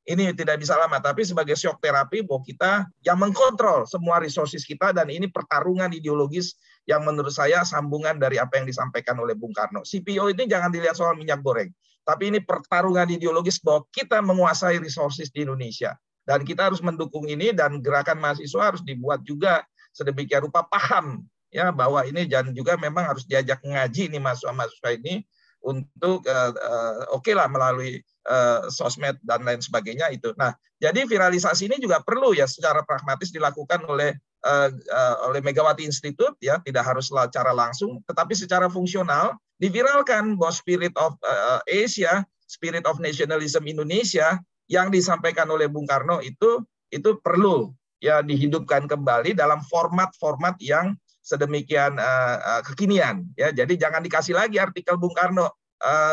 G: Ini tidak bisa lama, tapi sebagai shock terapi bahwa kita yang mengkontrol semua resources kita dan ini pertarungan ideologis yang menurut saya sambungan dari apa yang disampaikan oleh Bung Karno. CPO ini jangan dilihat soal minyak goreng, tapi ini pertarungan ideologis bahwa kita menguasai resources di Indonesia. Dan kita harus mendukung ini dan gerakan mahasiswa harus dibuat juga sedemikian rupa paham ya bahwa ini dan juga memang harus diajak ngaji ini mahasiswa-mahasiswa ini untuk uh, uh, oke okay lah melalui uh, sosmed dan lain sebagainya itu. Nah, jadi viralisasi ini juga perlu ya secara pragmatis dilakukan oleh uh, uh, oleh Megawati Institute ya, tidak harus secara langsung, tetapi secara fungsional diviralkan bahwa spirit of uh, Asia, spirit of nationalism Indonesia yang disampaikan oleh Bung Karno itu itu perlu ya dihidupkan kembali dalam format-format yang sedemikian uh, uh, kekinian ya. Jadi jangan dikasih lagi artikel Bung Karno uh,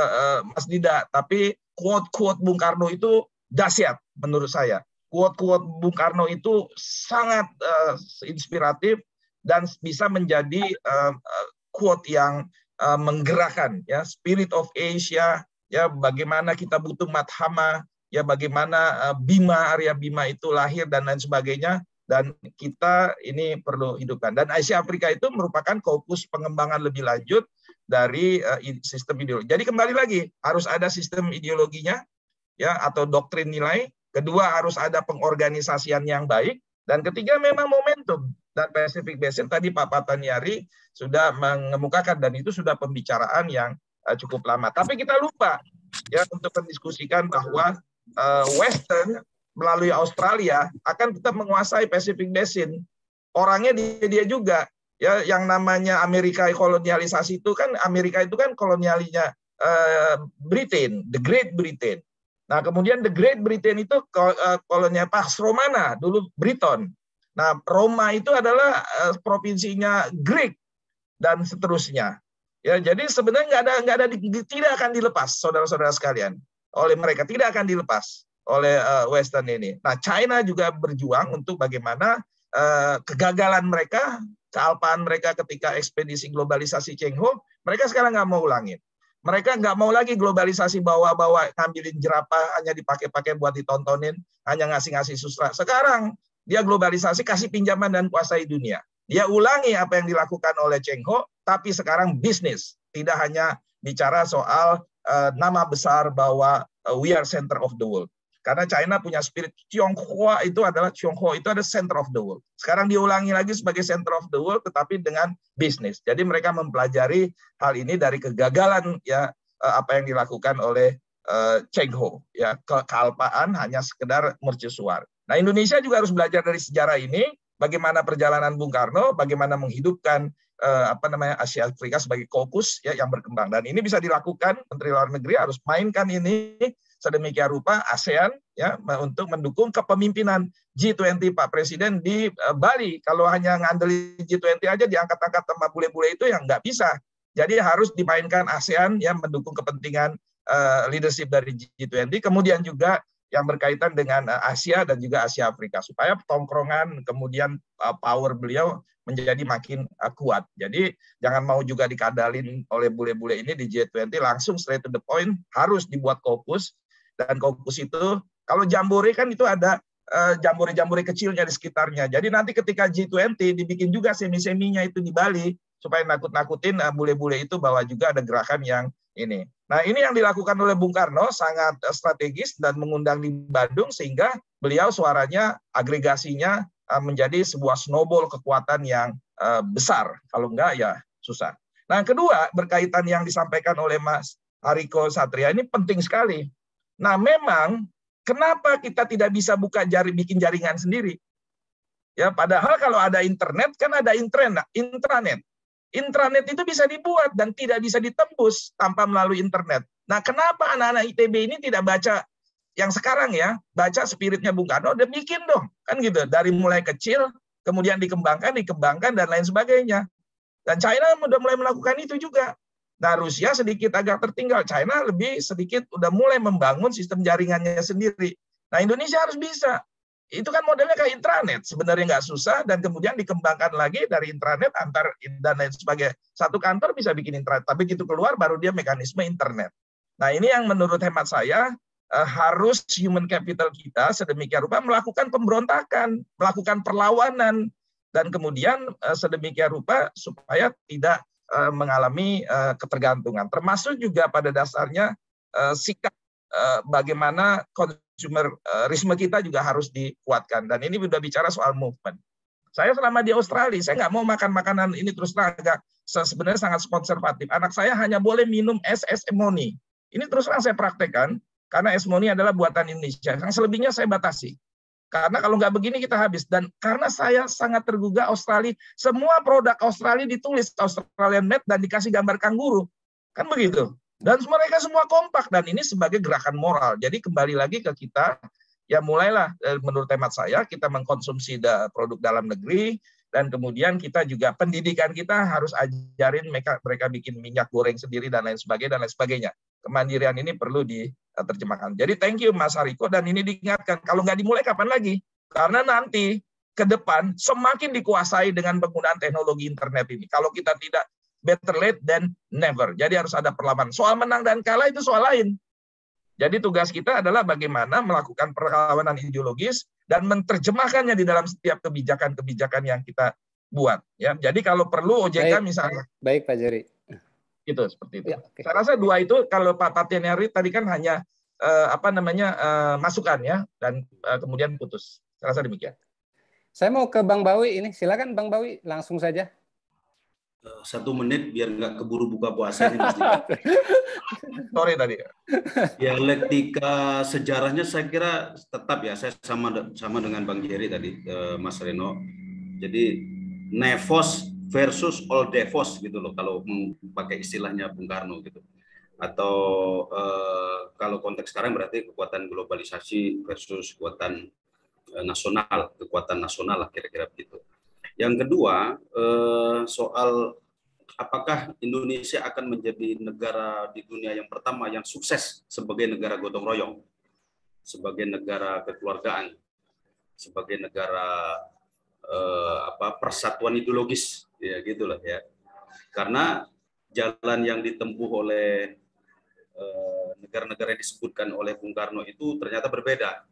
G: uh, Mas Dida, tapi quote-quote Bung Karno itu dahsyat menurut saya. Quote-quote Bung Karno itu sangat uh, inspiratif dan bisa menjadi uh, quote yang uh, menggerakkan ya spirit of Asia ya bagaimana kita butuh mathama ya bagaimana eh, Bima Arya Bima itu lahir dan lain sebagainya dan kita ini perlu hidupkan. Dan Asia Afrika itu merupakan fokus pengembangan lebih lanjut dari eh, sistem ideologi. Jadi kembali lagi harus ada sistem ideologinya ya atau doktrin nilai, kedua harus ada pengorganisasian yang baik dan ketiga memang momentum. Dan Pacific Basin tadi Pak Pataniari sudah mengemukakan dan itu sudah pembicaraan yang eh, cukup lama. Tapi kita lupa ya untuk mendiskusikan bahwa Eh, Western melalui Australia akan tetap menguasai Pacific Basin. Orangnya dia, dia juga ya yang namanya Amerika kolonialisasi itu kan Amerika itu kan kolonialinya uh, Britain, the Great Britain. Nah, kemudian the Great Britain itu eh, koloninya Pax Romana, dulu Briton. Nah, Roma itu adalah uh, provinsinya Greek dan seterusnya. Ya, jadi sebenarnya nggak ada nggak ada tidak akan dilepas, saudara-saudara sekalian oleh mereka tidak akan dilepas oleh uh, Western ini. Nah, China juga berjuang untuk bagaimana uh, kegagalan mereka, kealpaan mereka ketika ekspedisi globalisasi Cheng Ho. mereka sekarang nggak mau ulangin. Mereka nggak mau lagi globalisasi bawa-bawa ngambilin jerapah hanya dipakai-pakai buat ditontonin, hanya ngasih-ngasih susra. Sekarang dia globalisasi kasih pinjaman dan kuasai dunia. Dia ulangi apa yang dilakukan oleh Cheng Ho, tapi sekarang bisnis. Tidak hanya bicara soal uh, nama besar bahwa uh, we are center of the world. Karena China punya spirit Tionghoa itu adalah Tionghoa itu ada center of the world. Sekarang diulangi lagi sebagai center of the world tetapi dengan bisnis. Jadi mereka mempelajari hal ini dari kegagalan ya eh, apa yang dilakukan oleh uh, Cheng Ho ya kealpaan hanya sekedar mercusuar. Nah, Indonesia juga harus belajar dari sejarah ini bagaimana perjalanan Bung Karno, bagaimana menghidupkan eh, apa namanya Asia Afrika sebagai kokus ya yang berkembang dan ini bisa dilakukan Menteri Luar Negeri harus mainkan ini sedemikian rupa ASEAN ya untuk mendukung kepemimpinan G20 Pak Presiden di eh, Bali kalau hanya ngandeli G20 aja diangkat-angkat sama bule-bule itu yang nggak bisa jadi harus dimainkan ASEAN yang mendukung kepentingan uh, leadership dari G20 kemudian juga yang berkaitan dengan eh, Asia dan juga Asia Afrika supaya tongkrongan kemudian eh, power beliau menjadi makin eh, kuat. Jadi jangan mau juga dikadalin oleh bule-bule ini di G20 langsung straight to the point harus dibuat kokus dan kokus itu kalau jambore kan itu ada jambore-jambore kecilnya di sekitarnya. Jadi nanti ketika G20 dibikin juga semi-seminya itu di Bali supaya nakut-nakutin bule-bule itu bahwa juga ada gerakan yang ini. Nah, ini yang dilakukan oleh Bung Karno sangat eh, strategis dan mengundang di Bandung sehingga beliau suaranya agregasinya eh, menjadi sebuah snowball kekuatan yang eh, besar. Kalau enggak ya susah. Nah, kedua berkaitan yang disampaikan oleh Mas Hariko Satria ini penting sekali. Nah, memang kenapa kita tidak bisa buka jari bikin jaringan sendiri? Ya, padahal kalau ada internet kan ada intranet. Intranet. Intranet itu bisa dibuat dan tidak bisa ditembus tanpa melalui internet. Nah, kenapa anak-anak ITB ini tidak baca yang sekarang ya, baca spiritnya Bung Karno, udah bikin dong. Kan gitu, dari mulai kecil, kemudian dikembangkan, dikembangkan, dan lain sebagainya. Dan China sudah mulai melakukan itu juga. Nah, Rusia sedikit agak tertinggal. China lebih sedikit udah mulai membangun sistem jaringannya sendiri. Nah, Indonesia harus bisa itu kan modelnya kayak intranet sebenarnya nggak susah dan kemudian dikembangkan lagi dari intranet antar dan lain sebagai satu kantor bisa bikin intranet tapi gitu keluar baru dia mekanisme internet nah ini yang menurut hemat saya eh, harus human capital kita sedemikian rupa melakukan pemberontakan melakukan perlawanan dan kemudian eh, sedemikian rupa supaya tidak eh, mengalami ketergantungan termasuk juga pada dasarnya sikap bagaimana konsumerisme eh, kita juga harus dikuatkan. Dan ini sudah bicara soal movement. Saya selama di Australia, saya nggak mau makan makanan ini terus terang agak sebenarnya sangat konservatif. Anak saya hanya boleh minum es emoni. Ini terus terang saya praktekkan karena esmoni adalah buatan Indonesia. Yang selebihnya saya batasi. Karena kalau nggak begini kita habis. Dan karena saya sangat tergugah Australia, semua produk Australia ditulis Australian Made dan dikasih gambar kanguru. Kan begitu. Dan mereka semua kompak dan ini sebagai gerakan moral. Jadi kembali lagi ke kita, ya mulailah e, menurut hemat saya kita mengkonsumsi produk dalam negeri dan kemudian kita juga pendidikan kita harus ajarin mereka mereka bikin minyak goreng sendiri dan lain sebagainya dan lain sebagainya. Kemandirian ini perlu diterjemahkan. E, Jadi thank you Mas Hariko dan ini diingatkan kalau nggak dimulai kapan lagi? Karena nanti ke depan semakin dikuasai dengan penggunaan teknologi internet ini. Kalau kita tidak better late than never. Jadi harus ada perlawanan. Soal menang dan kalah itu soal lain. Jadi tugas kita adalah bagaimana melakukan perlawanan ideologis dan menerjemahkannya di dalam setiap kebijakan-kebijakan yang kita
A: buat. Ya, jadi kalau perlu OJK baik, misalnya. Baik, Pak Jerry. Itu
G: seperti itu. Ya, okay. Saya rasa dua itu kalau Pak Patieneri tadi kan hanya eh, apa namanya eh,
A: masukan ya dan eh, kemudian putus. Saya rasa demikian. Saya mau ke Bang Bawi ini. Silakan Bang Bawi langsung saja.
B: Eh, satu menit biar nggak keburu buka puasa ini Mas Sorry tadi. Ya. Dialektika sejarahnya saya kira tetap ya saya sama sama dengan Bang Jerry tadi eh, Mas Reno. Jadi Nevos versus old Devos gitu loh kalau pakai istilahnya Bung Karno gitu. Atau eh, kalau konteks sekarang berarti kekuatan globalisasi versus kekuatan nasional, kekuatan nasional lah kira-kira begitu. Yang kedua, eh, soal apakah Indonesia akan menjadi negara di dunia yang pertama yang sukses sebagai negara gotong royong, sebagai negara kekeluargaan, sebagai negara eh, apa persatuan ideologis, ya gitulah ya. Karena jalan yang ditempuh oleh eh, negara-negara yang disebutkan oleh Bung Karno itu ternyata berbeda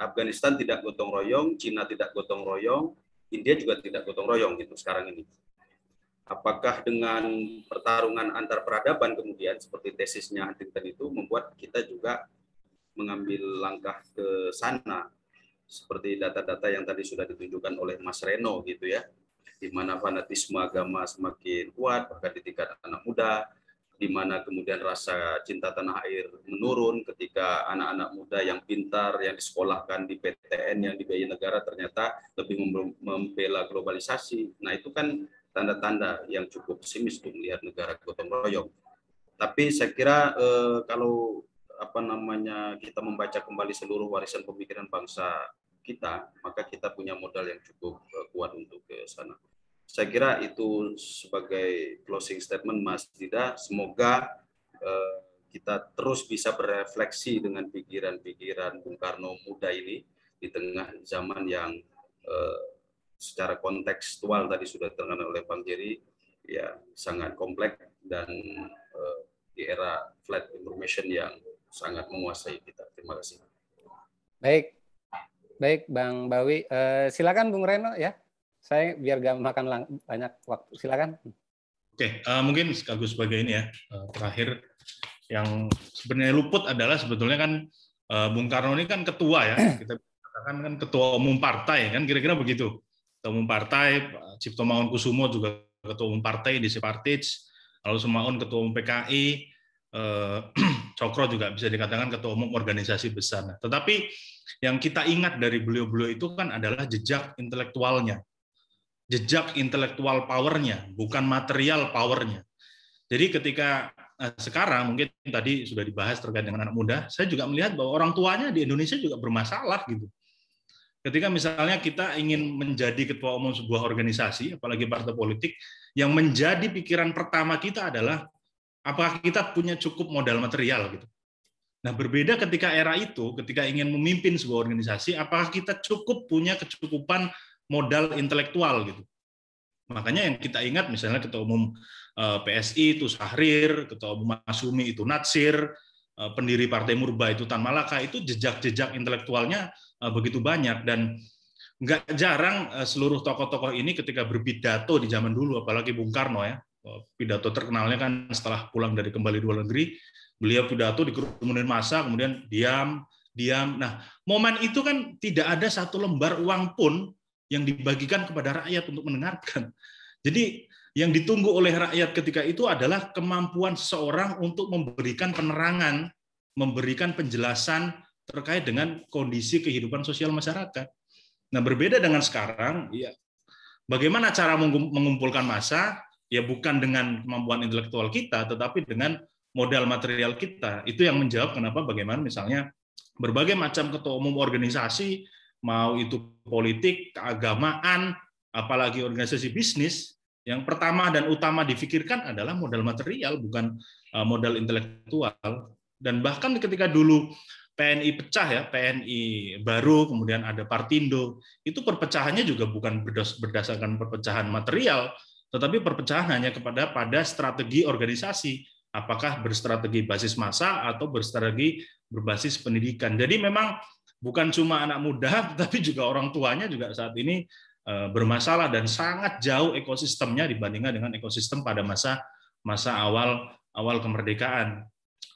B: Afghanistan tidak gotong royong, Cina tidak gotong royong, India juga tidak gotong royong gitu sekarang ini. Apakah dengan pertarungan antar peradaban kemudian seperti tesisnya Huntington itu membuat kita juga mengambil langkah ke sana seperti data-data yang tadi sudah ditunjukkan oleh Mas Reno gitu ya, di mana fanatisme agama semakin kuat bahkan di tingkat anak muda, di mana kemudian rasa cinta tanah air menurun ketika anak-anak muda yang pintar yang disekolahkan di PTN yang dibiayai negara ternyata lebih membela globalisasi. Nah, itu kan tanda-tanda yang cukup pesimis untuk melihat negara gotong royong. Tapi saya kira eh, kalau apa namanya kita membaca kembali seluruh warisan pemikiran bangsa kita, maka kita punya modal yang cukup eh, kuat untuk ke sana saya kira itu sebagai closing statement Mas Dida. Semoga eh, kita terus bisa berefleksi dengan pikiran-pikiran Bung Karno muda ini di tengah zaman yang eh, secara kontekstual tadi sudah terkenal oleh Bang Jerry ya sangat kompleks
D: dan eh, di era flat information yang sangat menguasai kita.
A: Terima kasih. Baik, baik Bang Bawi. Eh, silakan Bung Reno ya. Saya biar gak makan banyak waktu. Silakan. Oke,
F: okay, uh, eh, mungkin sekaligus sebagai ini ya uh, terakhir yang sebenarnya luput adalah sebetulnya kan uh, Bung Karno ini kan ketua ya kita katakan kan ketua umum partai kan kira-kira begitu ketua umum partai Cipto Mangunkusumo juga ketua umum partai di Separtage lalu Semaun ketua umum PKI Cokro juga bisa dikatakan ketua umum organisasi besar. Nah, tetapi yang kita ingat dari beliau-beliau itu kan adalah jejak intelektualnya jejak intelektual powernya, bukan material powernya. Jadi ketika eh, sekarang mungkin tadi sudah dibahas terkait dengan anak muda, saya juga melihat bahwa orang tuanya di Indonesia juga bermasalah gitu. Ketika misalnya kita ingin menjadi ketua umum sebuah organisasi, apalagi partai politik, yang menjadi pikiran pertama kita adalah apakah kita punya cukup modal material gitu. Nah, berbeda ketika era itu, ketika ingin memimpin sebuah organisasi, apakah kita cukup punya kecukupan modal intelektual gitu. Makanya yang kita ingat misalnya ketua umum eh, PSI itu Sahrir, ketua umum Masumi itu Natsir, eh, pendiri Partai Murba itu Tan Malaka itu jejak-jejak intelektualnya eh, begitu banyak dan nggak jarang seluruh tokoh-tokoh ini ketika berpidato di zaman dulu apalagi Bung Karno ya pidato terkenalnya kan setelah pulang dari kembali dua negeri beliau pidato di kerumunan masa kemudian diam diam nah momen itu kan tidak ada satu lembar uang pun yang dibagikan kepada rakyat untuk mendengarkan. Jadi yang ditunggu oleh rakyat ketika itu adalah kemampuan seseorang untuk memberikan penerangan, memberikan penjelasan terkait dengan kondisi kehidupan sosial masyarakat. Nah, berbeda dengan sekarang, ya bagaimana cara mengumpulkan massa? Ya bukan dengan kemampuan intelektual kita, tetapi dengan modal material kita. Itu yang menjawab kenapa bagaimana misalnya berbagai macam ketua umum organisasi mau itu politik, keagamaan, apalagi organisasi bisnis, yang pertama dan utama difikirkan adalah modal material, bukan eh, modal intelektual. Dan bahkan ketika dulu PNI pecah ya, PNI baru, kemudian ada Partindo, itu perpecahannya juga bukan berdasarkan perpecahan material, tetapi perpecahan hanya kepada pada strategi organisasi, apakah berstrategi basis massa atau berstrategi berbasis pendidikan. Jadi memang bukan cuma anak muda, tapi juga orang tuanya juga saat ini eh, bermasalah dan sangat jauh ekosistemnya dibandingkan dengan ekosistem pada masa masa awal awal kemerdekaan.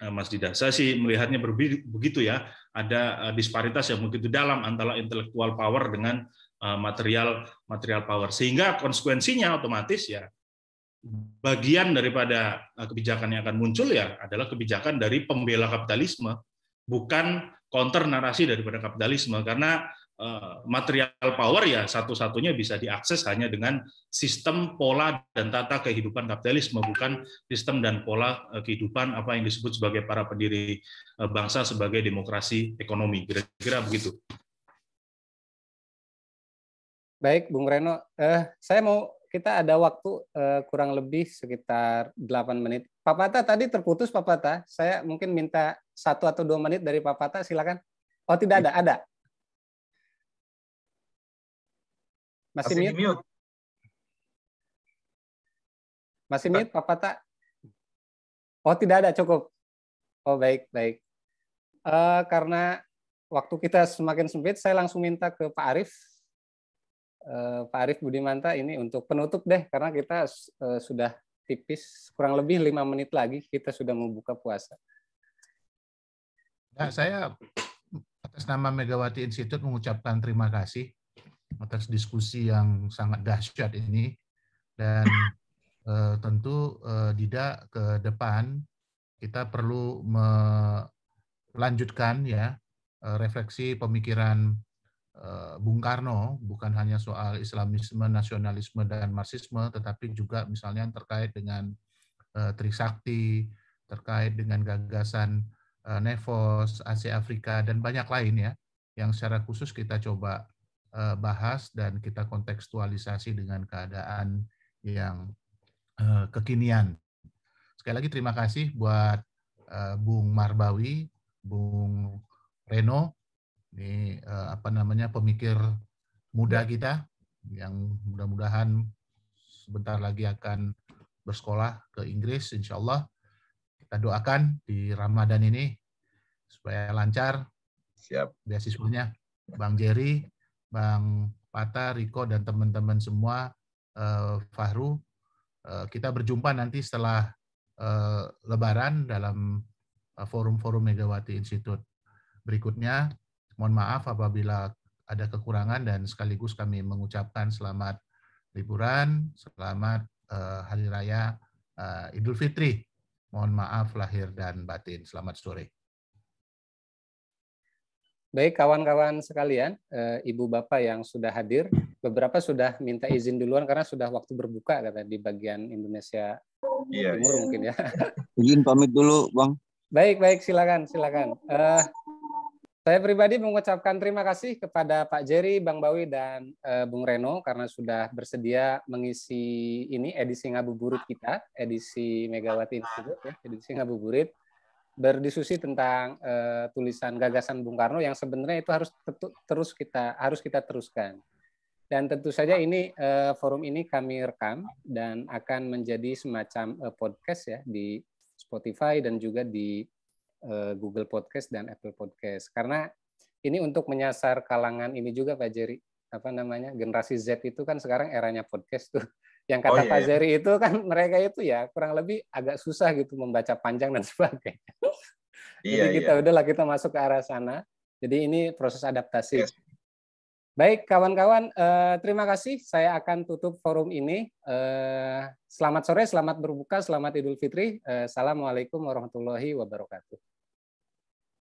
F: Eh, Mas Dida, saya sih melihatnya begitu ya, ada eh, disparitas yang begitu dalam antara intelektual power dengan material material power sehingga konsekuensinya otomatis ya bagian daripada kebijakan yang akan muncul ya adalah kebijakan dari pembela kapitalisme bukan counter narasi daripada kapitalisme karena eh, material power ya satu-satunya bisa diakses hanya dengan sistem pola dan tata kehidupan kapitalisme bukan sistem dan pola eh, kehidupan apa yang disebut sebagai para pendiri eh, bangsa sebagai demokrasi
D: ekonomi kira-kira begitu.
A: Baik, Bung Reno, eh, saya mau kita ada waktu uh, kurang lebih sekitar 8 menit. Papata tadi terputus Papata. Saya mungkin minta satu atau dua menit dari Papata. Silakan. Oh tidak ada, ada. Masih, Masih mute? mute. Masih mute Papata? Oh tidak ada, cukup. Oh baik, baik. Uh, karena waktu kita semakin sempit, saya langsung minta ke Pak Arif Eh, Pak Arief Budimanta ini untuk penutup deh karena kita eh, sudah tipis kurang lebih lima menit lagi kita sudah membuka puasa.
H: Nah, saya atas nama Megawati Institute mengucapkan terima kasih atas diskusi yang sangat dahsyat ini dan eh, tentu eh, Dida ke depan kita perlu melanjutkan ya eh, refleksi pemikiran Eh, Bung Karno bukan hanya soal Islamisme, nasionalisme dan Marxisme, tetapi juga misalnya terkait dengan uh, Trisakti, terkait dengan gagasan uh, Nevos, Asia Afrika dan banyak lain ya, yang secara khusus kita coba bahas dan kita kontekstualisasi dengan keadaan yang kekinian. Sekali lagi terima kasih buat Bung Marbawi, Bung Reno ini uh, apa namanya pemikir muda ya. kita yang mudah-mudahan sebentar lagi akan bersekolah ke Inggris insya Allah. Kita doakan di Ramadan ini supaya lancar. Siap. Beasiswanya Bang Jerry, Bang Pata, Riko, dan teman-teman semua, uh, Fahru. uh, kita berjumpa nanti setelah uh, Lebaran dalam forum-forum Megawati Institute. Berikutnya, Mohon maaf apabila ada kekurangan dan sekaligus kami mengucapkan selamat liburan, selamat uh, hari raya uh, Idul Fitri. Mohon maaf lahir dan batin. Selamat sore.
A: Baik kawan-kawan sekalian, eh, Ibu Bapak yang sudah hadir, beberapa sudah minta izin duluan karena sudah waktu berbuka kata di bagian Indonesia iya, Timur mungkin ya.
E: Izin pamit dulu, Bang.
A: Baik, baik, silakan, silakan. Uh, saya pribadi mengucapkan terima kasih kepada Pak Jerry, Bang Bawi, dan uh, Bung Reno karena sudah bersedia mengisi ini edisi ngabuburit kita, edisi Megawati Institute, ya, edisi ngabuburit berdiskusi tentang uh, tulisan gagasan Bung Karno yang sebenarnya itu harus terus kita harus kita teruskan. Dan tentu saja ini uh, forum ini kami rekam dan akan menjadi semacam uh, podcast ya di Spotify dan juga di Eh, Google Podcast dan Apple Podcast karena ini untuk menyasar kalangan ini juga Pak Jerry apa namanya generasi Z itu kan sekarang eranya podcast tuh yang kata oh, iya, Pak iya. Jerry itu kan mereka itu ya kurang lebih agak susah gitu membaca panjang dan sebagainya iya, jadi kita iya. udahlah kita masuk ke arah sana jadi ini proses adaptasi yes. Baik, kawan-kawan, eh, terima kasih. Saya akan tutup forum ini. Eh, selamat sore, selamat berbuka, selamat Idul Fitri. Eh, Assalamualaikum warahmatullahi wabarakatuh.